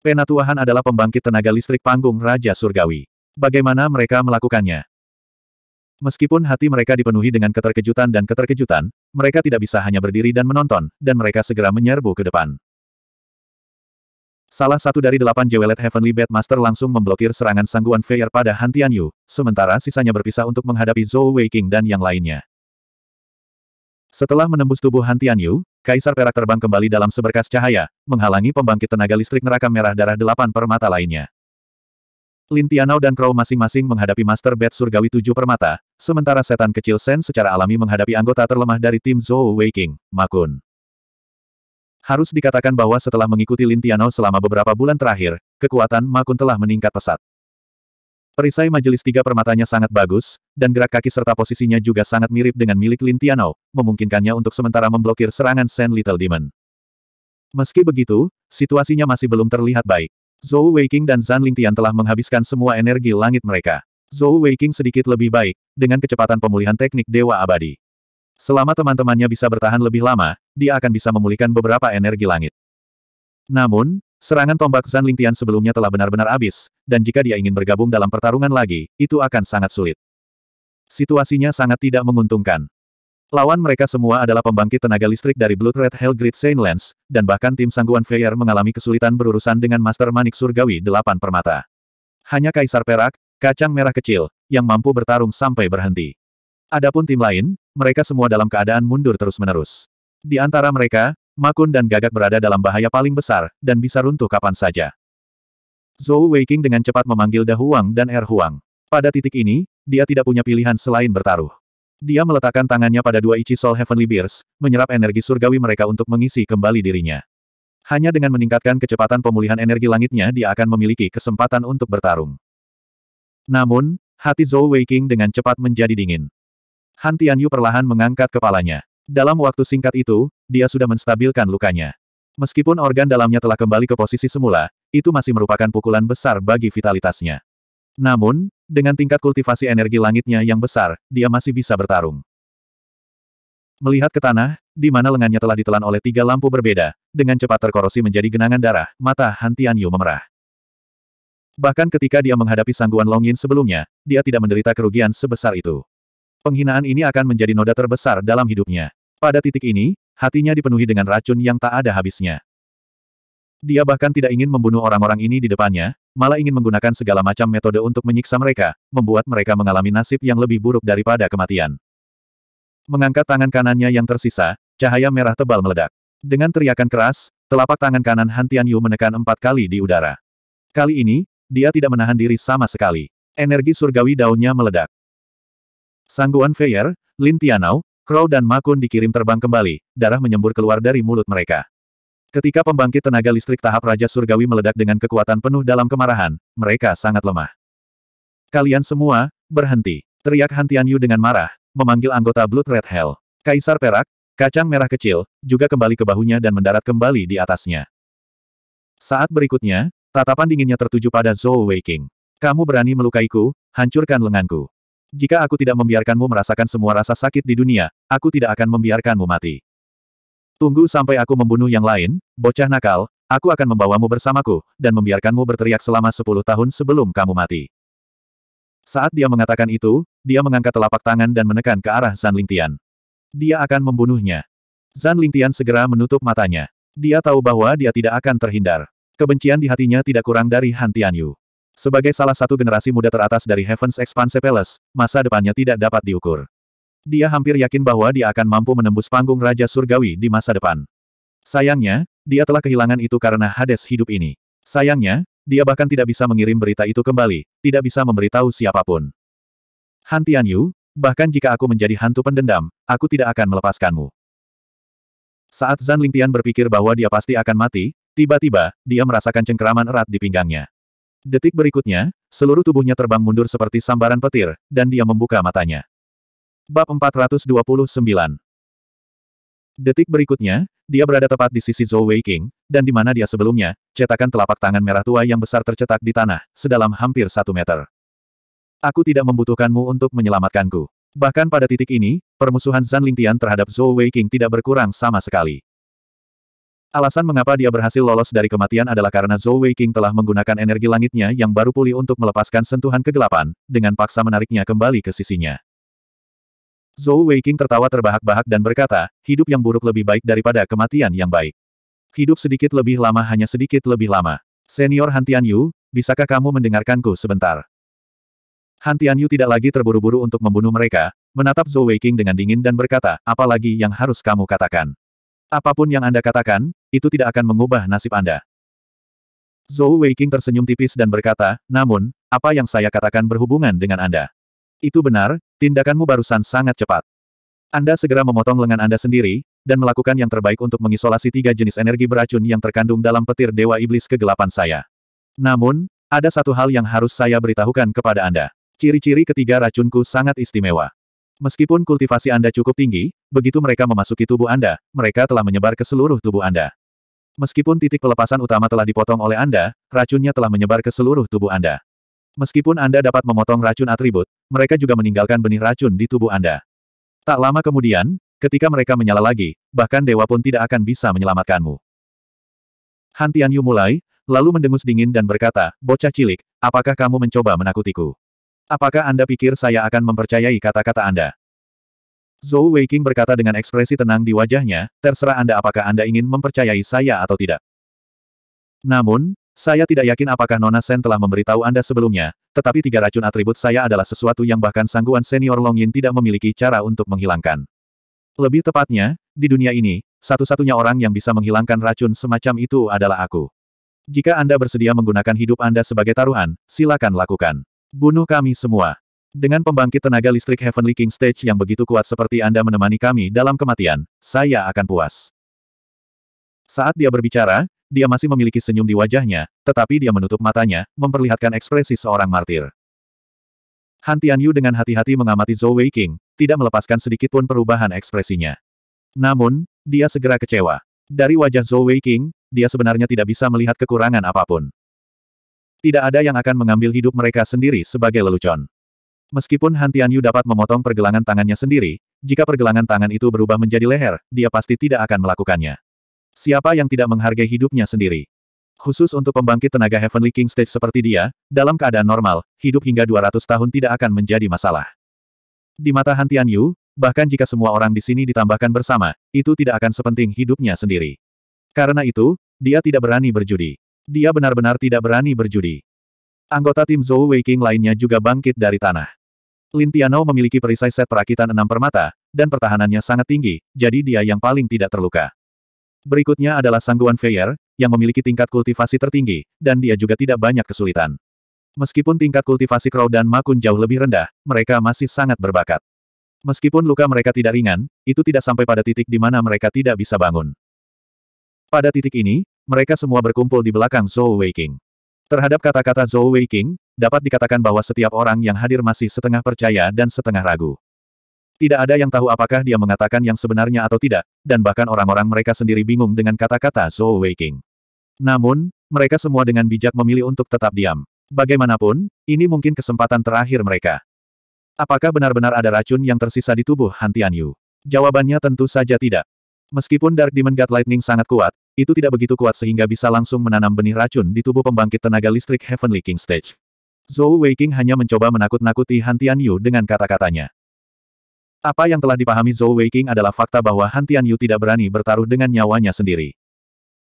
Penatuahan adalah pembangkit tenaga listrik panggung Raja Surgawi. Bagaimana mereka melakukannya? Meskipun hati mereka dipenuhi dengan keterkejutan dan keterkejutan, mereka tidak bisa hanya berdiri dan menonton, dan mereka segera menyerbu ke depan. Salah satu dari delapan jewelet Heavenly Bad Master langsung memblokir serangan sangguan Feier pada Han Tianyu, sementara sisanya berpisah untuk menghadapi Zhou Weiqing dan yang lainnya. Setelah menembus tubuh Han Tianyu, Kaisar Perak terbang kembali dalam seberkas cahaya, menghalangi pembangkit tenaga listrik neraka merah darah delapan permata lainnya. Lin Tianao dan Crow masing-masing menghadapi Master Bat Surgawi Tujuh Permata, sementara setan kecil Sen secara alami menghadapi anggota terlemah dari tim Zhou Waking, Makun. Harus dikatakan bahwa setelah mengikuti Lin Tianao selama beberapa bulan terakhir, kekuatan Makun telah meningkat pesat. Perisai majelis tiga permatanya sangat bagus, dan gerak kaki serta posisinya juga sangat mirip dengan milik Lin Tianao, memungkinkannya untuk sementara memblokir serangan Sen Little Demon. Meski begitu, situasinya masih belum terlihat baik. Zhou Weiqing dan Zan Lingtian telah menghabiskan semua energi langit mereka. Zhou Weiqing sedikit lebih baik, dengan kecepatan pemulihan teknik Dewa Abadi. Selama teman-temannya bisa bertahan lebih lama, dia akan bisa memulihkan beberapa energi langit. Namun, serangan tombak Zan Lingtian sebelumnya telah benar-benar habis, dan jika dia ingin bergabung dalam pertarungan lagi, itu akan sangat sulit. Situasinya sangat tidak menguntungkan. Lawan mereka semua adalah pembangkit tenaga listrik dari Blood Red Hell Grid Saint Lens, dan bahkan tim Sangguan Feyer mengalami kesulitan berurusan dengan Master Manik Surgawi Delapan Permata. Hanya Kaisar Perak, kacang merah kecil, yang mampu bertarung sampai berhenti. Adapun tim lain, mereka semua dalam keadaan mundur terus-menerus. Di antara mereka, Makun dan Gagak berada dalam bahaya paling besar, dan bisa runtuh kapan saja. Zhou Weiking dengan cepat memanggil Dahuang dan Er Huang. Pada titik ini, dia tidak punya pilihan selain bertaruh. Dia meletakkan tangannya pada dua Ichi Soul Heavenly Beers, menyerap energi surgawi mereka untuk mengisi kembali dirinya. Hanya dengan meningkatkan kecepatan pemulihan energi langitnya dia akan memiliki kesempatan untuk bertarung. Namun, hati Zhou Weiqing dengan cepat menjadi dingin. Han Tianyu perlahan mengangkat kepalanya. Dalam waktu singkat itu, dia sudah menstabilkan lukanya. Meskipun organ dalamnya telah kembali ke posisi semula, itu masih merupakan pukulan besar bagi vitalitasnya. Namun, dengan tingkat kultivasi energi langitnya yang besar, dia masih bisa bertarung. Melihat ke tanah, di mana lengannya telah ditelan oleh tiga lampu berbeda, dengan cepat terkorosi menjadi genangan darah, mata Han Tianyu memerah. Bahkan ketika dia menghadapi sangguan Longin sebelumnya, dia tidak menderita kerugian sebesar itu. Penghinaan ini akan menjadi noda terbesar dalam hidupnya. Pada titik ini, hatinya dipenuhi dengan racun yang tak ada habisnya. Dia bahkan tidak ingin membunuh orang-orang ini di depannya, malah ingin menggunakan segala macam metode untuk menyiksa mereka, membuat mereka mengalami nasib yang lebih buruk daripada kematian. Mengangkat tangan kanannya yang tersisa, cahaya merah tebal meledak. Dengan teriakan keras, telapak tangan kanan Han Yu menekan empat kali di udara. Kali ini, dia tidak menahan diri sama sekali. Energi surgawi daunnya meledak. Sangguan Feier, Lin Tianau, Crow dan Makun dikirim terbang kembali, darah menyembur keluar dari mulut mereka. Ketika pembangkit tenaga listrik tahap Raja Surgawi meledak dengan kekuatan penuh dalam kemarahan, mereka sangat lemah. Kalian semua, berhenti. Teriak Hantian Yu dengan marah, memanggil anggota Blood Red Hell. Kaisar Perak, kacang merah kecil, juga kembali ke bahunya dan mendarat kembali di atasnya. Saat berikutnya, tatapan dinginnya tertuju pada Zhou Weiqing. Kamu berani melukaiku, hancurkan lenganku. Jika aku tidak membiarkanmu merasakan semua rasa sakit di dunia, aku tidak akan membiarkanmu mati. Tunggu sampai aku membunuh yang lain, bocah nakal, aku akan membawamu bersamaku, dan membiarkanmu berteriak selama sepuluh tahun sebelum kamu mati. Saat dia mengatakan itu, dia mengangkat telapak tangan dan menekan ke arah Zan Lingtian. Dia akan membunuhnya. Zan Lingtian segera menutup matanya. Dia tahu bahwa dia tidak akan terhindar. Kebencian di hatinya tidak kurang dari Han Tianyu. Sebagai salah satu generasi muda teratas dari Heaven's Expanse Palace, masa depannya tidak dapat diukur. Dia hampir yakin bahwa dia akan mampu menembus panggung Raja Surgawi di masa depan. Sayangnya, dia telah kehilangan itu karena Hades hidup ini. Sayangnya, dia bahkan tidak bisa mengirim berita itu kembali, tidak bisa memberitahu siapapun. Han Tianyu, bahkan jika aku menjadi hantu pendendam, aku tidak akan melepaskanmu. Saat Zan Lingtian berpikir bahwa dia pasti akan mati, tiba-tiba, dia merasakan cengkeraman erat di pinggangnya. Detik berikutnya, seluruh tubuhnya terbang mundur seperti sambaran petir, dan dia membuka matanya. Bab 429 Detik berikutnya, dia berada tepat di sisi Zhou Weiqing, dan di mana dia sebelumnya, cetakan telapak tangan merah tua yang besar tercetak di tanah, sedalam hampir satu meter. Aku tidak membutuhkanmu untuk menyelamatkanku. Bahkan pada titik ini, permusuhan Zan Lingtian terhadap Zhou Weiqing tidak berkurang sama sekali. Alasan mengapa dia berhasil lolos dari kematian adalah karena Zhou Weiqing telah menggunakan energi langitnya yang baru pulih untuk melepaskan sentuhan kegelapan, dengan paksa menariknya kembali ke sisinya. Zhou Weiqing tertawa terbahak-bahak dan berkata, hidup yang buruk lebih baik daripada kematian yang baik. Hidup sedikit lebih lama hanya sedikit lebih lama. Senior Han Tianyu, bisakah kamu mendengarkanku sebentar? Han Tianyu tidak lagi terburu-buru untuk membunuh mereka, menatap Zhou Weiqing dengan dingin dan berkata, apalagi yang harus kamu katakan. Apapun yang Anda katakan, itu tidak akan mengubah nasib Anda. Zhou Weiqing tersenyum tipis dan berkata, namun, apa yang saya katakan berhubungan dengan Anda. Itu benar, tindakanmu barusan sangat cepat. Anda segera memotong lengan Anda sendiri, dan melakukan yang terbaik untuk mengisolasi tiga jenis energi beracun yang terkandung dalam petir Dewa Iblis kegelapan saya. Namun, ada satu hal yang harus saya beritahukan kepada Anda. Ciri-ciri ketiga racunku sangat istimewa. Meskipun kultivasi Anda cukup tinggi, begitu mereka memasuki tubuh Anda, mereka telah menyebar ke seluruh tubuh Anda. Meskipun titik pelepasan utama telah dipotong oleh Anda, racunnya telah menyebar ke seluruh tubuh Anda. Meskipun Anda dapat memotong racun atribut, mereka juga meninggalkan benih racun di tubuh Anda. Tak lama kemudian, ketika mereka menyala lagi, bahkan dewa pun tidak akan bisa menyelamatkanmu. Han Tianyu mulai, lalu mendengus dingin dan berkata, Bocah cilik, apakah kamu mencoba menakutiku? Apakah Anda pikir saya akan mempercayai kata-kata Anda? Zhou Weiqing berkata dengan ekspresi tenang di wajahnya, terserah Anda apakah Anda ingin mempercayai saya atau tidak. Namun, saya tidak yakin apakah Nona Sen telah memberitahu Anda sebelumnya, tetapi tiga racun atribut saya adalah sesuatu yang bahkan sangguan senior Long Yin tidak memiliki cara untuk menghilangkan. Lebih tepatnya, di dunia ini, satu-satunya orang yang bisa menghilangkan racun semacam itu adalah aku. Jika Anda bersedia menggunakan hidup Anda sebagai taruhan, silakan lakukan. Bunuh kami semua. Dengan pembangkit tenaga listrik Heavenly King Stage yang begitu kuat seperti Anda menemani kami dalam kematian, saya akan puas. Saat dia berbicara, dia masih memiliki senyum di wajahnya, tetapi dia menutup matanya, memperlihatkan ekspresi seorang martir. Han Tianyu dengan hati-hati mengamati Zhou Weiqing, tidak melepaskan sedikit pun perubahan ekspresinya. Namun, dia segera kecewa. Dari wajah Zhou Weiqing, dia sebenarnya tidak bisa melihat kekurangan apapun. Tidak ada yang akan mengambil hidup mereka sendiri sebagai lelucon. Meskipun Han Tianyu dapat memotong pergelangan tangannya sendiri, jika pergelangan tangan itu berubah menjadi leher, dia pasti tidak akan melakukannya. Siapa yang tidak menghargai hidupnya sendiri? Khusus untuk pembangkit tenaga Heavenly King Stage seperti dia, dalam keadaan normal, hidup hingga 200 tahun tidak akan menjadi masalah. Di mata Hantian Yu, bahkan jika semua orang di sini ditambahkan bersama, itu tidak akan sepenting hidupnya sendiri. Karena itu, dia tidak berani berjudi. Dia benar-benar tidak berani berjudi. Anggota tim Zhou King lainnya juga bangkit dari tanah. Lin Tianou memiliki perisai set perakitan enam permata, dan pertahanannya sangat tinggi, jadi dia yang paling tidak terluka. Berikutnya adalah Sangguan Feier, yang memiliki tingkat kultivasi tertinggi, dan dia juga tidak banyak kesulitan. Meskipun tingkat kultivasi Crow dan Makun jauh lebih rendah, mereka masih sangat berbakat. Meskipun luka mereka tidak ringan, itu tidak sampai pada titik di mana mereka tidak bisa bangun. Pada titik ini, mereka semua berkumpul di belakang Zhou Weiking. Terhadap kata-kata Zhou Weiking, dapat dikatakan bahwa setiap orang yang hadir masih setengah percaya dan setengah ragu. Tidak ada yang tahu apakah dia mengatakan yang sebenarnya atau tidak, dan bahkan orang-orang mereka sendiri bingung dengan kata-kata Zhou Weiqing. Namun, mereka semua dengan bijak memilih untuk tetap diam. Bagaimanapun, ini mungkin kesempatan terakhir mereka. Apakah benar-benar ada racun yang tersisa di tubuh Han Tianyu? Jawabannya tentu saja tidak. Meskipun Dark Demon God Lightning sangat kuat, itu tidak begitu kuat sehingga bisa langsung menanam benih racun di tubuh pembangkit tenaga listrik Heavenly King Stage. Zhou Weiqing hanya mencoba menakut-nakuti Han Tianyu dengan kata-katanya. Apa yang telah dipahami Zhou Weiqing adalah fakta bahwa Han Tianyu tidak berani bertaruh dengan nyawanya sendiri.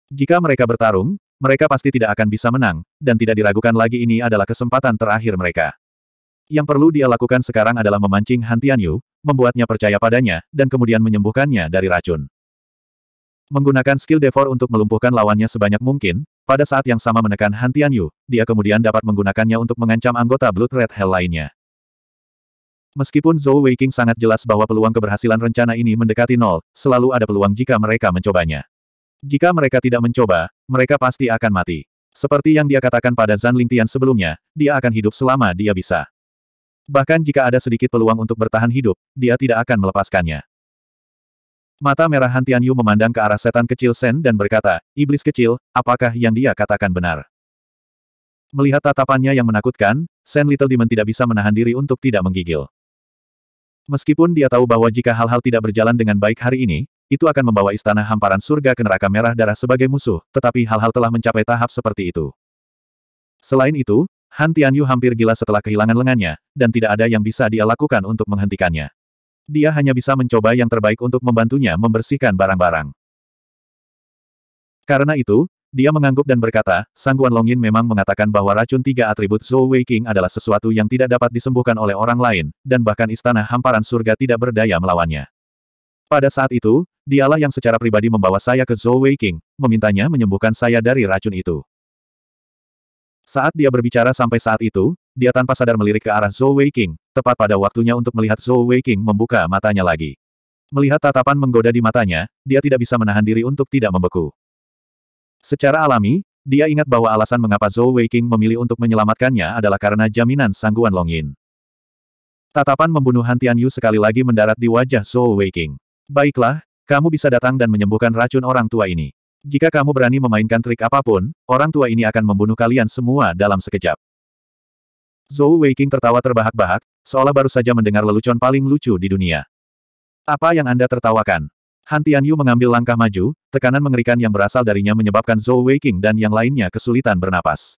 Jika mereka bertarung, mereka pasti tidak akan bisa menang, dan tidak diragukan lagi ini adalah kesempatan terakhir mereka. Yang perlu dia lakukan sekarang adalah memancing Han Tianyu, membuatnya percaya padanya, dan kemudian menyembuhkannya dari racun. Menggunakan skill Devor untuk melumpuhkan lawannya sebanyak mungkin, pada saat yang sama menekan Han Tianyu, dia kemudian dapat menggunakannya untuk mengancam anggota Blood Red Hell lainnya. Meskipun Zhou Weiqing sangat jelas bahwa peluang keberhasilan rencana ini mendekati nol, selalu ada peluang jika mereka mencobanya. Jika mereka tidak mencoba, mereka pasti akan mati. Seperti yang dia katakan pada Zan Lingtian sebelumnya, dia akan hidup selama dia bisa. Bahkan jika ada sedikit peluang untuk bertahan hidup, dia tidak akan melepaskannya. Mata merah Han Tianyu memandang ke arah setan kecil Sen dan berkata, Iblis kecil, apakah yang dia katakan benar? Melihat tatapannya yang menakutkan, Sen Little Demon tidak bisa menahan diri untuk tidak menggigil. Meskipun dia tahu bahwa jika hal-hal tidak berjalan dengan baik hari ini, itu akan membawa istana hamparan surga ke neraka merah darah sebagai musuh, tetapi hal-hal telah mencapai tahap seperti itu. Selain itu, Han Tianyu hampir gila setelah kehilangan lengannya, dan tidak ada yang bisa dia lakukan untuk menghentikannya. Dia hanya bisa mencoba yang terbaik untuk membantunya membersihkan barang-barang. Karena itu, dia mengangguk dan berkata, Sangguan Longin memang mengatakan bahwa racun tiga atribut Zhou Wei King adalah sesuatu yang tidak dapat disembuhkan oleh orang lain, dan bahkan istana hamparan surga tidak berdaya melawannya. Pada saat itu, dialah yang secara pribadi membawa saya ke Zhou Wei King, memintanya menyembuhkan saya dari racun itu. Saat dia berbicara sampai saat itu, dia tanpa sadar melirik ke arah Zhou Wei King, tepat pada waktunya untuk melihat Zhou Wei King membuka matanya lagi. Melihat tatapan menggoda di matanya, dia tidak bisa menahan diri untuk tidak membeku. Secara alami, dia ingat bahwa alasan mengapa Zhou Weiqing memilih untuk menyelamatkannya adalah karena jaminan sangguan Long Yin. Tatapan membunuh Hantian Yu sekali lagi mendarat di wajah Zhou Weiqing. Baiklah, kamu bisa datang dan menyembuhkan racun orang tua ini. Jika kamu berani memainkan trik apapun, orang tua ini akan membunuh kalian semua dalam sekejap. Zhou Weiqing tertawa terbahak-bahak, seolah baru saja mendengar lelucon paling lucu di dunia. Apa yang Anda tertawakan? Han Tianyu mengambil langkah maju, tekanan mengerikan yang berasal darinya menyebabkan Zhou Weiking dan yang lainnya kesulitan bernapas.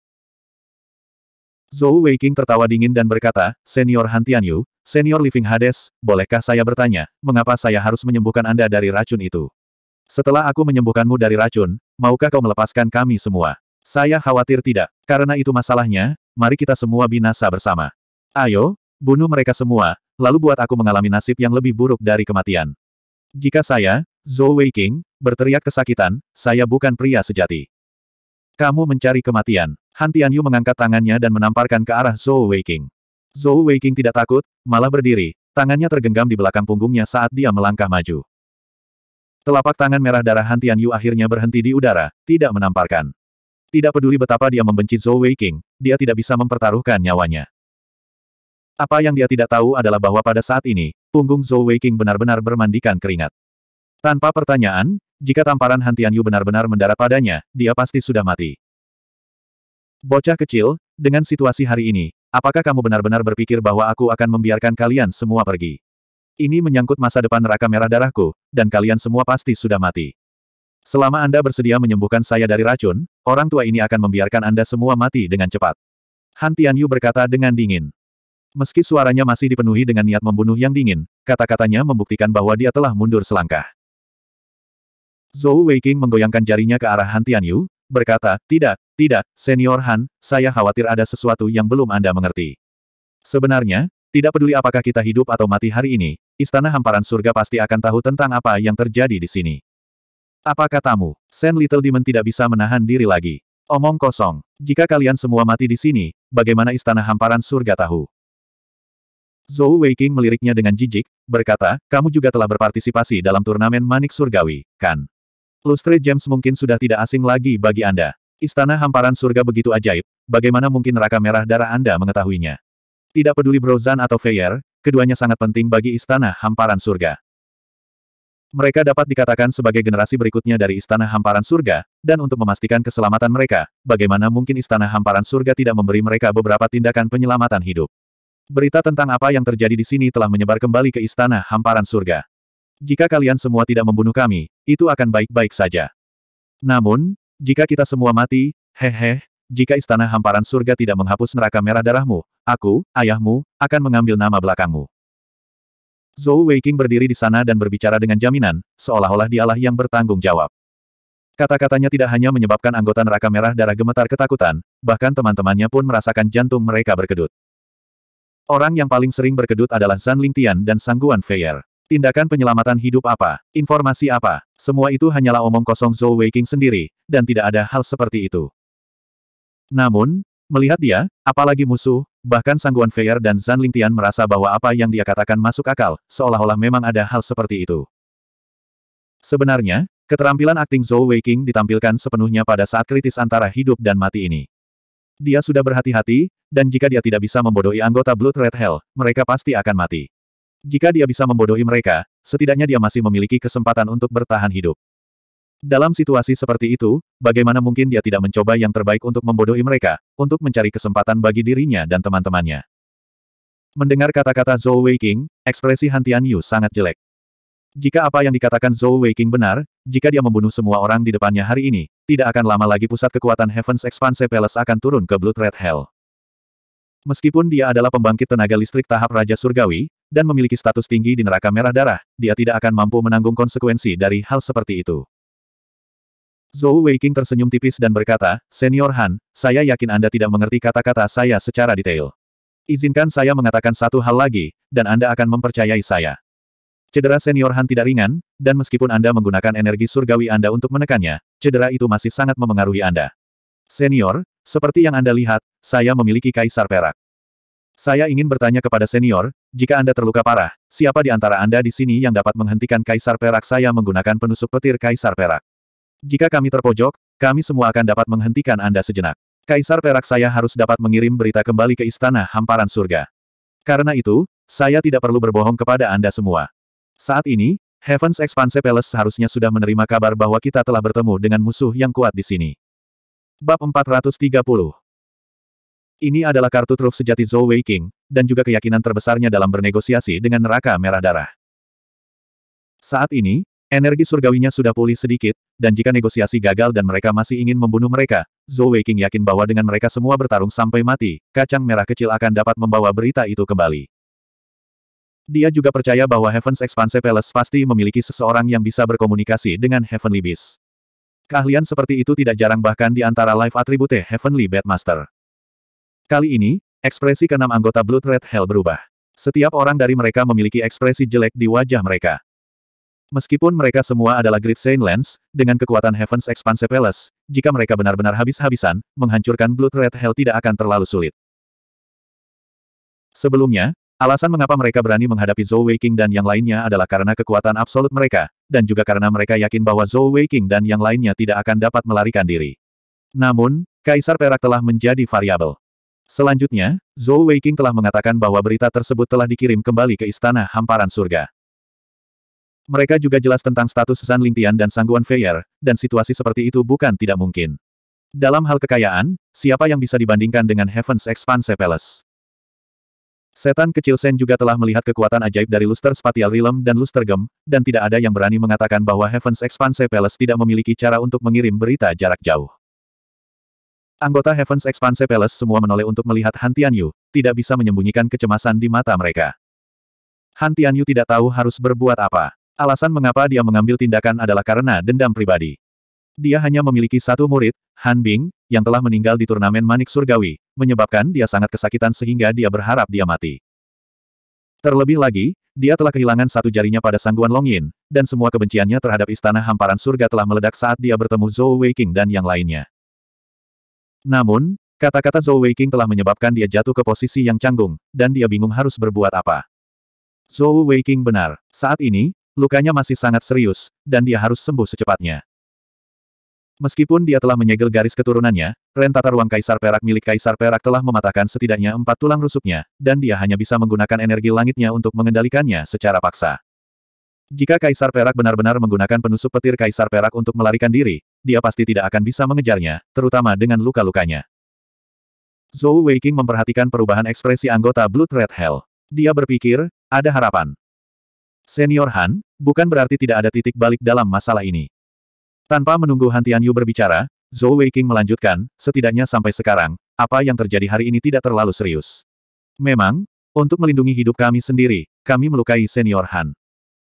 Zhou Weiking tertawa dingin dan berkata, Senior Han Tianyu, Senior Living Hades, bolehkah saya bertanya, mengapa saya harus menyembuhkan Anda dari racun itu? Setelah aku menyembuhkanmu dari racun, maukah kau melepaskan kami semua? Saya khawatir tidak. Karena itu masalahnya, mari kita semua binasa bersama. Ayo, bunuh mereka semua, lalu buat aku mengalami nasib yang lebih buruk dari kematian. Jika saya, Zhou Weiqing, berteriak kesakitan, saya bukan pria sejati. Kamu mencari kematian. Han Tianyu mengangkat tangannya dan menamparkan ke arah Zhou Weiqing. Zhou Weiqing tidak takut, malah berdiri, tangannya tergenggam di belakang punggungnya saat dia melangkah maju. Telapak tangan merah darah Han Tianyu akhirnya berhenti di udara, tidak menamparkan. Tidak peduli betapa dia membenci Zhou Weiqing, dia tidak bisa mempertaruhkan nyawanya. Apa yang dia tidak tahu adalah bahwa pada saat ini, punggung Zhou Weiqing benar-benar bermandikan keringat. Tanpa pertanyaan, jika tamparan Han Tianyu benar-benar mendarat padanya, dia pasti sudah mati. Bocah kecil, dengan situasi hari ini, apakah kamu benar-benar berpikir bahwa aku akan membiarkan kalian semua pergi? Ini menyangkut masa depan neraka merah darahku, dan kalian semua pasti sudah mati. Selama Anda bersedia menyembuhkan saya dari racun, orang tua ini akan membiarkan Anda semua mati dengan cepat. Han Tianyu berkata dengan dingin. Meski suaranya masih dipenuhi dengan niat membunuh yang dingin, kata-katanya membuktikan bahwa dia telah mundur selangkah. Zhou Weiqing menggoyangkan jarinya ke arah Han Tianyu, berkata, Tidak, tidak, Senior Han, saya khawatir ada sesuatu yang belum Anda mengerti. Sebenarnya, tidak peduli apakah kita hidup atau mati hari ini, Istana Hamparan Surga pasti akan tahu tentang apa yang terjadi di sini. Apa katamu? Sen Little Demon tidak bisa menahan diri lagi. Omong kosong. Jika kalian semua mati di sini, bagaimana Istana Hamparan Surga tahu? Zhou Weiqing meliriknya dengan jijik, berkata, kamu juga telah berpartisipasi dalam turnamen manik surgawi, kan? Lustre James mungkin sudah tidak asing lagi bagi Anda. Istana hamparan surga begitu ajaib, bagaimana mungkin raka merah darah Anda mengetahuinya? Tidak peduli Brozan atau Feyer, keduanya sangat penting bagi istana hamparan surga. Mereka dapat dikatakan sebagai generasi berikutnya dari Istana Hamparan Surga, dan untuk memastikan keselamatan mereka, bagaimana mungkin Istana Hamparan Surga tidak memberi mereka beberapa tindakan penyelamatan hidup. Berita tentang apa yang terjadi di sini telah menyebar kembali ke istana hamparan surga. Jika kalian semua tidak membunuh kami, itu akan baik-baik saja. Namun, jika kita semua mati, hehe, jika istana hamparan surga tidak menghapus neraka merah darahmu, aku, ayahmu, akan mengambil nama belakangmu. Zhou Weiqing berdiri di sana dan berbicara dengan jaminan, seolah-olah dialah yang bertanggung jawab. Kata-katanya tidak hanya menyebabkan anggota neraka merah darah gemetar ketakutan, bahkan teman-temannya pun merasakan jantung mereka berkedut. Orang yang paling sering berkedut adalah Zan Lingtian dan Sangguan Feier. Tindakan penyelamatan hidup apa? Informasi apa? Semua itu hanyalah omong kosong Zhou Weiking sendiri, dan tidak ada hal seperti itu. Namun, melihat dia, apalagi musuh, bahkan Sangguan Feier dan Zan Lingtian merasa bahwa apa yang dia katakan masuk akal, seolah-olah memang ada hal seperti itu. Sebenarnya, keterampilan akting Zhou Weiking ditampilkan sepenuhnya pada saat kritis antara hidup dan mati ini. Dia sudah berhati-hati, dan jika dia tidak bisa membodohi anggota Blood Red Hell, mereka pasti akan mati. Jika dia bisa membodohi mereka, setidaknya dia masih memiliki kesempatan untuk bertahan hidup. Dalam situasi seperti itu, bagaimana mungkin dia tidak mencoba yang terbaik untuk membodohi mereka, untuk mencari kesempatan bagi dirinya dan teman-temannya. Mendengar kata-kata Zhou King, ekspresi Hantian Yu sangat jelek. Jika apa yang dikatakan Zhou King benar, jika dia membunuh semua orang di depannya hari ini, tidak akan lama lagi pusat kekuatan Heaven's Expanse Palace akan turun ke Blood Red Hell. Meskipun dia adalah pembangkit tenaga listrik tahap Raja Surgawi, dan memiliki status tinggi di neraka merah darah, dia tidak akan mampu menanggung konsekuensi dari hal seperti itu. Zhou Weiqing tersenyum tipis dan berkata, Senior Han, saya yakin Anda tidak mengerti kata-kata saya secara detail. Izinkan saya mengatakan satu hal lagi, dan Anda akan mempercayai saya. Cedera senior Han tidak ringan, dan meskipun Anda menggunakan energi surgawi Anda untuk menekannya, cedera itu masih sangat memengaruhi Anda. Senior, seperti yang Anda lihat, saya memiliki kaisar perak. Saya ingin bertanya kepada senior, jika Anda terluka parah, siapa di antara Anda di sini yang dapat menghentikan kaisar perak saya menggunakan penusuk petir kaisar perak? Jika kami terpojok, kami semua akan dapat menghentikan Anda sejenak. Kaisar perak saya harus dapat mengirim berita kembali ke istana hamparan surga. Karena itu, saya tidak perlu berbohong kepada Anda semua. Saat ini, Heaven's Expanse Palace seharusnya sudah menerima kabar bahwa kita telah bertemu dengan musuh yang kuat di sini. Bab 430 Ini adalah kartu truf sejati Zhou Wei King, dan juga keyakinan terbesarnya dalam bernegosiasi dengan neraka merah darah. Saat ini, energi surgawinya sudah pulih sedikit, dan jika negosiasi gagal dan mereka masih ingin membunuh mereka, Zhou Wei King yakin bahwa dengan mereka semua bertarung sampai mati, kacang merah kecil akan dapat membawa berita itu kembali. Dia juga percaya bahwa Heaven's Expanse Palace pasti memiliki seseorang yang bisa berkomunikasi dengan Heavenly Beast. Keahlian seperti itu tidak jarang bahkan di antara live atribute Heavenly Batmaster. Kali ini, ekspresi keenam anggota Blood Red Hell berubah. Setiap orang dari mereka memiliki ekspresi jelek di wajah mereka. Meskipun mereka semua adalah Great Saint Lens, dengan kekuatan Heaven's Expanse Palace, jika mereka benar-benar habis-habisan, menghancurkan Blood Red Hell tidak akan terlalu sulit. Sebelumnya, Alasan mengapa mereka berani menghadapi Zhou Weiqing dan yang lainnya adalah karena kekuatan absolut mereka, dan juga karena mereka yakin bahwa Zhou Weiqing dan yang lainnya tidak akan dapat melarikan diri. Namun, Kaisar Perak telah menjadi variabel. Selanjutnya, Zhou Weiqing telah mengatakan bahwa berita tersebut telah dikirim kembali ke Istana Hamparan Surga. Mereka juga jelas tentang status Zan Lingtian dan Sangguan Feier, dan situasi seperti itu bukan tidak mungkin. Dalam hal kekayaan, siapa yang bisa dibandingkan dengan Heaven's Expanse Palace? Setan kecil Sen juga telah melihat kekuatan ajaib dari Luster Spatial Realm dan Luster Gem, dan tidak ada yang berani mengatakan bahwa Heaven's Expanse Palace tidak memiliki cara untuk mengirim berita jarak jauh. Anggota Heaven's Expanse Palace semua menoleh untuk melihat Han Tianyu, tidak bisa menyembunyikan kecemasan di mata mereka. Han Tianyu tidak tahu harus berbuat apa. Alasan mengapa dia mengambil tindakan adalah karena dendam pribadi. Dia hanya memiliki satu murid, Han Bing, yang telah meninggal di turnamen Manik Surgawi, menyebabkan dia sangat kesakitan sehingga dia berharap dia mati. Terlebih lagi, dia telah kehilangan satu jarinya pada sangguan Longin, dan semua kebenciannya terhadap istana hamparan surga telah meledak saat dia bertemu Zhou Weiqing dan yang lainnya. Namun, kata-kata Zhou Weiqing telah menyebabkan dia jatuh ke posisi yang canggung, dan dia bingung harus berbuat apa. Zhou Weiqing benar, saat ini, lukanya masih sangat serius, dan dia harus sembuh secepatnya. Meskipun dia telah menyegel garis keturunannya, Ren tata ruang Kaisar Perak milik Kaisar Perak telah mematahkan setidaknya empat tulang rusuknya, dan dia hanya bisa menggunakan energi langitnya untuk mengendalikannya secara paksa. Jika Kaisar Perak benar-benar menggunakan penusuk petir Kaisar Perak untuk melarikan diri, dia pasti tidak akan bisa mengejarnya, terutama dengan luka-lukanya. Zhou Weiqing memperhatikan perubahan ekspresi anggota Blood Red Hell. Dia berpikir, ada harapan. Senior Han, bukan berarti tidak ada titik balik dalam masalah ini. Tanpa menunggu Han Yu berbicara, Zhou Weiqing melanjutkan, setidaknya sampai sekarang, apa yang terjadi hari ini tidak terlalu serius. Memang, untuk melindungi hidup kami sendiri, kami melukai senior Han.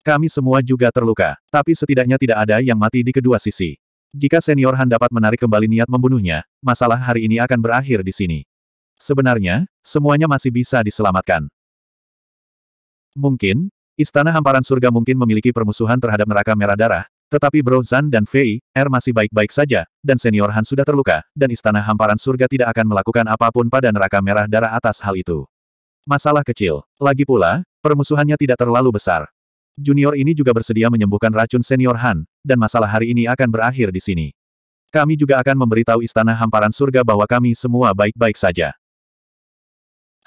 Kami semua juga terluka, tapi setidaknya tidak ada yang mati di kedua sisi. Jika senior Han dapat menarik kembali niat membunuhnya, masalah hari ini akan berakhir di sini. Sebenarnya, semuanya masih bisa diselamatkan. Mungkin, Istana Hamparan Surga mungkin memiliki permusuhan terhadap neraka merah darah, tetapi Bro Zan dan Fei, Er masih baik-baik saja, dan senior Han sudah terluka, dan istana hamparan surga tidak akan melakukan apapun pada neraka merah darah atas hal itu. Masalah kecil. Lagi pula, permusuhannya tidak terlalu besar. Junior ini juga bersedia menyembuhkan racun senior Han, dan masalah hari ini akan berakhir di sini. Kami juga akan memberitahu istana hamparan surga bahwa kami semua baik-baik saja.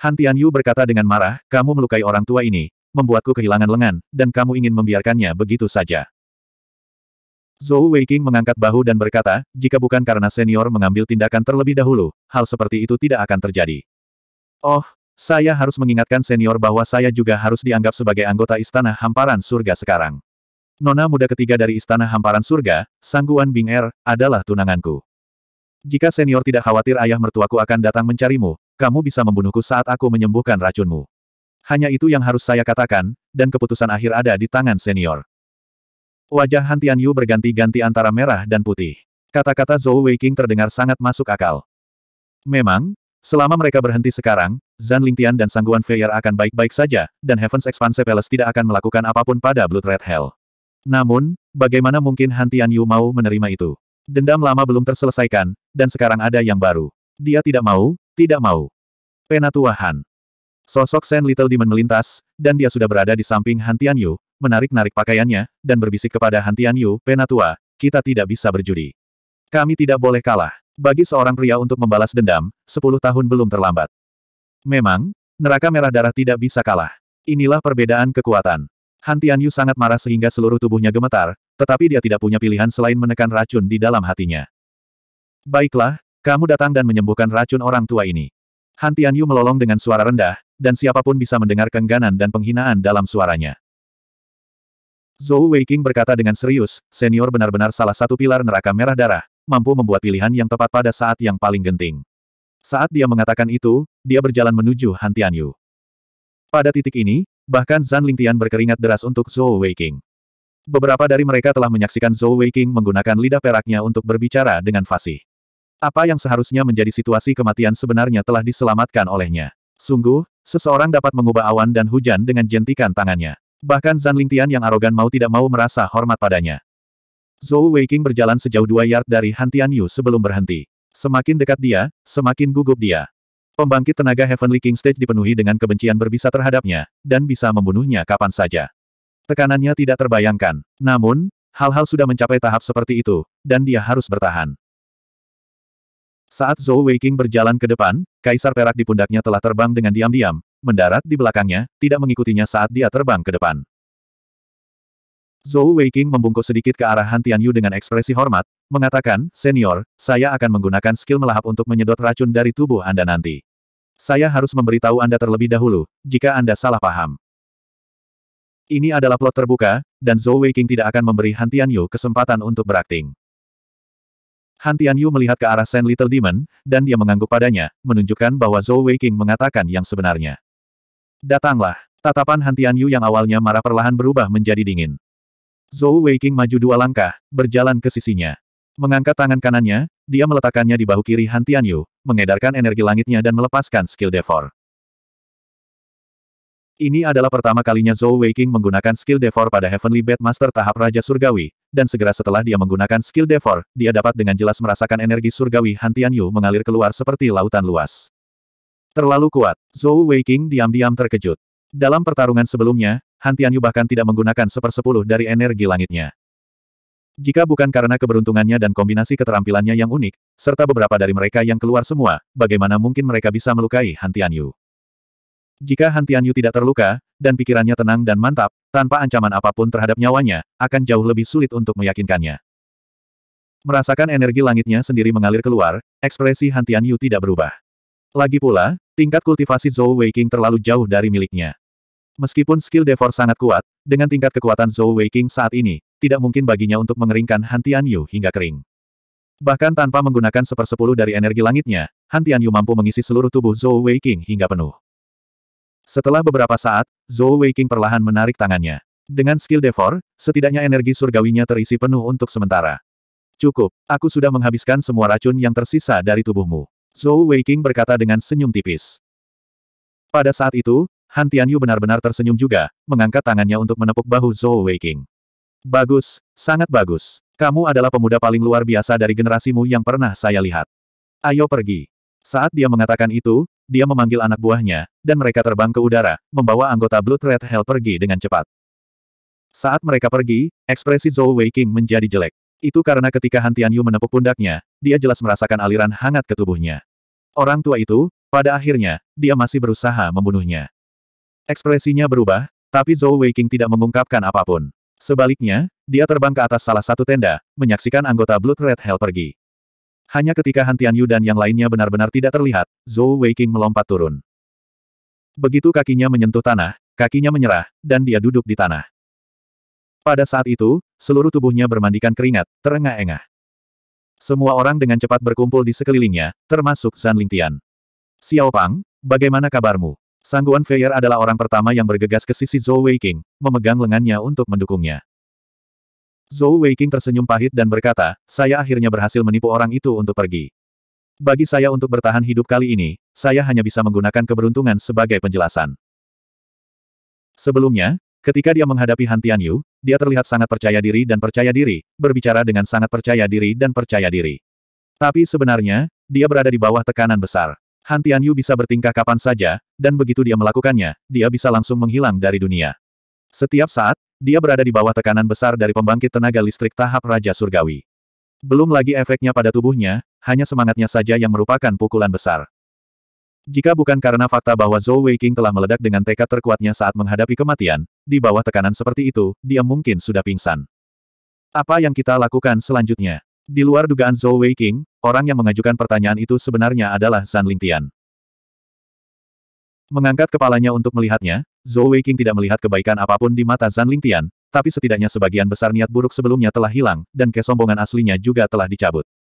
Han Tianyu berkata dengan marah, kamu melukai orang tua ini, membuatku kehilangan lengan, dan kamu ingin membiarkannya begitu saja. Zhou Weiqing mengangkat bahu dan berkata, jika bukan karena senior mengambil tindakan terlebih dahulu, hal seperti itu tidak akan terjadi. Oh, saya harus mengingatkan senior bahwa saya juga harus dianggap sebagai anggota Istana Hamparan Surga sekarang. Nona muda ketiga dari Istana Hamparan Surga, Sangguan Bing Er, adalah tunanganku. Jika senior tidak khawatir ayah mertuaku akan datang mencarimu, kamu bisa membunuhku saat aku menyembuhkan racunmu. Hanya itu yang harus saya katakan, dan keputusan akhir ada di tangan senior. Wajah Han Tianyu berganti-ganti antara merah dan putih. Kata-kata Zhou Weiqing terdengar sangat masuk akal. Memang, selama mereka berhenti sekarang, Zan Lingtian dan Sangguan Feier akan baik-baik saja, dan Heaven's Expanse Palace tidak akan melakukan apapun pada Blood Red Hell. Namun, bagaimana mungkin Han Tianyu mau menerima itu? Dendam lama belum terselesaikan, dan sekarang ada yang baru. Dia tidak mau, tidak mau. Penatua Han. Sosok Sen Little Demon melintas, dan dia sudah berada di samping Han Tianyu, menarik-narik pakaiannya, dan berbisik kepada Han Tianyu, Penatua, kita tidak bisa berjudi. Kami tidak boleh kalah. Bagi seorang pria untuk membalas dendam, sepuluh tahun belum terlambat. Memang, neraka merah darah tidak bisa kalah. Inilah perbedaan kekuatan. Han Tianyu sangat marah sehingga seluruh tubuhnya gemetar, tetapi dia tidak punya pilihan selain menekan racun di dalam hatinya. Baiklah, kamu datang dan menyembuhkan racun orang tua ini. Han Tianyu melolong dengan suara rendah, dan siapapun bisa mendengar kengganan dan penghinaan dalam suaranya. Zhou Weiqing berkata dengan serius, senior benar-benar salah satu pilar neraka merah darah, mampu membuat pilihan yang tepat pada saat yang paling genting. Saat dia mengatakan itu, dia berjalan menuju Han Tianyu. Pada titik ini, bahkan Zhan Lingtian berkeringat deras untuk Zhou Weiqing. Beberapa dari mereka telah menyaksikan Zhou Weiqing menggunakan lidah peraknya untuk berbicara dengan fasih. Apa yang seharusnya menjadi situasi kematian sebenarnya telah diselamatkan olehnya. Sungguh, seseorang dapat mengubah awan dan hujan dengan jentikan tangannya. Bahkan Zan Lingtian yang arogan mau tidak mau merasa hormat padanya. Zhou Weiqing berjalan sejauh dua yard dari Han Tianyu sebelum berhenti. Semakin dekat dia, semakin gugup dia. Pembangkit tenaga Heavenly King Stage dipenuhi dengan kebencian berbisa terhadapnya, dan bisa membunuhnya kapan saja. Tekanannya tidak terbayangkan. Namun, hal-hal sudah mencapai tahap seperti itu, dan dia harus bertahan. Saat Zhou Weiqing berjalan ke depan, Kaisar Perak di pundaknya telah terbang dengan diam-diam, mendarat di belakangnya, tidak mengikutinya saat dia terbang ke depan. Zhou Weiqing membungkuk sedikit ke arah Han Tianyu dengan ekspresi hormat, mengatakan, Senior, saya akan menggunakan skill melahap untuk menyedot racun dari tubuh Anda nanti. Saya harus memberitahu Anda terlebih dahulu, jika Anda salah paham. Ini adalah plot terbuka, dan Zhou Weiqing tidak akan memberi Han Tianyu kesempatan untuk berakting. Han Tianyu melihat ke arah Sen Little Demon, dan dia mengangguk padanya, menunjukkan bahwa Zhou Weiqing mengatakan yang sebenarnya. Datanglah. Tatapan Han Tianyu yang awalnya marah perlahan berubah menjadi dingin. Zhou Weiqing maju dua langkah, berjalan ke sisinya. Mengangkat tangan kanannya, dia meletakkannya di bahu kiri Han Tianyu, mengedarkan energi langitnya dan melepaskan skill Devor. Ini adalah pertama kalinya Zhou Weiqing menggunakan skill Devor pada Heavenly Bed Master tahap Raja Surgawi, dan segera setelah dia menggunakan skill Devor, dia dapat dengan jelas merasakan energi Surgawi Han Tianyu mengalir keluar seperti lautan luas. Terlalu kuat. Zhou Weiqing diam-diam terkejut. Dalam pertarungan sebelumnya, Han Tianyu bahkan tidak menggunakan sepersepuluh dari energi langitnya. Jika bukan karena keberuntungannya dan kombinasi keterampilannya yang unik, serta beberapa dari mereka yang keluar semua, bagaimana mungkin mereka bisa melukai Han Tianyu? Jika Han Tianyu tidak terluka, dan pikirannya tenang dan mantap, tanpa ancaman apapun terhadap nyawanya, akan jauh lebih sulit untuk meyakinkannya. Merasakan energi langitnya sendiri mengalir keluar, ekspresi Han Tianyu tidak berubah. Lagi pula, Tingkat kultivasi Zhou King terlalu jauh dari miliknya. Meskipun skill Devor sangat kuat, dengan tingkat kekuatan Zhou King saat ini, tidak mungkin baginya untuk mengeringkan Han Tianyu hingga kering. Bahkan tanpa menggunakan sepersepuluh dari energi langitnya, Han Tianyu mampu mengisi seluruh tubuh Zhou King hingga penuh. Setelah beberapa saat, Zhou King perlahan menarik tangannya. Dengan skill Devor, setidaknya energi surgawinya terisi penuh untuk sementara. Cukup, aku sudah menghabiskan semua racun yang tersisa dari tubuhmu. Zhou Weiqing berkata dengan senyum tipis. Pada saat itu, Han Tianyu benar-benar tersenyum juga, mengangkat tangannya untuk menepuk bahu Zhou Weiqing. Bagus, sangat bagus. Kamu adalah pemuda paling luar biasa dari generasimu yang pernah saya lihat. Ayo pergi. Saat dia mengatakan itu, dia memanggil anak buahnya, dan mereka terbang ke udara, membawa anggota Blood Red Hell pergi dengan cepat. Saat mereka pergi, ekspresi Zhou Weiqing menjadi jelek. Itu karena ketika Han Tianyu menepuk pundaknya, dia jelas merasakan aliran hangat ke tubuhnya. Orang tua itu, pada akhirnya, dia masih berusaha membunuhnya. Ekspresinya berubah, tapi Zhou Weiqing tidak mengungkapkan apapun. Sebaliknya, dia terbang ke atas salah satu tenda, menyaksikan anggota Blood Red Hell pergi. Hanya ketika Han Tianyu dan yang lainnya benar-benar tidak terlihat, Zhou Weiqing melompat turun. Begitu kakinya menyentuh tanah, kakinya menyerah, dan dia duduk di tanah. Pada saat itu, seluruh tubuhnya bermandikan keringat, terengah-engah. Semua orang dengan cepat berkumpul di sekelilingnya, termasuk Zan Lingtian. Xiao Pang, bagaimana kabarmu? Sangguan Feier adalah orang pertama yang bergegas ke sisi Zhou Weiqing, memegang lengannya untuk mendukungnya. Zhou Weiqing tersenyum pahit dan berkata, saya akhirnya berhasil menipu orang itu untuk pergi. Bagi saya untuk bertahan hidup kali ini, saya hanya bisa menggunakan keberuntungan sebagai penjelasan. Sebelumnya, Ketika dia menghadapi Han Tianyu, dia terlihat sangat percaya diri dan percaya diri, berbicara dengan sangat percaya diri dan percaya diri. Tapi sebenarnya, dia berada di bawah tekanan besar. Han Tianyu bisa bertingkah kapan saja, dan begitu dia melakukannya, dia bisa langsung menghilang dari dunia. Setiap saat, dia berada di bawah tekanan besar dari pembangkit tenaga listrik tahap Raja Surgawi. Belum lagi efeknya pada tubuhnya, hanya semangatnya saja yang merupakan pukulan besar. Jika bukan karena fakta bahwa Zhou Weiqing telah meledak dengan tekad terkuatnya saat menghadapi kematian, di bawah tekanan seperti itu, dia mungkin sudah pingsan. Apa yang kita lakukan selanjutnya? Di luar dugaan Zhou Weiqing, orang yang mengajukan pertanyaan itu sebenarnya adalah Zan Lingtian. Mengangkat kepalanya untuk melihatnya, Zhou Weiqing tidak melihat kebaikan apapun di mata Zan Lingtian, tapi setidaknya sebagian besar niat buruk sebelumnya telah hilang, dan kesombongan aslinya juga telah dicabut.